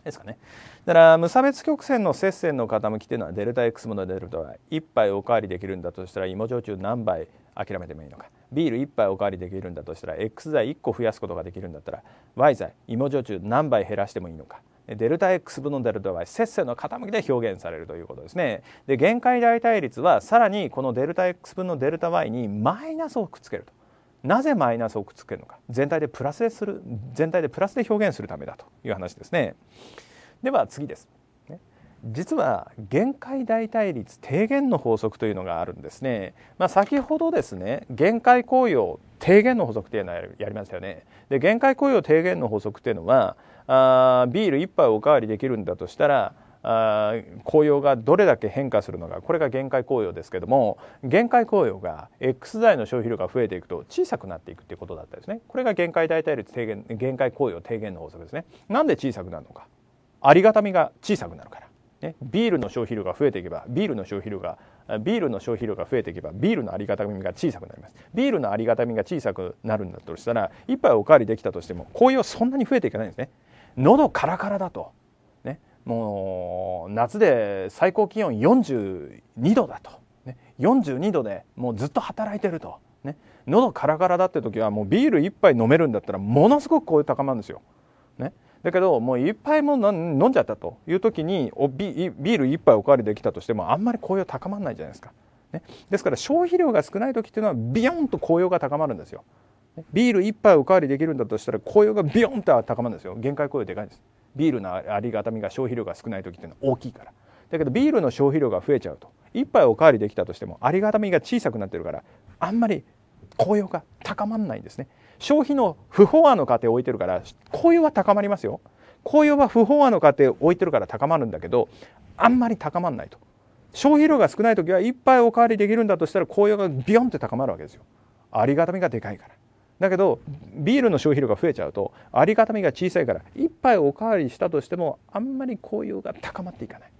ですかね。だから無差別曲線の接線の傾きというのはデルタ X ものデルタは1杯おかわりできるんだとしたら芋焼酎何杯諦めてもいいのかビール1杯おかわりできるんだとしたら X 剤1個増やすことができるんだったら Y 剤芋焼酎何杯減らしてもいいのかデルタ X 分のデルタ Y 接線の傾きで表現されるということですねで限界代替率はさらにこのデルタ X 分のデルタ Y にマイナスをくっつけるとなぜマイナスをくっつけるのか全体でプラスでする全体でプラスで表現するためだという話ですねでは次です実は限界代替率低減の法則というのがあるんですね、まあ、先ほどですね限界効用低減の法則というのはやりましたよねで限界雇用低減の法則というのはあビール1杯おかわりできるんだとしたらあ紅葉がどれだけ変化するのかこれが限界紅葉ですけども限界紅葉が X 剤の消費量が増えていくと小さくなっていくっていうことだったですねこれが限界代替率低減限界紅葉低減の法則ですねなんで小さくなるのかありがたみが小さくなるから、ね、ビールの消費量が増えていけばビールの消費量がビールの消費量が増えていけばビールのありがたみが小さくなりますビールのありがたみが小さくなるんだとしたら1杯おかわりできたとしても紅葉そんなに増えていかないんですね喉カラカラだと、ね、もう夏で最高気温42度だと、ね、42度でもうずっと働いてると、ね、喉カラカラだって時はもうビール1杯飲めるんだったらものすごく声高まるんですよ。ね、だけどもういっぱいも飲んじゃったという時にビール1杯おかわりできたとしてもあんまり紅葉高まらないじゃないですか、ね、ですから消費量が少ない時っていうのはビヨンと紅葉が高まるんですよビール1杯おかわりできるんだとしたら雇用がビヨンと高まるんですよ限界雇用でかいんですビールのありがたみが消費量が少ない時っていうのは大きいからだけどビールの消費量が増えちゃうと1杯おかわりできたとしてもありがたみが小さくなってるからあんまり雇用が高まらないんですね消費の不法和の過程を置いてるから雇用は高まりますよ雇用は不法和の過程を置いてるから高まるんだけどあんまり高まらないと消費量が少ない時は1杯おかわりできるんだとしたら雇用がビヨンって高まるわけですよありがたみがでかいからだけどビールの消費量が増えちゃうとありがたみが小さいから1杯おかわりしたとしてもあんまり効用が高まっていかない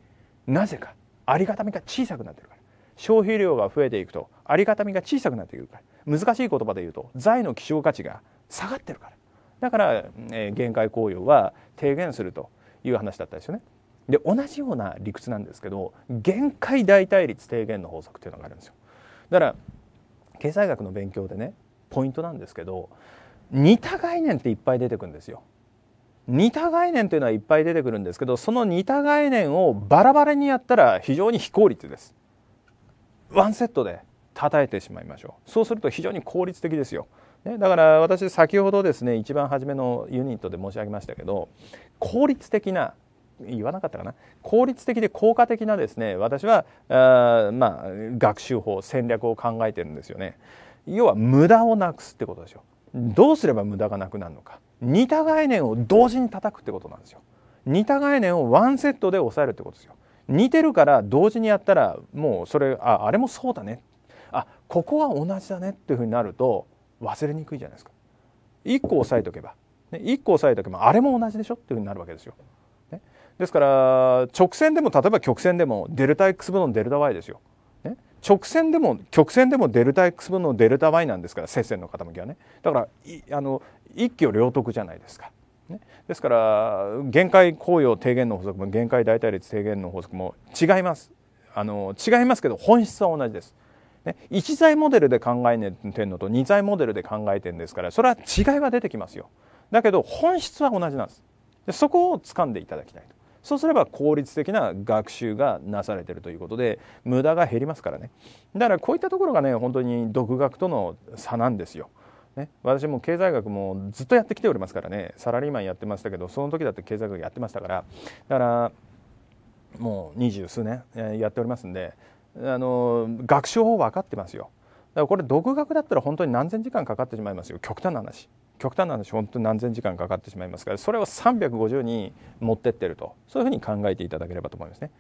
なぜかありがたみが小さくなってるから消費量が増えていくとありがたみが小さくなっていくから難しい言葉で言うと財の希少価値が下がってるからだから、えー、限界効用は低減するという話だったですよね。で同じような理屈なんですけど限界代替率低減の法則っていうのがあるんですよ。だから経済学の勉強でねポイントなんですけど似た概念っていっぱい出てくるんですよ。似た概念というのはいっぱい出てくるんですけどその似た概念をバラバラにやったら非常に非効率です。ワンセットで叩いてしまいましょうそうすると非常に効率的ですよ、ね、だから私先ほどですね一番初めのユニットで申し上げましたけど効率的な言わなかったかな効率的で効果的なですね私はあまあ、学習法戦略を考えてるんですよね要は無駄をなくすってことですよどうすれば無駄がなくなるのか似た概念を同時に叩くってことなんですよ似た概念をワンセットで抑えるってことですよ似てるから同時にやったらもうそれああれもそうだねあここは同じだねっていうふうになると忘れにくいじゃないですか1個押さえとけば、ね、1個押さえとけばあれも同じでしょっていうふうになるわけですよ、ね、ですから直線でも例えば曲線でもデルタ X 分のデルタ Y ですよね、直線でも曲線でもデルタ X 分のデルタ Y なんですから接線の傾きはねだからあの一挙両得じゃないですか。ね、ですから限界効用低減の法則も限界代替率低減の法則も違いますあの違いますけど本質は同じです。ね、1材モデルで考えてんのと2材モデルで考えてんですからそれは違いは出てきますよだけど本質は同じなんですでそこを掴んでいただきたいとそうすれば効率的な学習がなされてるということで無駄が減りますからねだからこういったところがね本当に独学との差なんですよ。ね、私も経済学もずっとやってきておりますからねサラリーマンやってましたけどその時だって経済学やってましたからだからもう二十数年やっておりますんであの学習法分かってますよだからこれ独学だったら本当に何千時間かかってしまいますよ極端な話極端な話本当に何千時間かかってしまいますからそれを350に持ってってるとそういうふうに考えていただければと思いますね、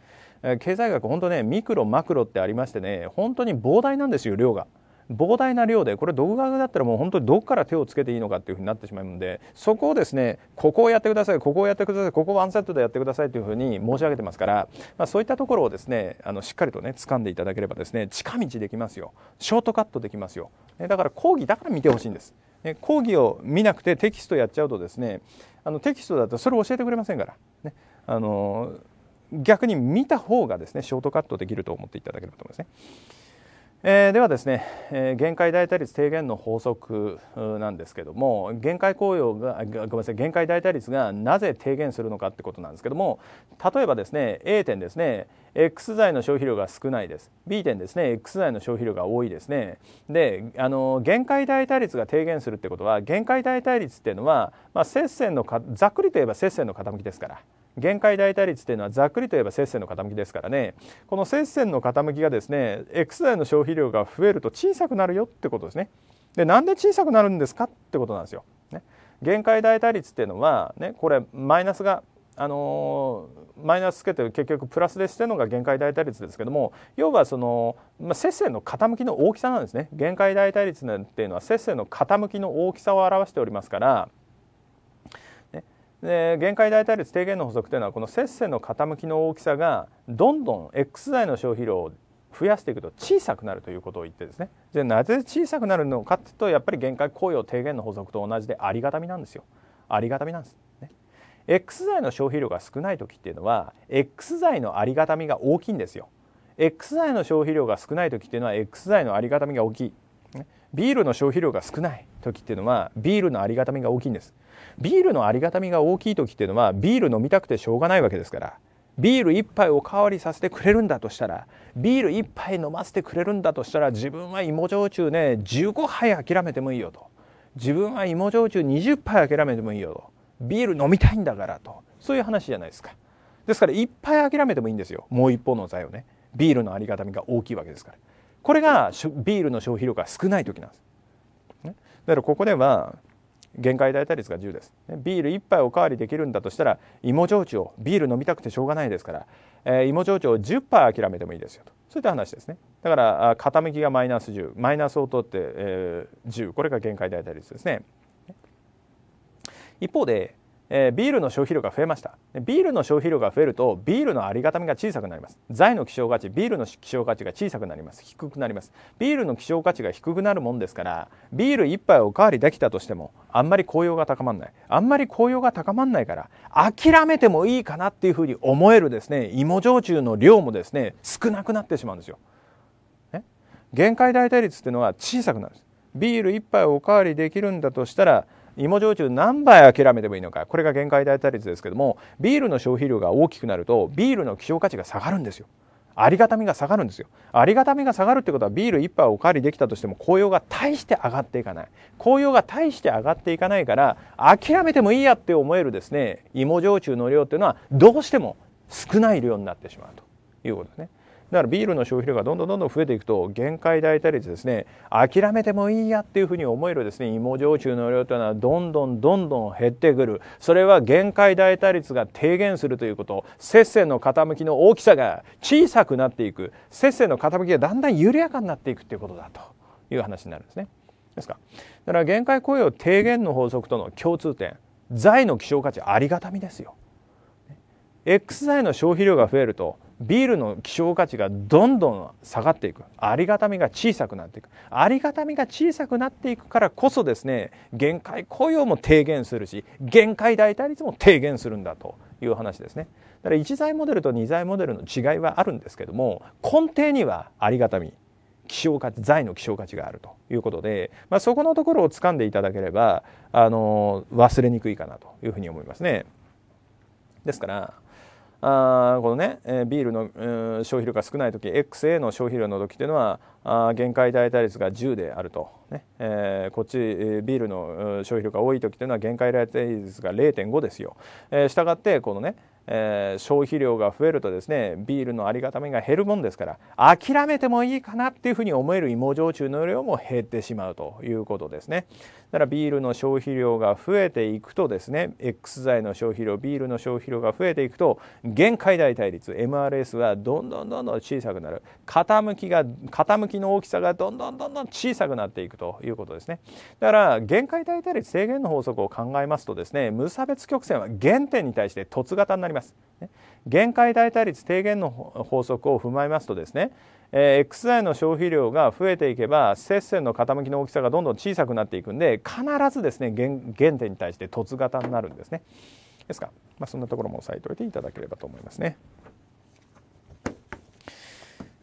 えー、経済学本当ねミクロマクロってありましてね本当に膨大なんですよ量が膨大な量でこれ独学だったらもう本当にどこから手をつけていいのかっていうふうになってしまうのでそこをですねここをやってくださいここをやってくださいここをワンセットでやってくださいというふうに申し上げてますから、まあ、そういったところをですねあのしっかりとね掴んでいただければですね近道できますよショートカットできますよ、ね、だから講義だから見てほしいんです講義を見なくてテキストやっちゃうとですねあのテキストだとそれを教えてくれませんから、ね、あの逆に見た方がですねショートカットできると思っていただければと思いますね。えー、ではですね、えー、限界代替率低減の法則なんですけども限界雇用がごめんなさい限界代替率がなぜ低減するのかってことなんですけども例えばですね A 点ですね X 剤の消費量が少ないです B 点ですね X 剤の消費量が多いですねであの限界代替率が低減するってことは限界代替率っていうのは、まあ、接線のかざっくりといえば接線の傾きですから。限界代替率っていうのはざっくりといえば接線の傾きですからねこの接線の傾きがですね X 代の消費量が増えると小さくなるよってことですねでなんで小さくなるんですかってことなんですよ、ね、限界代替率っていうのはねこれマイナスがあのー、マイナスつけて結局プラスでしてるのが限界代替率ですけども要はその、まあ、接線の傾きの大きさなんですね限界代替率っていうのは接線の傾きの大きさを表しておりますからで限界代替率低減の法則というのはこの接線の傾きの大きさがどんどん X 材の消費量を増やしていくと小さくなるということを言ってですねじゃあなぜ小さくなるのかというとやっぱり限界雇用低減の法則と同じでありがたみなんですよありがたみなんです、ね、X 材の消費量が少ない時っていうのは X 材のありがたみが大きいんですよ X 材の消費量が少ない時っていうのは X 材のありがたみが大きいビールの消費量が少ない時っていうのはビールのありがたみが大きいんですビールのありがたみが大きい時っていうのはビール飲みたくてしょうがないわけですからビール1杯おかわりさせてくれるんだとしたらビール1杯飲ませてくれるんだとしたら自分は芋焼酎ね15杯諦めてもいいよと自分は芋焼酎20杯諦めてもいいよとビール飲みたいんだからとそういう話じゃないですかですから一杯諦めてもいいんですよもう一方の材をねビールのありがたみが大きいわけですからこれがビールの消費量が少ない時なんです、ね、だからここでは限界大体率が10ですビール1杯おかわりできるんだとしたら芋焼酎をビール飲みたくてしょうがないですから、えー、芋焼酎を10杯諦めてもいいですよとそういった話ですねだから傾きがマイナス10マイナスを取って、えー、10これが限界大体率ですね一方でえー、ビールの消費量が増えましたビールの消費量が増えるとビールのありがたみが小さくなります財の希少価値ビールの希少価値が小さくなります低くなりますビールの希少価値が低くなるもんですからビール1杯おかわりできたとしてもあんまり紅葉が高まんないあんまり紅葉が高まんないから諦めてもいいかなっていうふうに思えるですね芋焼酎の量もですね少なくなってしまうんですよ、ね、限界代替率っていうのは小さくなるんですビール1杯おかわりできるんだとしたら芋焼酎何杯諦めてもいいのかこれが限界大体率ですけどもビールの消費量が大きくなるとビールの希少価値が下がるんですよ。ありがたみが下がるんですよありがたみが下がるってことはビール1杯おかわりできたとしても紅葉が大して上がっていかない紅葉が大して上がっていかないから諦めてもいいやって思えるですね芋焼酎の量っていうのはどうしても少ない量になってしまうということですねだからビールの消費量がどんどんどんどん増えていくと限界代替率ですね諦めてもいいやっていうふうに思えるですね芋焼酎の量というのはどんどんどんどん減ってくるそれは限界代替率が低減するということっせの傾きの大きさが小さくなっていくっせの傾きがだんだん緩やかになっていくということだという話になるんですね。ですかだから限界雇用低減の法則との共通点財の希少価値ありがたみですよ。X 財の消費量が増えるとビールの希少価値がどんどん下がっていくありがたみが小さくなっていくありがたみが小さくなっていくからこそですね限界雇用も低減するし限界代替率も低減するんだという話ですねだから1材モデルと2材モデルの違いはあるんですけども根底にはありがたみ希少価値財の希少価値があるということで、まあ、そこのところを掴んでいただければあの忘れにくいかなというふうに思いますね。ですからあこのね、えビールの、えー、消費量が少ない時 XA の消費量の時っていうのはあ限界代替率が10であると、ねえー、こっち、えビールの消費量が多い時っていうのは限界代替率が0.5ですよ。えー、したがってこのねえー、消費量が増えるとですねビールのありがたみが減るもんですから諦めてもいいかなっていうふうに思える芋焼酎の量も減ってしまうということですねだからビールの消費量が増えていくとですね X 剤の消費量ビールの消費量が増えていくと限界大対率 MRS はどんどんどんどん小さくなる傾きが傾きの大きさがどんどんどんどん小さくなっていくということですねだから限界大対率制限の法則を考えますとですね無差別曲線は原点に対して凸型になりますます。限界代替率低減の法則を踏まえますとですね、えー、X i の消費量が増えていけば接線の傾きの大きさがどんどん小さくなっていくんで必ずですね原点に対して凸型になるんですねですから、まあ、そんなところも押さえておいていただければと思いますね。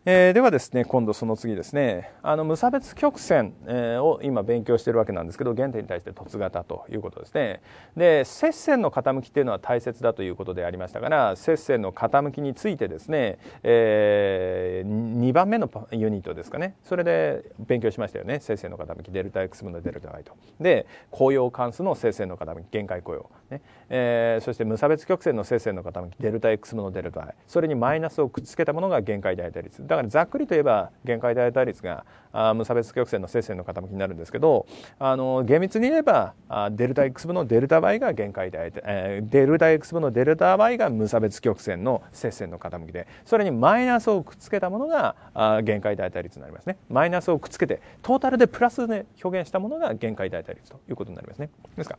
えー、ではですね、今度その次ですね、あの無差別曲線、を今勉強してるわけなんですけど、原点に対して凸型ということですね。で、接線の傾きっていうのは大切だということでありましたから、接線の傾きについてですね、えー、2番目のユニットですかね、それで勉強しましたよね、接線の傾き、デルタ X 分のデルタ Y と。で、雇用関数の接線の傾き、限界雇用。ねえー、そして無差別曲線の接線の傾きデルタ X ものデルタ I それにマイナスをくっつけたものが限界大替率だからざっくりといえば限界大替率があ無差別曲線の接線の傾きになるんですけどあの厳密に言えばあデルタ X 分のデルタ Y が限界大えー、デルタ X 分のデルタ Y が無差別曲線の接線の傾きでそれにマイナスをくっつけたものがあ限界大替率になりますねマイナスをくっつけてトータルでプラスで、表現したものが限界大替率ということになりますねですか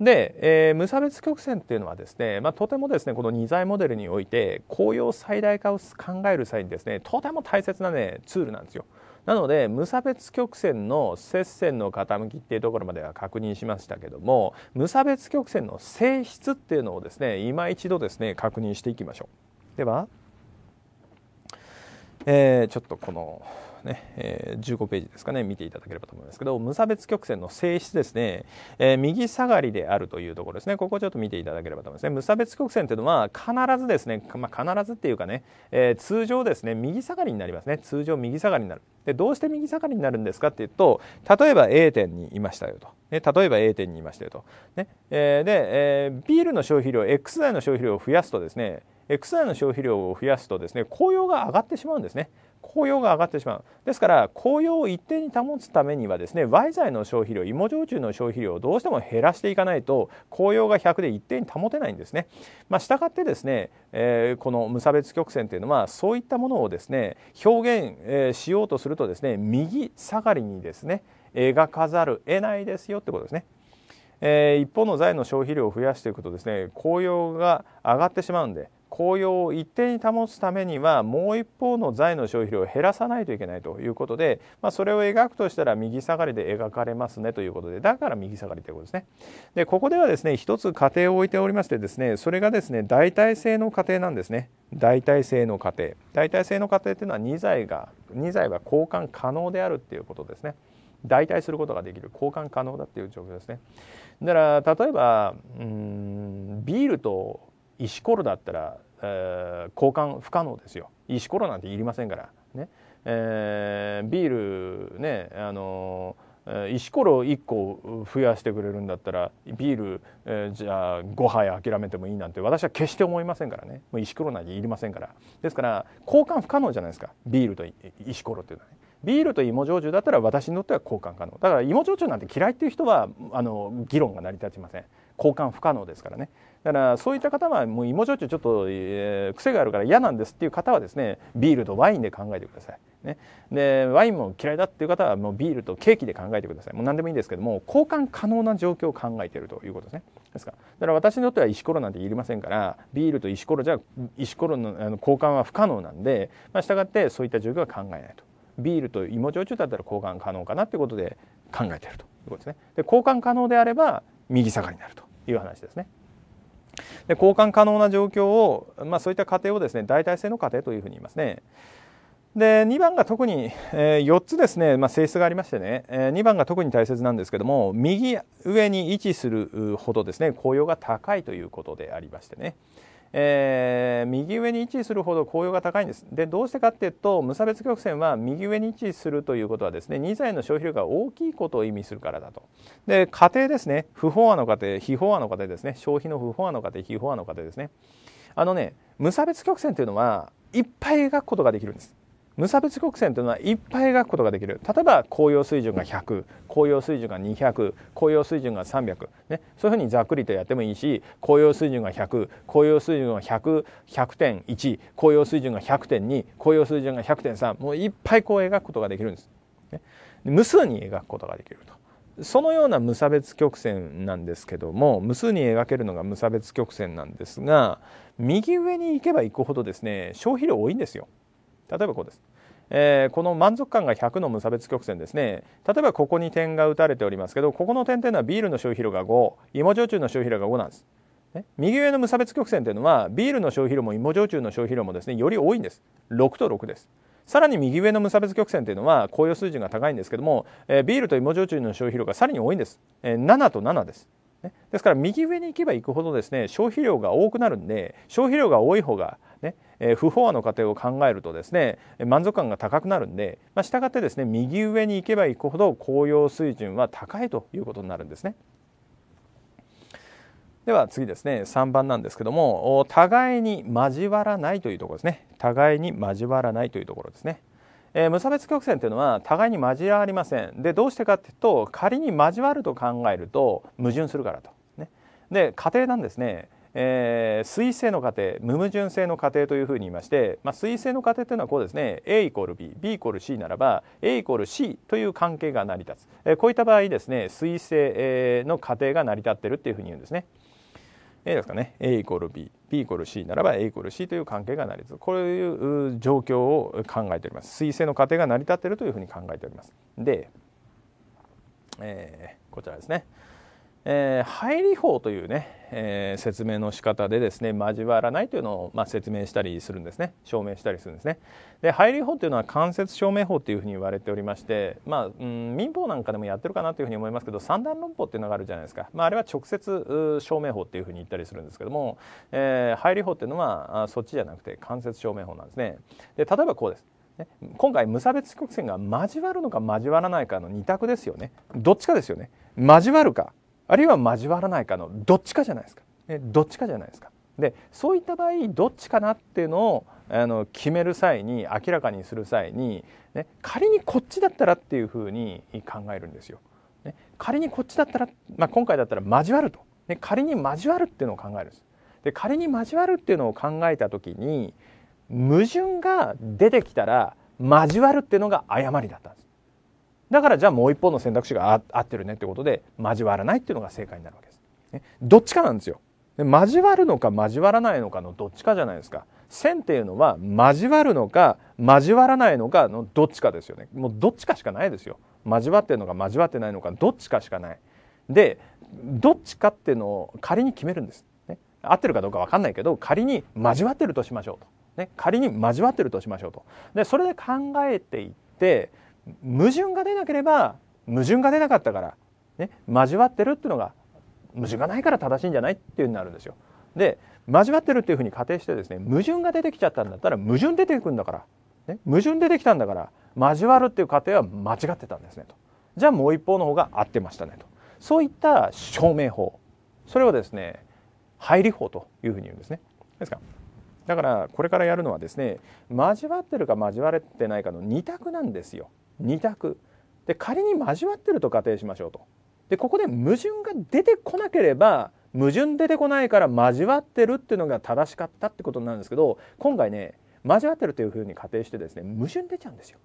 で、えー、無差別曲線っていうのはですね、まあ、とてもですねこの2材モデルにおいて紅葉最大化を考える際にですねとても大切な、ね、ツールなんですよ。なので無差別曲線の接線の傾きっていうところまでは確認しましたけども無差別曲線の性質っていうのをですね今一度ですね確認していきましょう。では、えー、ちょっとこのね、え15ページですかね、見ていただければと思いますけど、無差別曲線の性質ですね、えー、右下がりであるというところですね、ここちょっと見ていただければと思いますね。無差別曲線というのは、必ずですね、まあ、必ずっていうかね、えー、通常ですね、右下がりになりますね。通常右下がりになる。で、どうして右下がりになるんですかっていうと、例えば A 点にいましたよと。ね、例えば A 点にいましたよと。ね、えー、で、えー、ビールの消費量、X 代の消費量を増やすとですね、X 代の消費量を増やすとですね、紅葉が上がってしまうんですね。紅葉が上がってしまうですから紅葉を一定に保つためにはですね Y 剤の消費量芋焼酎の消費量をどうしても減らしていかないと紅葉が100で一定に保てないんですね、まあ、したがってですね、えー、この無差別曲線というのはそういったものをですね表現、えー、しようとするとですね右下がりにですね描かざる得ないですよってことですね。えー、一方の財の消費量を増やしていくとですね紅葉が上がってしまうんで効用を一定に保つためにはもう一方の財の消費量を減らさないといけないということで、まあ、それを描くとしたら右下がりで描かれますねということでだから右下がりということですね。でここではですね一つ仮定を置いておりましてですねそれがですね代替性の仮定なんですね。代替性の過程代替性の過程というのは2財が2財は交換可能であるっていうことですね代替することができる交換可能だっていう状況ですねだから例えばうんビールと石ころだったら、えー、交換不可能ですよ石ころなんていりませんからね、えー、ビールねあのー、石ころ1個増やしてくれるんだったらビール、えー、じゃあ5杯諦めてもいいなんて私は決して思いませんからねもう石ころなんていりませんからですから交換不可能じゃないですかビールと石ころっていうのはねビールと芋焼酎だったら私にとっては交換可能だから芋焼酎なんて嫌いっていう人はあの議論が成り立ちません交換不可能ですからねだからそういった方はもう芋焼酎ちょっと、えー、癖があるから嫌なんですっていう方はですねビールとワインで考えてください。ね、でワインも嫌いだっていう方はもうビールとケーキで考えてくださいもう何でもいいんですけども交換可能な状況を考えているということですねですからだから私にとっては石ころなんていりませんからビールと石ころじゃ石ころのあの交換は不可能なんで、まあ、したがってそういった状況は考えないとビールと芋焼酎だったら交換可能かなっていうことで考えているということですねで交換可能であれば右下がりになるという話ですねで交換可能な状況を、まあ、そういった過程をですね代替性の過程というふうに言いますね。で2番が特に、えー、4つですね、まあ、性質がありましてね、えー、2番が特に大切なんですけども右上に位置するほどですね紅葉が高いということでありましてね、えー、右上に位置するほど効用が高いんですでどうしてかっていうと無差別曲線は右上に位置するということはですね2剤の消費量が大きいことを意味するからだとで家庭ですね不飽和の家庭非飽和の家庭ですね消費の不飽和の家庭非飽和の家庭ですねあのね無差別曲線というのはいっぱい描くことができるんです無差別国選というのはいっぱい描くことができる例えば紅葉水準が100紅葉水準が200紅葉水準が300、ね、そういうふうにざっくりとやってもいいし紅葉水準が100紅葉水準が100100.1紅葉水準が100.2紅葉水準が100.3もういっぱいこう描くことができるんです、ね、無数に描くことができると。そのような無差別曲線なんですけども無数に描けるのが無差別曲線なんですが右上に行けば行くほどですね消費量多いんですよ。例えばこうです。えー、この満足感が100の無差別曲線ですね例えばここに点が打たれておりますけどここの点というのはビールの消費量が5芋焼酎の消費量が5なんです、ね、右上の無差別曲線というのはビールの消費量も芋焼酎の消費量もですねより多いんです6と6ですさらに右上の無差別曲線というのは雇用水準が高いんですけども、えー、ビールと芋焼酎の消費量がさらに多いんです、えー、7と7ですね、ですから右上に行けば行くほどですね消費量が多くなるんで消費量が多い方がね、え不飽和の過程を考えるとですね満足感が高くなるんで、まあ、したがってですね右上に行けば行くほど紅葉水準は高いということになるんですね。では次ですね3番なんですけども互いに交わらないというところですね互いに交わらないというところですね。えー、無差別曲線というのは互いに交わりませんでどうしてかというと仮に交わると考えると矛盾するからと。ね、で仮定なんですね。えー、水性の仮定無矛盾性の仮定というふうに言いまして、まあ、水性の仮定というのはこうですね A イコール BB イコール C ならば A イコール C という関係が成り立つ、えー、こういった場合ですね水性の仮定が成り立っているというふうに言うんですね。A ですかね A イコール B B イコール C ならば A イコール C という関係が成り立つこういう状況を考えております彗星の過程が成り立っているというふうに考えておりますで、えー、こちらですねえー、入り法というね、えー、説明の仕方でですね交わらないというのを、まあ、説明したりするんですね証明したりするんですねで入り法というのは間接証明法というふうに言われておりましてまあ、うん、民法なんかでもやってるかなというふうに思いますけど三段論法っていうのがあるじゃないですか、まあ、あれは直接証明法っていうふうに言ったりするんですけども、えー、入り法っていうのはそっちじゃなくて間接証明法なんですねで例えばこうです今回無差別直線が交わるのか交わらないかの2択ですよねどっちかですよね交わるかあるいは交わらないかのどっちかじゃないですか、ね、どっちかじゃないですかでそういった場合どっちかなっていうのをあの決める際に明らかにする際に、ね、仮にこっちだったらっていうふうに考えるんですよ。ね、仮にこっちだったら、まあ、今回だったら交わると、ね、仮に交わるっていうのを考えるんです。で仮に交わるっていうのを考えた時に矛盾が出てきたら交わるっていうのが誤りだったんです。だからじゃあもう一方の選択肢が合ってるねってことで交わらないっていうのが正解になるわけです。ね、どっちかなんですよ。で交わるのか交わらないのかのどっちかじゃないですか。線っていうのは交わるのか交わらないのかのどっちかですよね。もうどっちかしかないですよ。交わってるのか交わってないのかどっちかしかない。でどっちかっていうのを仮に決めるんです。ね、合ってるかどうか分かんないけど仮に交わってるとしましょうと。ね、仮に交わってるとしましょうと。でそれで考えていって矛盾が出なければ矛盾が出なかったから、ね、交わってるっていうのが矛盾がないから正しいんじゃないっていうになるんですよ。で交わってるっていうふうに仮定してですね矛盾が出てきちゃったんだったら矛盾出てくんだから、ね、矛盾出てきたんだから交わるっていう仮定は間違ってたんですねとじゃあもう一方の方が合ってましたねとそういった証明法それをですね配理法というふうに言うんですね。ですかだからこれからやるのはですね交わってるか交われてないかの2択なんですよ。2択で仮に交わってると仮定しましょうとでここで矛盾が出てこなければ矛盾出てこないから交わってるっていうのが正しかったってことなんですけど今回ね交わってるというふうに仮定してですね矛盾出ちゃうんですよ。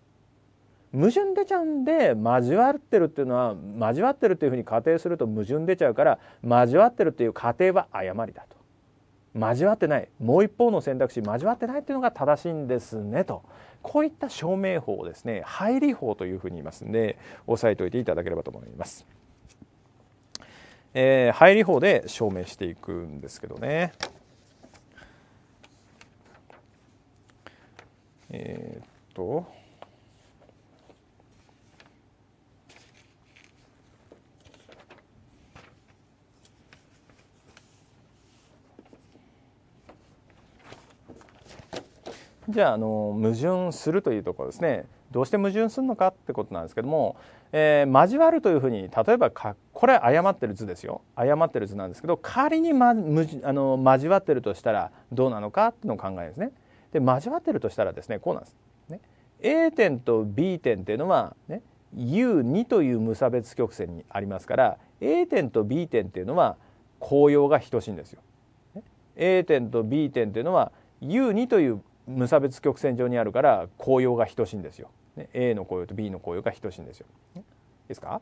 矛盾出ちゃうんで交わってるっていうのは交わってるというふうに仮定すると矛盾出ちゃうから交わってるっていう仮定は誤りだと交わってないもう一方の選択肢交わってないっていうのが正しいんですねとこういった証明法をですね配理法というふうに言いますんで押さえておいていただければと思います。えー、配理法で証明していくんですけどね。えー、っと。じゃああの矛盾するというところですねどうして矛盾するのかってことなんですけども、えー、交わるというふうに例えばかこれ誤ってる図ですよ誤ってる図なんですけど仮に、ま、むあの交わってるとしたらどうなのかっていうのを考えですね。で交わってるとしたらですねこうなんです。ね、A 点と B 点っていうのは、ね、U2 という無差別曲線にありますから A 点と B 点っていうのは紅葉が等しいんですよ。A 点と B 点っていうのは U2 という無差別曲線上にあるから効用が等しいんですよ、ね、A の効用と B の効用が等しいんですよ、ですか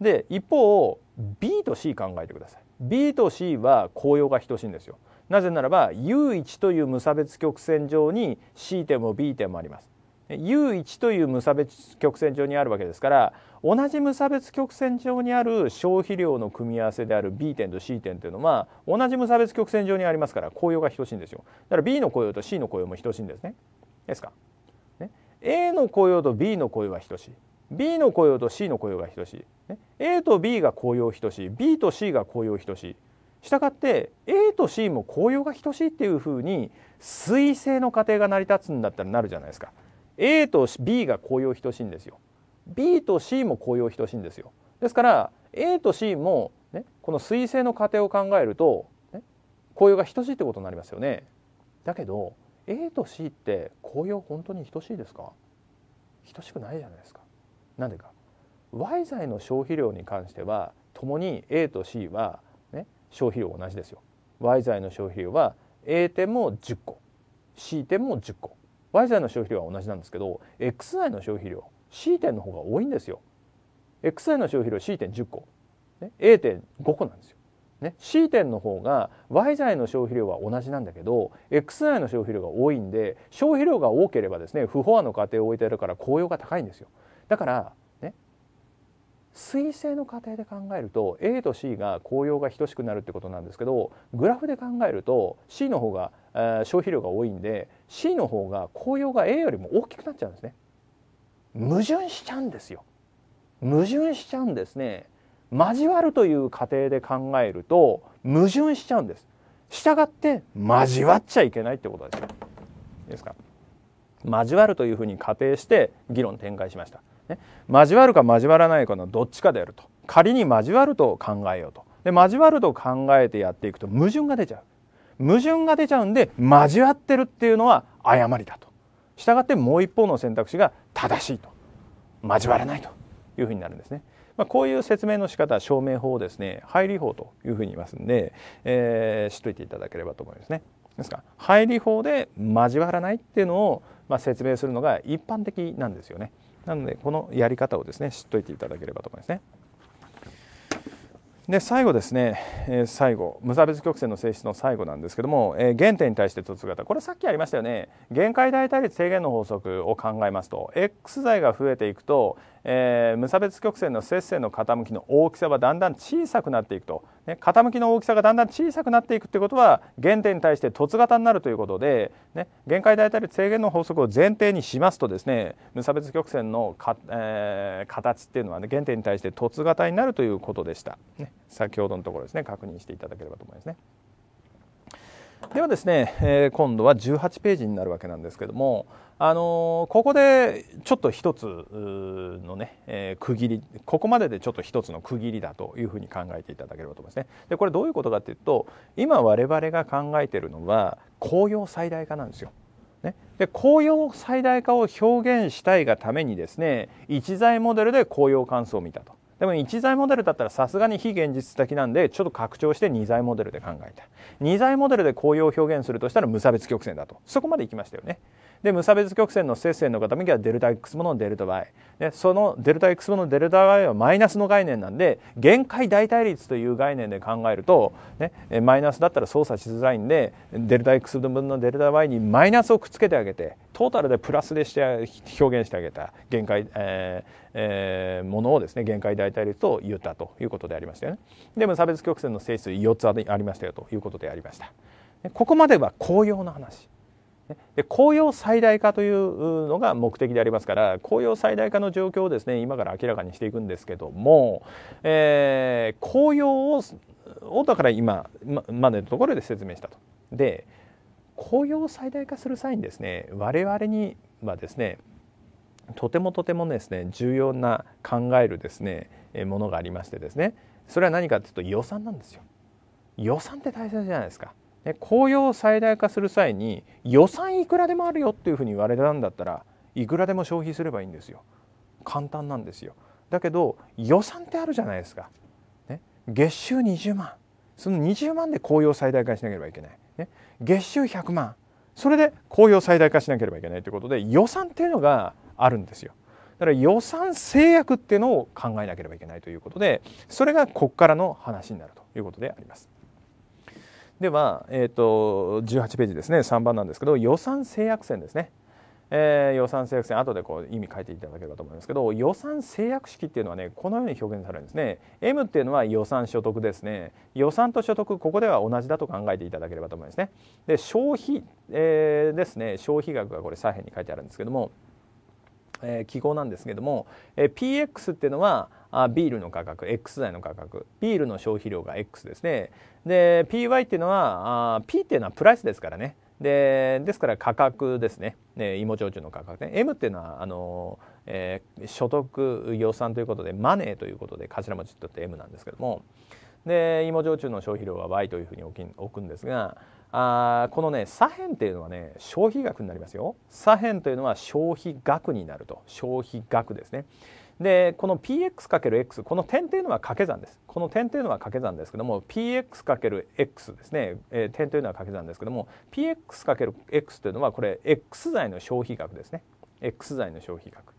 で一方 B と C 考えてください B と C は効用が等しいんですよなぜならば U1 という無差別曲線上に C 点も B 点もあります U1 という無差別曲線上にあるわけですから同じ無差別曲線上にある消費量の組み合わせである B 点と C 点というのは同じ無差別曲線上にありますから紅用が等しいんですよだから B の雇用と C の雇用も等しいんですねですか、ね、A の雇用と B の雇用は等しい B の雇用と C の雇用が等しい、ね、A と B が雇用等しい B と C が雇用等しいしたがって A と C も雇用が等しいっていうふうに水性の過程が成り立つんだったらなるじゃないですか。A と B が紅葉等しいんですよ B と C も紅葉等しいんですよですから A と C も、ね、この水星の過程を考えると、ね、紅葉が等しいってことになりますよねだけど A と C って紅葉本当に等しいですか等しくないじゃないですかなんでか Y 剤の消費量に関してはともに A と C は、ね、消費量同じですよ Y 剤の消費量は A 点も10個 C 点も10個 Y 剤の消費量は同じなんですけど X 剤の消費量 C 点の方が多いんですよ X 剤の消費量 C 点10個、ね、A 点5個なんですよ、ね、C 点の方が Y 剤の消費量は同じなんだけど X 剤の消費量が多いんで消費量が多ければですね不飽和の過程を置いてあるから効用が高いんですよだから水性の過程で考えると A と C が紅葉が等しくなるってことなんですけどグラフで考えると C の方が、えー、消費量が多いんで C の方が紅葉が A よりも大きくなっちゃうんですね矛盾しちゃうんですよ矛盾しちゃうんですね交わるという過程で考えると矛盾しちゃうんですしたがって交わっちゃいけないってことですいいですか交わるというふうに仮定して議論展開しました、ね、交わるか交わらないかのどっちかであると仮に交わると考えようとで交わると考えてやっていくと矛盾が出ちゃう矛盾が出ちゃうんで交わってるっていうのは誤りだとしたがってもう一方の選択肢が正しいと交わらないというふうになるんですね。まあ、こういう説明の仕方証明法をですね配理法というふうに言いますんで、えー、知っといていただければと思いますね。ですから配理法で交わらないっていうのを、まあ、説明するのが一般的なんですよね。なのでこのやり方をですね知っといていただければと思いますね。で最後ですね、えー、最後無差別曲線の性質の最後なんですけども、えー、原点に対して凸型これさっきありましたよね限界代替率制限の法則を考えますと x 剤が増えていくとえー、無差別曲線の接線の傾きの大きさはだんだん小さくなっていくと、ね、傾きの大きさがだんだん小さくなっていくということは原点に対して凸型になるということで、ね、限界大体制限の法則を前提にしますとですね無差別曲線のか、えー、形っていうのは、ね、原点に対して凸型になるということでした、ね、先ほどのところですね確認していただければと思いますね。ではですね、えー、今度は18ページになるわけなんですけども、あのー、ここでちょっと一つのね、えー、区切りここまででちょっと一つの区切りだというふうに考えていただければと思いますね。でこれどういうことかというと今我々が考えているのは紅葉最大化なんですよ。ね、で紅葉最大化を表現したいがためにですね一材モデルで紅葉感想を見たと。でも1材モデルだったらさすがに非現実的なんでちょっと拡張して2材モデルで考えた2材モデルで紅葉を表現するとしたら無差別曲線だとそこまでいきましたよねで無差別曲線の接線の傾きはデルタ X ものデルタ Y でそのデルタ X ものデルタ Y はマイナスの概念なんで限界代替率という概念で考えると、ね、マイナスだったら操作しづらいんでデルタ X 分のデルタ Y にマイナスをくっつけてあげてトータルでプラスでして表現してあげた限界、えーえー、ものをですね限界代替率と言ったということでありましたよねで無差別曲線の性質4つありましたよということでありましたここまでは紅葉の話で紅葉最大化というのが目的でありますから紅葉最大化の状況をですね今から明らかにしていくんですけども、えー、紅葉をだから今までのところで説明したと。で紅用を最大化する際にですね我々にはですねとてもとてもですね重要な考えるですねものがありましてですねそれは何かというと予算なんですよ。予算って大切じゃないですか。ね、葉用を最大化する際に予算いくらでもあるよっていうふうに言われたんだったらいくらでも消費すればいいんですよ。簡単なんですよ。だけど予算ってあるじゃないですか。ね、月収20万その20万で葉用最大化しなければいけない。ね、月収100万それで公表最大化しなければいけないということで予算っていうのがあるんですよ。だから予算制約っていうのを考えなければいけないということでそれがここからの話になるということであります。では、えーと、18ページですね3番なんですけど予算制約線ですね。えー、予算制約線後でこう意味書いていただければと思いますけど予算制約式っていうのはねこのように表現されるんですね M っていうのは予算所得ですね予算と所得ここでは同じだと考えていただければと思いますねで消費、えー、ですね消費額がこれ左辺に書いてあるんですけども、えー、記号なんですけども、えー、PX っていうのはあビールの価格 X 剤の価格ビールの消費量が X ですねで PY っていうのはあ P っていうのはプライスですからねでですから価格ですね、ね、芋焼酎の価格ね M っていうのはあの、えー、所得予算ということでマネーということで頭文字とって M なんですけどもで芋焼酎の消費量は Y というふうに置くんですがあこのね左辺っていうのはね消費額になりますよ左辺というのは消費額になると消費額ですねでこの px×x この点っていうのは掛け算ですこの点というのは掛け算ですけども px×x ですね、えー、点というのは掛け算ですけども px×x というのはこれ x 剤の消費額ですね x 剤の消費額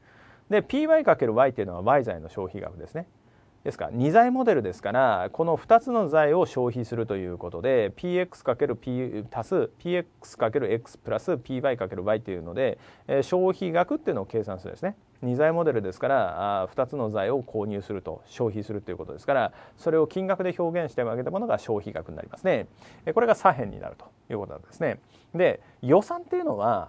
で py×y というのは y 剤の消費額ですねですから2材モデルですからこの2つの材を消費するということで PX×P 足す PX×X プラス PY×Y というので、え消費額っていうのを計算するんですね。2材モデルですからあ2つの材を購入すると消費するということですからそれを金額で表現してあげたものが消費額になりますねこれが左辺になるということなんですねで予算っていうのは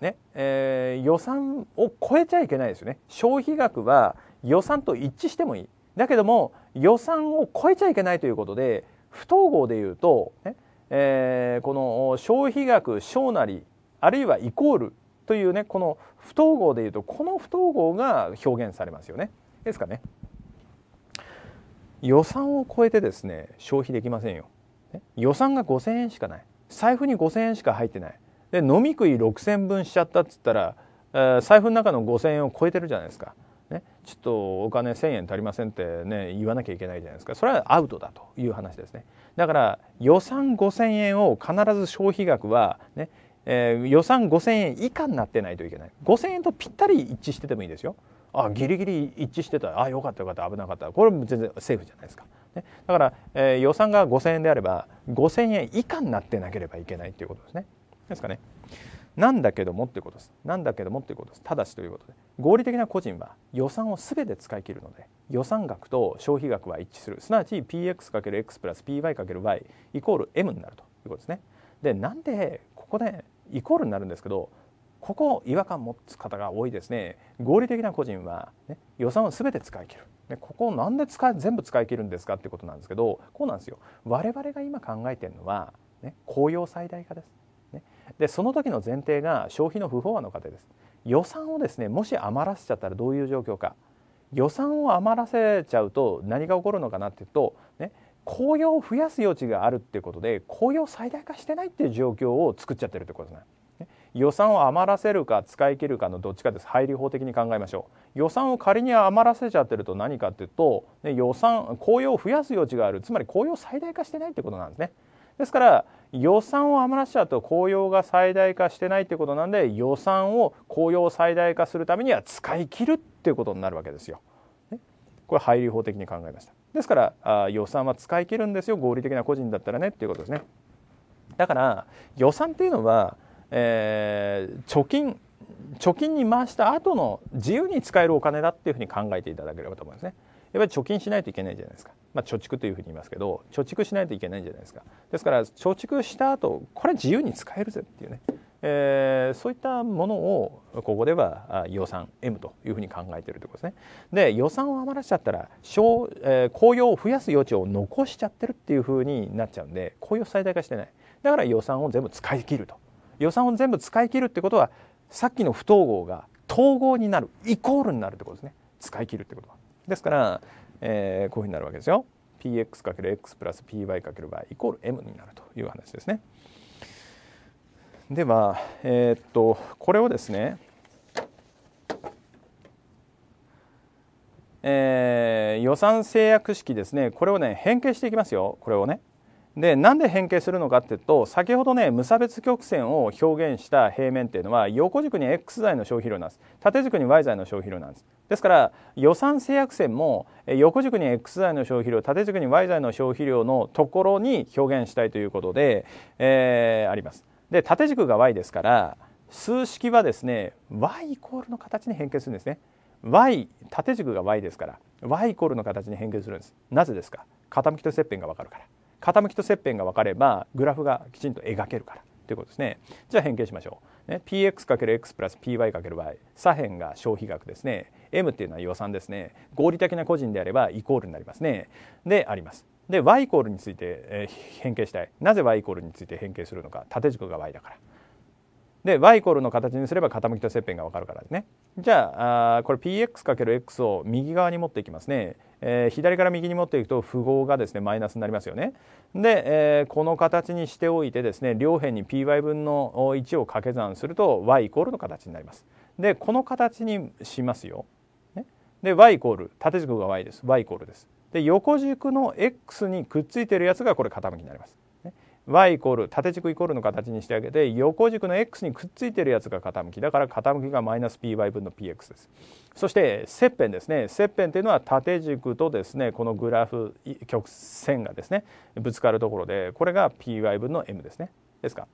ね、えー、予算を超えちゃいけないですよね消費額は予算と一致してもいいだけども予算を超えちゃいけないということで不統合でいうと、ねえー、この消費額小なりあるいはイコールというねこの不統合でいうとこの不統合が表現されますよね。ですかね。予算を超えてですね消費できませんよ。ね、予算が5,000円しかない財布に5,000円しか入ってないで飲み食い6,000分しちゃったっつったら、えー、財布の中の5,000円を超えてるじゃないですか。ね、ちょっとお金1,000円足りませんってね言わなきゃいけないじゃないですかそれはアウトだという話ですねだから予算5,000円を必ず消費額はね、えー、予算5,000円以下になってないといけない5,000円とぴったり一致しててもいいですよあギリギリ一致してたあよかったよかった危なかったこれも全然セーフじゃないですか、ね、だから、えー、予算が5,000円であれば5,000円以下になってなければいけないということですねですかねなんだけどもっていうことです。なんだけどもっていうことです。ただしということで、合理的な個人は予算をすべて使い切るので、予算額と消費額は一致する。すなわち PX×X プラス PY×Y イコール M になるということですね。で、なんでここでイコールになるんですけど、ここ違和感持つ方が多いですね。合理的な個人は、ね、予算をすべて使い切る。でここをなんで使い全部使い切るんですかってことなんですけど、こうなんですよ。我々が今考えてるのは、ね、公用最大化です。でその時の前提が消費の不飽和の過程です予算をですねもし余らせちゃったらどういう状況か予算を余らせちゃうと何が起こるのかなっていうと、ね、紅用を増やす余地があるっていうことで紅用を最大化してないっていう状況を作っちゃってるってことですね。予算を余らせるか使い切るかのどっちかです配理法的に考えましょう予算を仮に余らせちゃってると何かっていうと、ね、予算紅用を増やす余地があるつまり紅用を最大化してないってことなんですねですから予算を余らしちゃうと公用が最大化してないってことなんで予算を公用を最大化するためには使い切るっていうことになるわけですよ。これ配慮法的に考えました。ですからあ予算は使い切るんですよ合理的な個人だったらねっていうことですね。だから予算っていうのは、えー、貯金貯金に回した後の自由に使えるお金だっていうふうに考えていただければと思いますね。やっぱり貯金しないといけないじゃないですか。まあ、貯蓄というふうに言いますけど貯蓄しないといけないんじゃないですかですから貯蓄した後これ自由に使えるぜっていうね、えー、そういったものをここでは予算 M というふうに考えているということですねで予算を余らしちゃったら公えを増やす余地を残しちゃってるっていうふうになっちゃうんで紅用最大化してないだから予算を全部使い切ると予算を全部使い切るってことはさっきの不統合が統合になるイコールになるってことですね使い切るってことはですからえー、こういうふうになるわけですよ。px×x プラス py×y イコール m になるという話ですね。では、えー、っとこれをですね、えー、予算制約式ですねこれをね変形していきますよこれをね。でなんで変形するのかっていうと先ほどね無差別曲線を表現した平面っていうのは横軸に X 材の消費量なんです縦軸に Y 材の消費量なんですですから予算制約線も横軸に X 材の消費量縦軸に Y 材の消費量のところに表現したいということで、えー、ありますで縦軸が Y ですから数式はですね Y イコールの形に変形するんですね Y 縦軸が Y ですから Y イコールの形に変形するんですなぜですか傾きと切片がわかるから傾きと切片が分かればグラフがきちんと描けるからということですねじゃあ変形しましょう、ね、px×x プラス py× 左辺が消費額ですね m っていうのは予算ですね合理的な個人であればイコールになりますねでありますで y イコールについて変形したいなぜ y イコールについて変形するのか縦軸が y だからで y イコールの形にすれば傾きと切片が分かるからですねじゃあこれ px×x を右側に持っていきますね、えー、左から右に持っていくと符号がですねマイナスになりますよねで、えー、この形にしておいてですね両辺に py 分の1を掛け算すると y イコールの形になりますでこの形にしますよ、ね、で y イコール縦軸が y です y イコールですで横軸の x にくっついてるやつがこれ傾きになります y イコール縦軸イコールの形にしてあげて横軸の x にくっついてるやつが傾きだから傾きがマイナス py 分の px ですそして切片ですね切片というのは縦軸とですねこのグラフ曲線がですねぶつかるところでこれが py 分の m ですねですか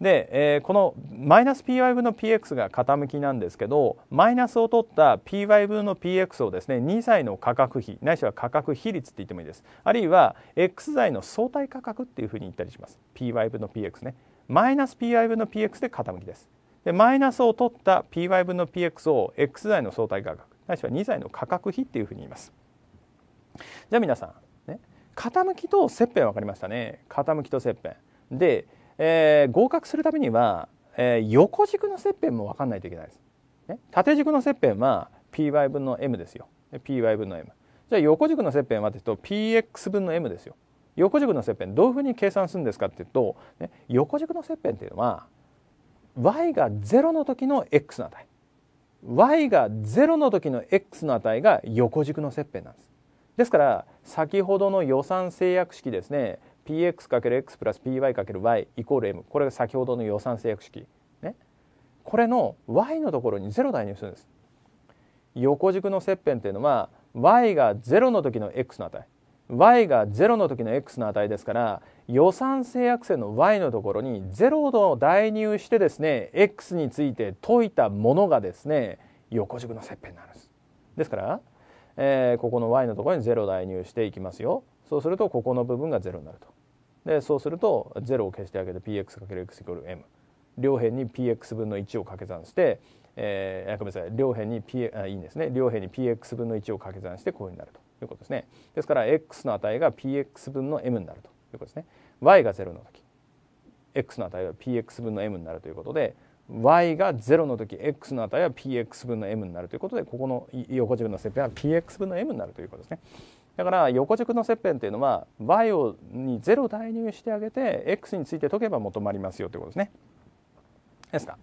で、えー、このマイナス py 分の px が傾きなんですけどマイナスを取った py 分の px をですね2剤の価格比ないしは価格比率って言ってもいいですあるいは x 剤の相対価格っていうふうに言ったりします py 分の px ねマイナス py 分の px で傾きですでマイナスを取った py 分の px を x 剤の相対価格ないしは2剤の価格比っていうふうに言いますじゃあ皆さん、ね、傾きと切片分かりましたね傾きと切片でえー、合格するためには、えー、横軸の切片も分かんないといけないです。ね、縦軸の切片は py 分の m ですよ。py 分の m。じゃあ横軸の切片はというと px 分の m ですよ。横軸の切片どういうふうに計算するんですかっていうと、ね、横軸の切片っていうのは y が0の時の x の値 y が0の時の x の値が横軸の切片なんです。ですから先ほどの予算制約式ですね px×x プラス py×y イコール m これが先ほどの予算制約式ねこれの y のところに0代入するんです横軸の切片っていうのは y が0の時の x の値 y が0の時の x の値ですから予算制約線の y のところに0度を代入してですね x について解いたものがですね横軸の切片なんです。ですから、えー、ここの y のところに0代入していきますよ。そうするとここの部分が0になると。でそうすると0を消してあげて px×x=m 両辺に px 分の1を掛け算して、えー、ごめんなさい両辺に p あいいですね両辺に px 分の1を掛け算してこういうふうになるということですねですから x の値が px 分の m になるということですね y が0の時 x の値は px 分の m になるということで y が0の時 x の値は px 分の m になるということでここの横軸の設定は px 分の m になるということですねだから横軸の切片っていうのは y をに0代入してあげて x について解けば求まりますよということですね。ですか。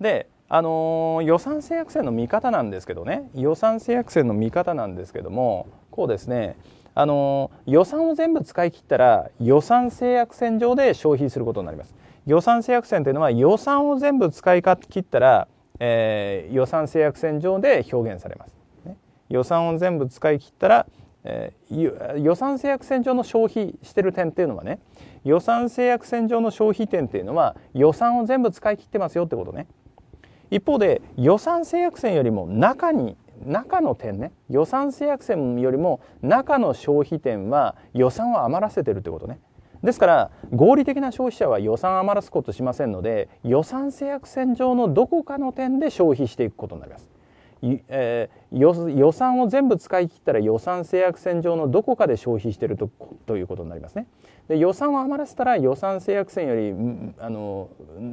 で、あのー、予算制約線の見方なんですけどね予算制約線の見方なんですけどもこうですね、あのー、予算を全部使い切ったら予算制約線上で消費することになります。予算制約線というのは予算を全部使い切ったら、えー、予算制約線上で表現されます。ね、予算を全部使い切ったらえー、予算制約線上の消費してる点っていうのはね予算制約線上の消費点っていうのは予算を全部使い切ってますよってことね一方で予算制約線よりも中に中の点ね予算制約線よりも中の消費点は予算を余らせてるってことねですから合理的な消費者は予算余らすことしませんので予算制約線上のどこかの点で消費していくことになりますえー、予算を全部使い切ったら予算制約線上のどこかで消費してるとということになりますね。で予算を余らせたら予算制約線よりあの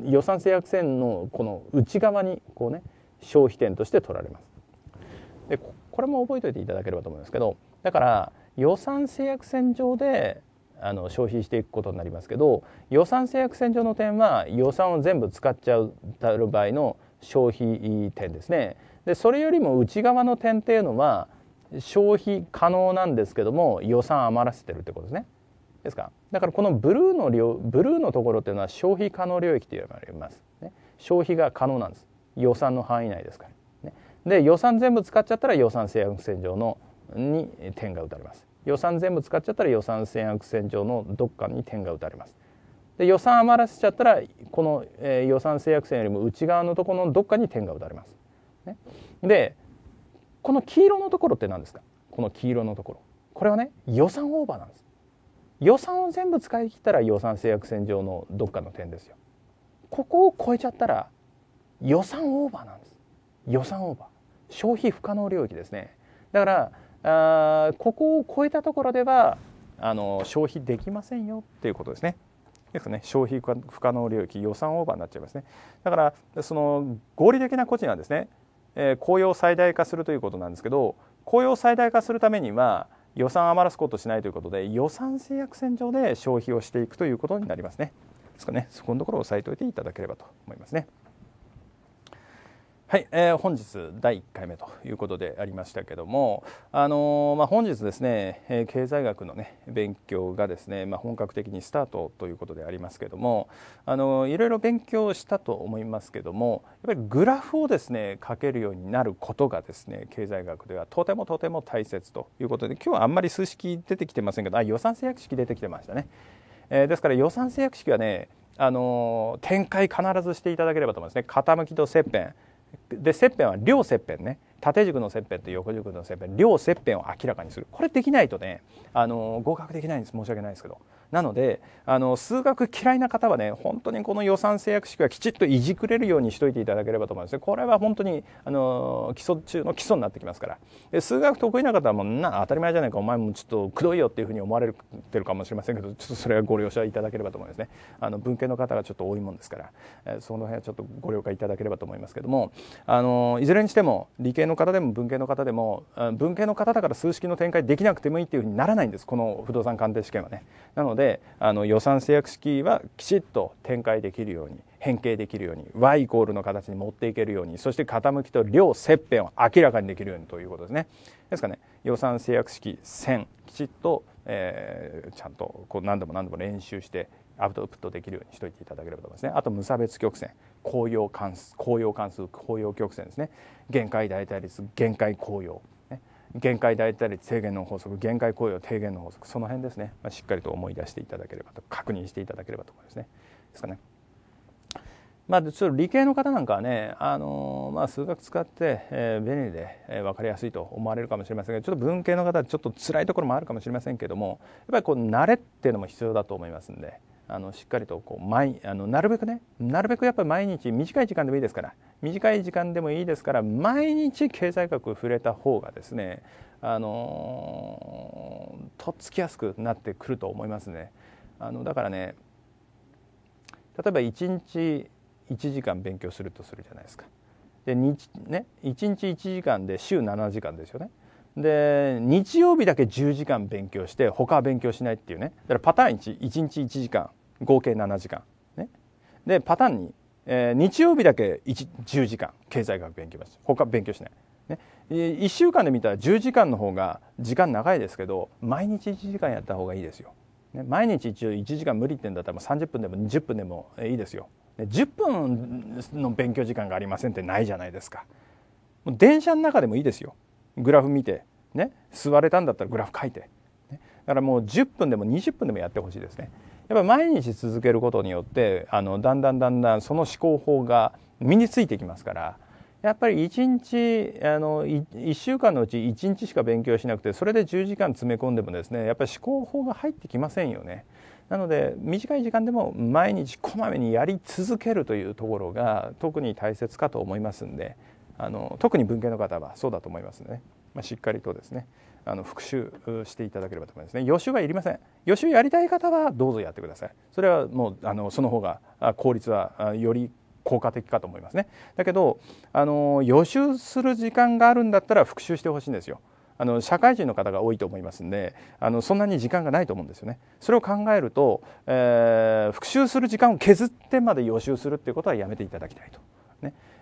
予算制約線のこの内側にこうね消費点として取られます。でこれも覚えておいていただければと思いますけどだから予算制約線上であの消費していくことになりますけど予算制約線上の点は予算を全部使っちゃうたる場合の消費点ですねでそれよりも内側の点っていうのは消費可能なんですけども予算余らせてるってことですねですかだからこのブルーの量ブルーのところっていうのは消費可能領域って言われます、ね、消費が可能なんです予算の範囲内ですから、ね、で予算全部使っちゃったら予算制約線上のに点が打たれます予算全部使っちゃったら予算制約線上のどっかに点が打たれますで予算余らせちゃったらこの、えー、予算制約線よりも内側のところのどっかに点が打たれますね、でこの黄色のところって何ですかこの黄色のところこれはね予算オーバーなんです予算を全部使い切ったら予算制約線上のどっかの点ですよここを超えちゃったら予算オーバーなんです予算オーバー消費不可能領域ですねだからあここを超えたところではあの消費できませんよっていうことですねですね消費不可能領域予算オーバーになっちゃいますねだからその合理的な個人はですねえ紅葉を最大化するということなんですけど紅葉を最大化するためには予算を余らすことしないということで予算制約線上で消費をしていくということになりますね。ですかねそこのところを押さえておいていただければと思いますね。はい、えー、本日第1回目ということでありましたけども、あのー、まあ、本日ですね、えー、経済学のね勉強がですね、まあ、本格的にスタートということでありますけども、あのー、いろいろ勉強したと思いますけどもやっぱりグラフをですね書けるようになることがですね経済学ではとてもとても大切ということで今日はあんまり数式出てきてませんけどあ予算制約式出てきてましたね、えー、ですから予算制約式はねあの展開必ずしていただければと思いますね傾きと切片で切片は両切片ね縦軸の切片と横軸の切片両切片を明らかにするこれできないとねあの合格できないんです申し訳ないですけどなのであの数学嫌いな方はね本当にこの予算制約式はきちっといじくれるようにしといていただければと思いますこれは本当にあの基礎中の基礎になってきますからで数学得意な方はもうな当たり前じゃないかお前もちょっとくどいよっていうふうに思われてるかもしれませんけどちょっとそれはご了承いただければと思いますねあの文系の方がちょっと多いもんですから、えその辺はちょっとご了解いただければと思いますけどもあのいずれにしても理系の方でも文系の方でも文系の方だから数式の展開できなくてもいいっていうふうにならないんですこの不動産鑑定試験はねなのでであの予算制約式はきちっと展開できるように変形できるように y イコールの形に持っていけるようにそして傾きと量、切片を明らかにできるようにということですねですかね予算制約式1000、きちっと、えー、ちゃんとこう何度も何度も練習してアウトプットできるようにしておいていただければと思いますねあと無差別曲線紅葉関数紅葉関数紅葉曲線ですね限界代替率限界紅用。限界であったり制限の法則限界行為を低減の法則その辺ですね、まあ、しっかりと思い出していただければと確認していただければと思いますねですかねまあ、ちょっと理系の方なんかはね、あのまあ、数学使って、えー、便利で、えー、分かりやすいと思われるかもしれませんがちょっと文系の方はちょっと辛いところもあるかもしれませんけどもやっぱりこう慣れっていうのも必要だと思いますんで。あのしっかりとこう毎あのなるべくねなるべくやっぱり毎日短い時間でもいいですから短い時間でもいいですから毎日経済学触れた方がですねあのー、とっつきやすくなってくると思いますね。あのだからね例えば1日1時間勉強するとするじゃないですか。で日ね、1日1時間で週7時間ですよね。で日曜日だけ10時間勉強して他は勉強しないっていうねだからパターン1 1日1時間合計7時間、ね、でパターンに、えー、日曜日だけ10時間経済学勉強します他勉強しない、ね、1週間で見たら10時間の方が時間長いですけど毎日1時間やった方がいいですよ、ね、毎日一応1時間無理ってんだったら30分でも20分でもいいですよ10分の勉強時間がありませんってないじゃないですかもう電車の中でもいいですよグラフ見てね座れたんだったらグラフ書いて、ね、だからもう10分でも20分でもやってほしいですねっぱり毎日続けることによってあのだんだんだんだんその思考法が身についてきますからやっぱり1日あの1週間のうち1日しか勉強しなくてそれで10時間詰め込んでもですねやっぱり思考法が入ってきませんよね。なので短い時間でも毎日こまめにやり続けるというところが特に大切かと思いますんであの特に文系の方はそうだと思いますね、まあ、しっかりとですねあの復習していただければと思いますね予習はいりません予習やりたい方はどうぞやってくださいそれはもうあのその方が効率はより効果的かと思いますねだけどあの予習する時間があるんだったら復習してほしいんですよあの社会人の方が多いと思いますんであのそんなに時間がないと思うんですよねそれを考えると、えー、復習する時間を削ってまで予習するっていうことはやめていただきたいと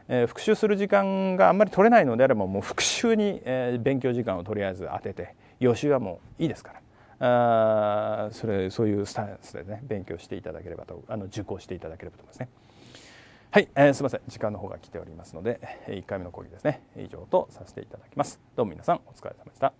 えー、復習する時間があんまり取れないのであればもう復習に、えー、勉強時間をとりあえず当てて予習はもういいですからあーそれそういうスタンスでね勉強していただければとあの受講していただければと思いますね。はい、えー、すいません時間の方が来ておりますので1回目の講義ですね以上とさせていただきます。どうも皆さんお疲れ様でした。